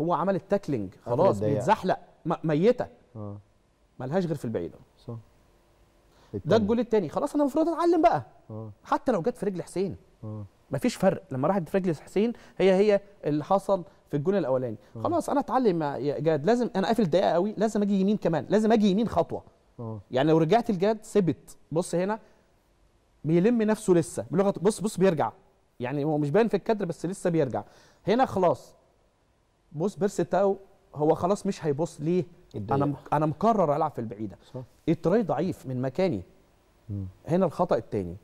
هو عمل التاكلينج خلاص بيتزحلق ميته اه ملهاش غير في البعيده صح التاني. ده الجول التاني خلاص انا المفروض اتعلم بقى أوه. حتى لو جت في رجل حسين مفيش فرق لما راحت رجل حسين هي هي اللي حصل في الجون الاولاني خلاص انا اتعلم يا جاد لازم انا قافل دقيقه قوي لازم اجي يمين كمان لازم اجي يمين خطوه أوه. يعني لو رجعت لجاد ثبت بص هنا بيلم نفسه لسه بلغه بص بص بيرجع يعني هو مش باين في الكادر بس لسه بيرجع هنا خلاص بص بيرس تاو هو خلاص مش هيبص ليه الدقيقة. انا انا مقرر العب في البعيده صح. التراي ضعيف من مكاني مم. هنا الخطا الثاني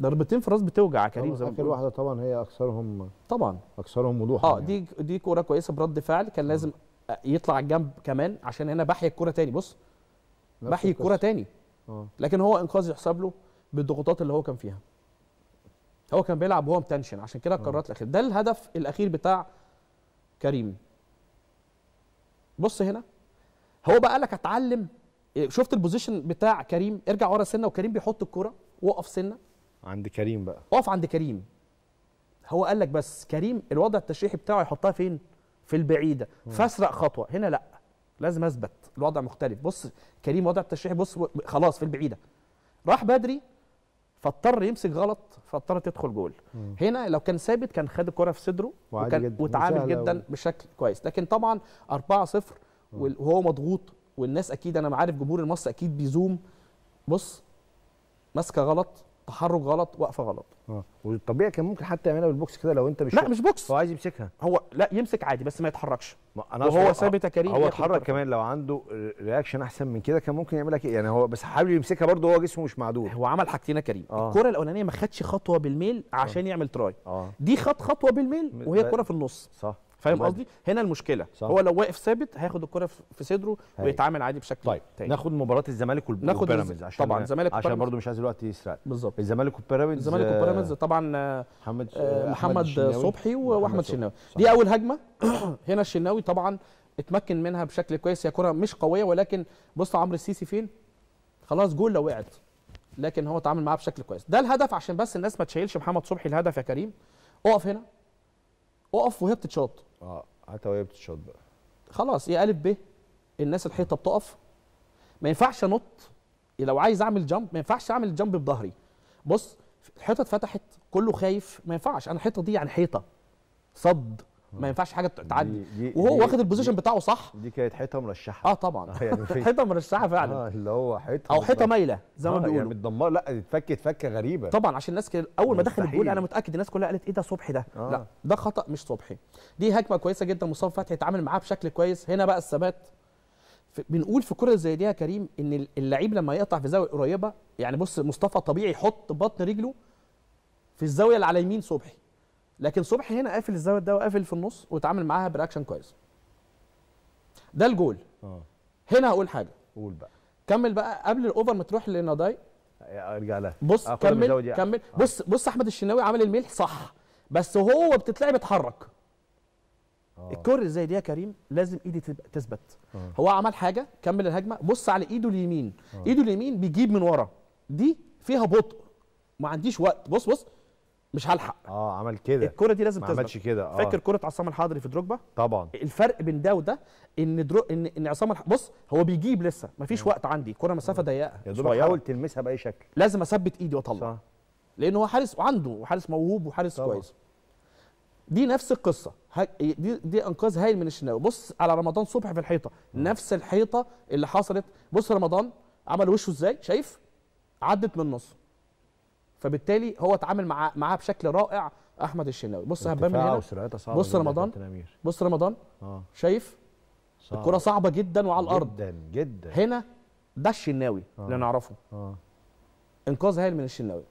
ضربتين في الراس بتوجع يا كريم زي ما اخر واحده طبعا هي اكثرهم طبعا اكثرهم وضوحا اه يعني. دي دي كوره كويسه برد فعل كان آه. لازم آه. يطلع على الجنب كمان عشان هنا بحي الكوره تاني بص بحي الكوره تاني آه. لكن هو انقاذ يحسب له بالضغوطات اللي هو كان فيها هو كان بيلعب وهو متنشن عشان كده آه. الاخيره ده الهدف الاخير بتاع كريم بص هنا هو بقى لك اتعلم شفت البوزيشن بتاع كريم ارجع ورا سنه وكريم بيحط الكوره وقف سنه عند كريم بقى اقف عند كريم هو قال لك بس كريم الوضع التشريحي بتاعه يحطها فين في البعيده فاسرق خطوه هنا لا لازم اثبت الوضع مختلف بص كريم وضع التشريحي بص خلاص في البعيده راح بدري فاضطر يمسك غلط فاضطر تدخل جول مم. هنا لو كان ثابت كان خد الكره في صدره وكان جداً. وتعامل جدا و... بشكل كويس لكن طبعا 4 0 وهو مضغوط والناس اكيد انا عارف جمهور المصري اكيد بيزوم بص ماسكه غلط تحرك غلط وقفه غلط اه والطبيعي كان ممكن حتى يعملها بالبوكس كده لو انت مش لا مش بوكس هو عايز يمسكها هو لا يمسك عادي بس ما يتحركش ما أنا وهو ثابت كريم هو اتحرك كمان لو عنده رياكشن احسن من كده كان ممكن يعملها كده يعني هو بس حابب يمسكها برده هو جسمه مش معدول هو عمل حاجتين يا كريم آه. الكره الاولانيه ما خدش خطوه بالميل عشان آه. يعمل تراي آه. دي خد خطوه بالميل وهي كره في النص صح فاهم قصدي هنا المشكله صح. هو لو واقف ثابت هياخد الكره في صدره ويتعامل عادي بشكل طيب تاني. ناخد مباراه الزمالك والبيراميدز عشان طبعا الزمالك عشان برضو مش عايز الوقت يسرق بالظبط الزمالك والبيراميدز الزمالك والبيراميدز آه، طبعا آه، آه، محمد محمد صبحي واحمد شناوي دي اول هجمه هنا الشناوي طبعا اتمكن منها بشكل كويس هي كره مش قويه ولكن بص عمرو السيسي فين خلاص جول لو وقعت لكن هو اتعامل معاه بشكل كويس ده الهدف عشان بس الناس ما تشيلش محمد صبحي الهدف يا كريم اقف هنا اقف وهي بتتشاط اه حتى وهي بتتشاط بقى خلاص يا إيه الف ب الناس الحيطه بتقف ما ينفعش انط لو عايز اعمل جامب ما ينفعش اعمل جامب بظهري بص الحيطه اتفتحت كله خايف ما ينفعش انا الحيطه دي يعني حيطه صد آه. ما ينفعش حاجه تعدي وهو واخد البوزيشن بتاعه صح دي كانت حته مرشحه اه طبعا يعني حته مرشحه فعلا اه اللي هو حته او حته مايله زي ما آه، يعني بيقولوا يعني متدمره لا اتفكت فكه غريبه طبعا عشان الناس كده اول ما دخل الجول انا متاكد الناس كلها قالت ايه ده صبحي ده آه. لا ده خطا مش صبحي دي هجمه كويسه جدا مصطفى فتحي اتعامل معاها بشكل كويس هنا بقى الثبات بنقول في كره زي دي يا كريم ان اللعيب لما يقطع في زاويه قريبه يعني بص مصطفى طبيعي يحط بطن رجله في الزاويه اللي على يمين صبحي لكن صبحي هنا قافل الزاويه ده وقافل في النص واتعامل معاها برياكشن كويس ده الجول اه هنا هقول حاجه قول بقى كمل بقى قبل الاوفر ما تروح لنضاي ارجع لها بص آه، كمل كمل آه. بص بص احمد الشناوي عامل الملح صح بس هو بتتلعب اتحرك آه. الكور زي دي يا كريم لازم ايدي تثبت آه. هو عمل حاجه كمل الهجمه بص على ايده اليمين آه. ايده اليمين بيجيب من ورا دي فيها بطء ما عنديش وقت بص بص مش هلحق اه عمل كده الكره دي لازم ما عملش كده اه فاكر كره عصام الحضري في دروجبا طبعا الفرق بين ده وده ان درو ان ان عصام الح... بص هو بيجيب لسه مفيش وقت عندي كرة مسافه ضيقه يا دوب حاول تلمسها باي شكل لازم اثبت ايدي واطلع صح لان هو حارس وعنده وحارس موهوب وحارس كويس دي نفس القصه دي دي انقاذ هايل من الشناوي بص على رمضان صبحي في الحيطه مم. نفس الحيطه اللي حصلت بص رمضان عمل وشه ازاي شايف عدت من النص فبالتالي هو اتعامل معاه بشكل رائع احمد الشناوي بص هبان من هنا بص رمضان بص رمضان آه. شايف صعب. الكره صعبه جدا وعلى الارض جدا جدا هنا ده الشناوي آه. اللي نعرفه آه. انقاذ هايل من الشناوي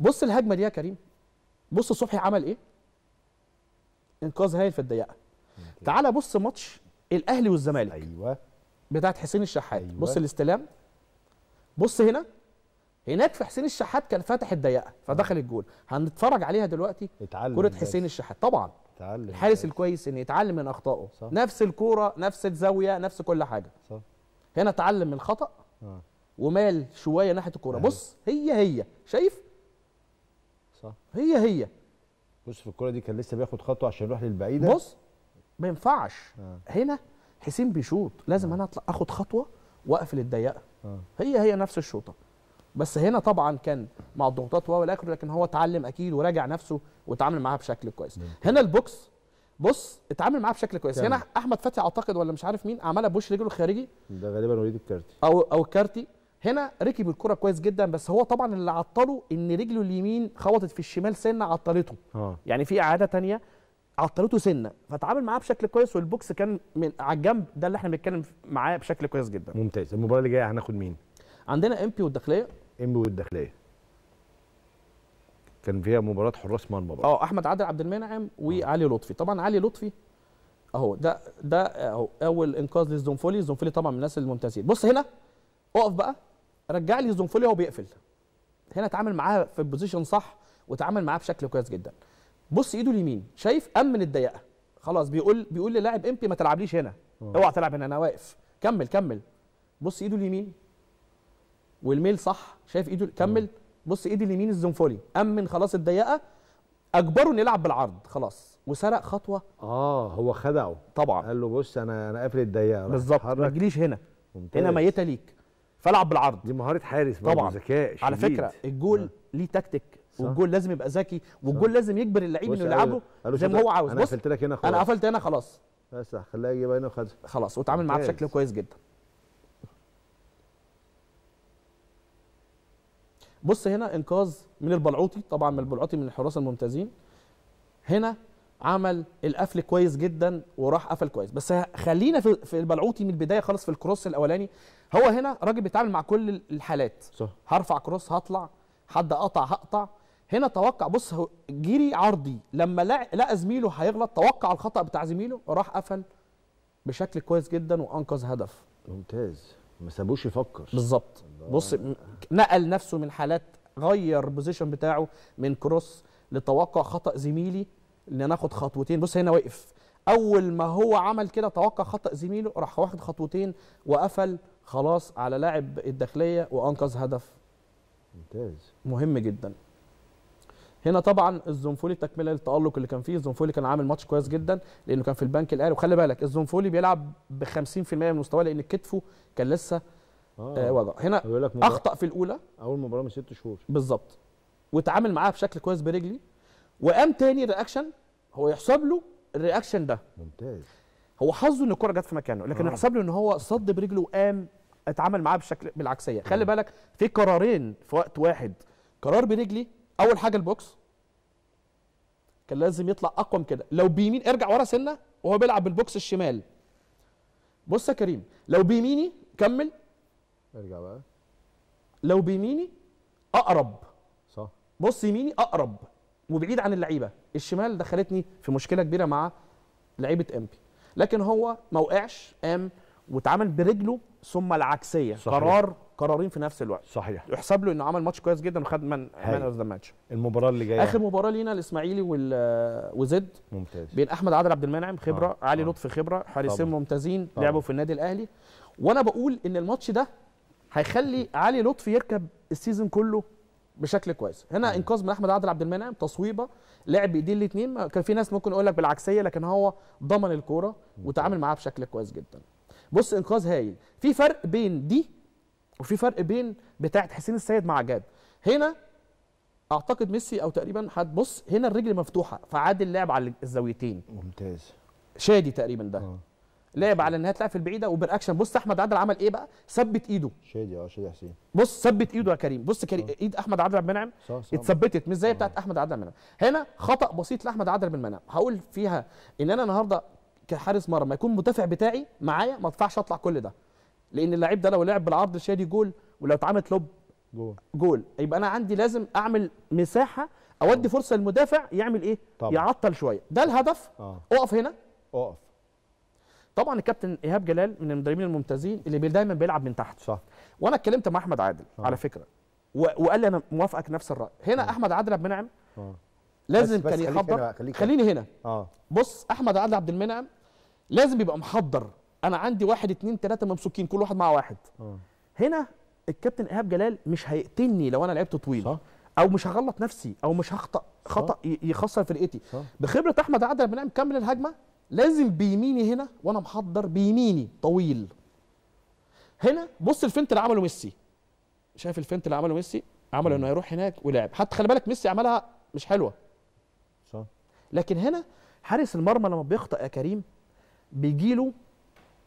بص الهجمه دي يا كريم بص صبحي عمل ايه انقاذ هايل في الضيقه تعال بص ماتش الاهلي والزمالك ايوه بتاعت حسين الشحات أيوة. بص الاستلام بص هنا هناك في حسين الشحات كان فاتح الضيقه فدخل الجول هنتفرج عليها دلوقتي كره حسين الشحات طبعا الحارس الكويس ان يتعلم من اخطائه صح. نفس الكوره نفس الزاويه نفس كل حاجه صح. هنا اتعلم من الخطا آه. ومال شويه ناحيه الكوره آه. بص هي هي شايف صح هي هي بص في الكوره دي كان لسه بياخد خطوه عشان يروح للبعيده بص ما ينفعش آه. هنا حسين بيشوط لازم آه. انا اطلع اخد خطوه واقفل الضيقه آه. هي هي نفس الشوطه بس هنا طبعا كان مع الضغوطات وهو الاخر لكن هو اتعلم اكيد وراجع نفسه واتعامل معاها بشكل كويس هنا البوكس بص اتعامل معاه بشكل كويس هنا احمد فتحي اعتقد ولا مش عارف مين عملها بوش رجله الخارجي ده غالبا وليد الكارتي او او الكارتي هنا ركب الكره كويس جدا بس هو طبعا اللي عطله ان رجله اليمين خبطت في الشمال سنه عطلته آه. يعني في اعاده ثانيه عطلته سنه فتعامل معاه بشكل كويس والبوكس كان من على الجنب ده اللي احنا بنتكلم معاه بشكل كويس جدا ممتاز المباراه اللي جايه هناخد مين عندنا امبي والداخليه امبي إيه والداخليه كان فيها مباراه حراس مرمى اه احمد عادل عبد المنعم وعلي لطفي طبعا علي لطفي اهو ده ده اهو اول انقاذ للزنفولي الزنفولي طبعا من الناس الممتازين بص هنا اقف بقى رجع لي الزنفولي وهو بيقفل هنا اتعامل معاه في البوزيشن صح وتعامل معاه بشكل كويس جدا بص ايده اليمين شايف امن الضيقه خلاص بيقول بيقول للاعب امبي ما تلعبليش هنا اه. اوعى تلعب هنا انا واقف كمل كمل بص ايده اليمين والميل صح شايف ايده كمل بص ايدي اليمين الزنفولي امن خلاص الضيقه اجبره يلعب بالعرض خلاص وسرق خطوه اه هو خدعه طبعا قال له بص انا انا قافل الضيقه بالظبط ما تجيليش هنا ممتاز. هنا ميته ليك فالعب بالعرض دي مهاره حارس طبعا ذكاء على فكره الجول آه. ليه تكتيك والجول لازم يبقى ذكي والجول لازم يجبر اللعيب انه يلعبه زي ما هو عاوز انا قفلت لك هنا خلاص انا قفلت هنا خلاص بس خليها يجيبها هنا وخدها خلاص واتعامل معاه بشكل كويس جدا بص هنا انقاذ من البلعوطي طبعا من البلعوطي من الحراس الممتازين هنا عمل القفل كويس جدا وراح قفل كويس بس خلينا في, البلعوطي من البدايه خالص في الكروس الاولاني هو هنا راجل بيتعامل مع كل الحالات صح. هرفع كروس هطلع حد قطع هقطع هنا توقع بص جيري عرضي لما لقى زميله هيغلط توقع الخطا بتاع زميله راح قفل بشكل كويس جدا وانقذ هدف ممتاز ما سابوش يفكر بالظبط بص نقل نفسه من حالات غير بوزيشن بتاعه من كروس لتوقع خطا زميلي ان اخد خطوتين بص هنا وقف اول ما هو عمل كده توقع خطا زميله راح واخد خطوتين وقفل خلاص على لاعب الداخليه وانقذ هدف ممتاز مهم جدا هنا طبعا الزنفولي تكمله للتالق اللي كان فيه الزنفولي كان عامل ماتش كويس جدا لانه كان في البنك الاهلي وخلي بالك الزنفولي بيلعب ب 50% من مستواه لان كتفه كان لسه آه. آه وضع هنا اخطا في الاولى اول مباراه من ست شهور بالظبط واتعامل معاها بشكل كويس برجلي وقام تاني رياكشن هو يحسب له الرياكشن ده ممتاز هو حظه ان الكره جت في مكانه لكن آه. يحسب له ان هو صد برجله وقام اتعامل معاه بشكل بالعكسيه خلي آه. بالك في قرارين في وقت واحد قرار برجلي اول حاجه البوكس كان لازم يطلع اقوى من كده لو بيمين ارجع ورا سنه وهو بيلعب بالبوكس الشمال بص يا كريم لو بيميني كمل ارجع بقى لو بيميني اقرب صح بص يميني اقرب وبعيد عن اللعيبه الشمال دخلتني في مشكله كبيره مع لعيبه امبي لكن هو ما وقعش قام واتعامل برجله ثم العكسيه صحيح. قرار قرارين في نفس الوقت صحيح يحسب له انه عمل ماتش كويس جدا وخد من مان اوف ذا ماتش المباراه اللي جايه اخر مباراه لينا الاسماعيلي وزد ممتاز بين احمد عادل عبد المنعم خبره آه. علي آه. لطفي خبره حارسين ممتازين طبعا. لعبوا في النادي الاهلي وانا بقول ان الماتش ده هيخلي علي لطفي يركب السيزون كله بشكل كويس هنا آه. انقاذ من احمد عادل عبد المنعم تصويبه لعب بايدين الاثنين كان في ناس ممكن اقول لك بالعكسيه لكن هو ضمن الكوره وتعامل معاها بشكل كويس جدا بص انقاذ هايل في فرق بين دي وفي فرق بين بتاعه حسين السيد مع جاب هنا اعتقد ميسي او تقريبا هتبص هنا الرجل مفتوحه فعاد اللعب على الزاويتين ممتاز شادي تقريبا ده أوه. لعب على انها تلعب في البعيده وبالاكشن بص احمد عادل عمل ايه بقى ثبت ايده شادي اه شادي حسين بص ثبت ايده يا كريم بص كريم أوه. ايد احمد عادل عبد المنعم اتثبتت مش زي آه. بتاعت احمد عادل عبد المنعم هنا خطا بسيط لاحمد عادل عبد المنعم هقول فيها ان انا النهارده كحارس مرمى يكون مدافع بتاعي معايا ما ادفعش اطلع كل ده لان اللعيب ده لو لعب بالعرض شادي جول ولو اتعملت لوب جول جول يبقى انا عندي لازم اعمل مساحه اودي آه. فرصه للمدافع يعمل ايه طبعا. يعطل شويه ده الهدف أوه. اقف هنا اقف طبعا الكابتن ايهاب جلال من المدربين الممتازين اللي دايما بيلعب من تحت صح وانا اتكلمت مع احمد عادل أوه. على فكره وقال لي انا موافقك نفس الراي هنا أوه. احمد عادل عبد المنعم آه. لازم بس بس كان يحضر خليني هنا آه. بص احمد عادل عبد المنعم لازم يبقى محضر انا عندي واحد اتنين تلاته ممسوكين كل واحد مع واحد أوه. هنا الكابتن ايهاب جلال مش هيقتلني لو انا لعبت طويل صح. او مش هغلط نفسي او مش هخطا خطا يخسر فرقتي بخبره احمد عادل لما مكمل الهجمه لازم بيميني هنا وانا محضر بيميني طويل هنا بص الفنت اللي عمله ميسي شايف الفنت اللي عمله ميسي عمله انه هيروح هناك ولعب حتى خلي بالك ميسي عملها مش حلوه صح لكن هنا حارس المرمى لما بيخطا يا كريم بيجي له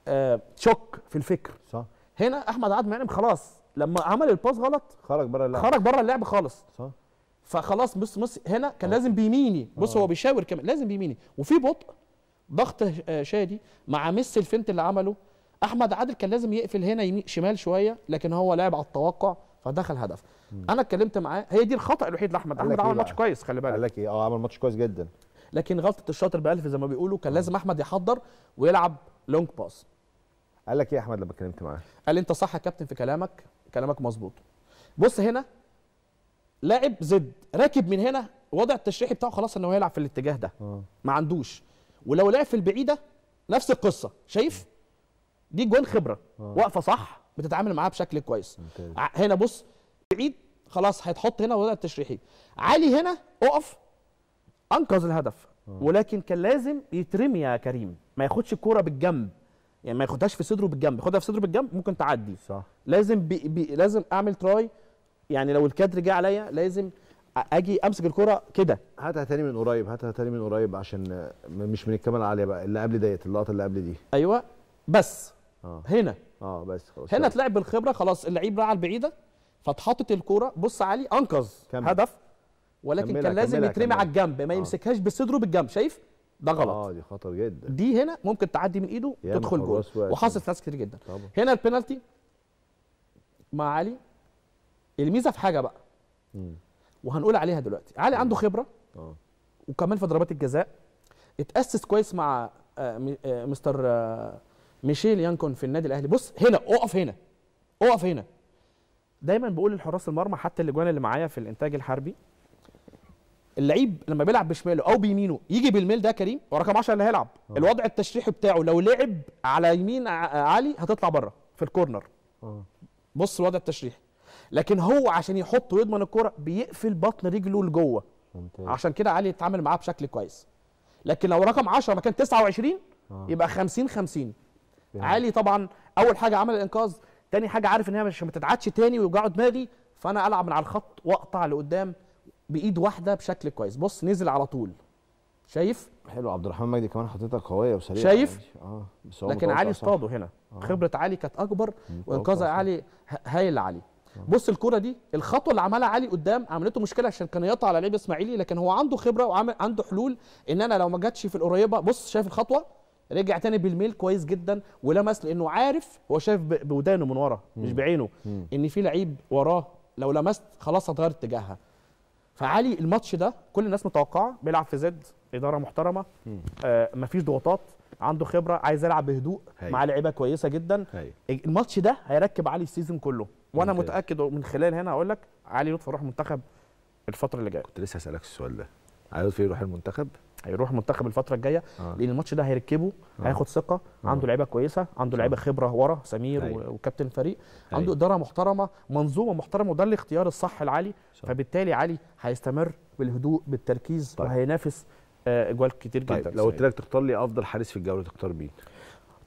آه، شوك في الفكر صح هنا احمد عاد معلم خلاص لما عمل الباس غلط خرج بره اللعب خرج بره اللعب خالص صح فخلاص بص بص هنا كان أوه. لازم بيميني بص أوه. هو آه. بيشاور كمان لازم بيميني وفي بطء ضغط آه، شادي مع ميسي الفنت اللي عمله احمد عادل كان لازم يقفل هنا يمين شمال شويه لكن هو لعب على التوقع فدخل هدف مم. انا اتكلمت معاه هي دي الخطا الوحيد لاحمد احمد عمل إيه ماتش كويس خلي بالك قال لك ايه اه عمل ماتش كويس جدا لكن غلطه الشاطر بالف زي ما بيقولوا كان لازم احمد يحضر ويلعب لونج باس قال لك ايه يا احمد لما اتكلمت معاه قال لي انت صح يا كابتن في كلامك كلامك مظبوط بص هنا لاعب زد راكب من هنا وضع التشريحي بتاعه خلاص ان هو يلعب في الاتجاه ده آه. ما عندوش ولو لعب في البعيده نفس القصه شايف دي جوان خبره آه. واقفه صح بتتعامل معاها بشكل كويس هنا بص بعيد خلاص هيتحط هنا وضع التشريحي علي هنا اقف انقذ الهدف آه. ولكن كان لازم يترمي يا كريم ما ياخدش الكوره بالجنب يعني ما ياخدهاش في صدره بالجنب خدها في صدره بالجنب ممكن تعدي صح لازم بي بي لازم اعمل تراي يعني لو الكادر جه عليا لازم اجي امسك الكره كده هاتها تاني من قريب هاتها تاني من قريب عشان مش من الكاميرا العاليه بقى اللي قبل ديت اللقطه اللي قبل دي ايوه بس آه. هنا اه بس خلاص هنا تلعب بالخبره خلاص اللعيب راح على البعيده فاتحطت الكوره بص علي انقذ هدف ولكن كان لازم يترمي على الجنب ما آه. يمسكهاش بصدره بالجنب شايف ده غلط اه دي خطر جدا دي هنا ممكن تعدي من ايده تدخل جول وحصلت ناس كتير جدا طبعا. هنا البينالتي مع علي الميزه في حاجه بقى مم. وهنقول عليها دلوقتي علي مم. عنده خبره اه وكمان في ضربات الجزاء اتاسس كويس مع آه، آه، مستر آه، ميشيل يانكون في النادي الاهلي بص هنا اقف هنا اقف هنا دايما بقول لحراس المرمى حتى الاجوان اللي معايا في الانتاج الحربي اللعيب لما بيلعب بشماله او بيمينه يجي بالميل ده كريم ورقم 10 اللي هيلعب أوه. الوضع التشريحي بتاعه لو لعب على يمين علي هتطلع بره في الكورنر أوه. بص الوضع التشريحي لكن هو عشان يحط ويضمن الكوره بيقفل بطن رجله لجوه عشان كده علي يتعامل معاه بشكل كويس لكن لو رقم 10 مكان 29 أوه. يبقى 50 50 يعني. علي طبعا اول حاجه عمل الانقاذ تاني حاجه عارف ان هي مش ما تتعادش تاني ويوجعوا دماغي فانا العب من على الخط واقطع لقدام بايد واحده بشكل كويس بص نزل على طول شايف حلو عبد الرحمن مجدي كمان حطيتها قويه وسريعه شايف اه بس هو لكن علي اصطاده هنا آه. خبره علي كانت اكبر وانقاذ علي هايل علي آه. بص الكره دي الخطوه اللي عملها علي قدام عملته مشكله عشان كان يقطع على لعيب اسماعيلي لكن هو عنده خبره وعنده حلول ان انا لو ما جاتش في القريبه بص شايف الخطوه رجع تاني بالميل كويس جدا ولمس لانه عارف هو شايف بودانه من ورا مش بعينه ان في لعيب وراه لو لمست خلاص هتغير اتجاهها فعلي الماتش ده كل الناس متوقعه بيلعب في زد اداره محترمه آه مفيش ضغوطات عنده خبره عايز يلعب بهدوء هي. مع لعيبه كويسه جدا هي. الماتش ده هيركب علي السيزون كله وانا ممكن. متاكد من خلال هنا هقول لك علي لطفي يروح منتخب الفتره اللي جايه كنت لسه هسالك السؤال ده علي لطفي يروح المنتخب هيروح منتخب الفتره الجايه آه. لان الماتش ده هيركبه آه. هياخد ثقه آه. عنده لعيبه كويسه عنده لعيبه خبره ورا سمير أيوة. وكابتن فريق أيوة. عنده اداره محترمه منظومه محترمه وده الاختيار الصح لعلي فبالتالي علي هيستمر بالهدوء بالتركيز طيب. وهينافس آه، اجوال كتير طيب. جدا لو قلت لك تختار لي افضل حارس في الجوله تختار مين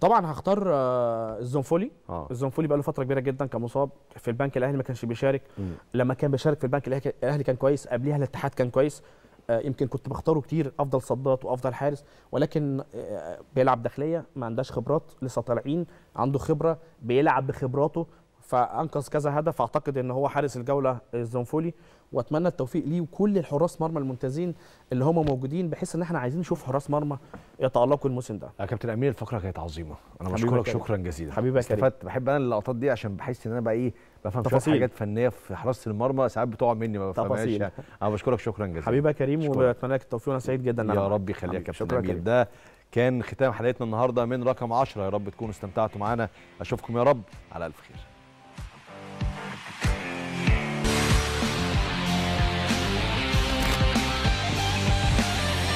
طبعا هختار آه، الزنفولي آه. الزنفولي بقى له فتره كبيره جدا كان مصاب في البنك الاهلي ما كانش بيشارك م. لما كان بيشارك في البنك الاهلي كان كويس قبليها الاتحاد كان كويس آه، يمكن كنت بختاره كتير افضل صدات وافضل حارس ولكن آه، بيلعب داخليه ما عندهاش خبرات لسه طالعين عنده خبره بيلعب بخبراته فانقذ كذا هدف اعتقد ان هو حارس الجوله آه، الزنفولي واتمنى التوفيق ليه وكل الحراس مرمى الممتازين اللي هم موجودين بحيث ان احنا عايزين نشوف حراس مرمى يتالقوا الموسم ده. يا كابتن امير الفقره كانت عظيمه، انا بشكرك شكرا جزيلا. حبيبي استفدت بحب انا اللقطات دي عشان بحس ان انا بقى ايه بفهم تفاصيل حاجات فنيه في حراسه المرمى ساعات بتقع مني ما بفهمهاش يعني انا بشكرك شكرا جزيلا حبيبي كريم وبتمنى لك التوفيق وانا سعيد جدا يا رب يخليك يا كابتن امير ده كان ختام حلقتنا النهارده من رقم 10 يا رب تكونوا استمتعتوا معانا اشوفكم يا رب على الف خير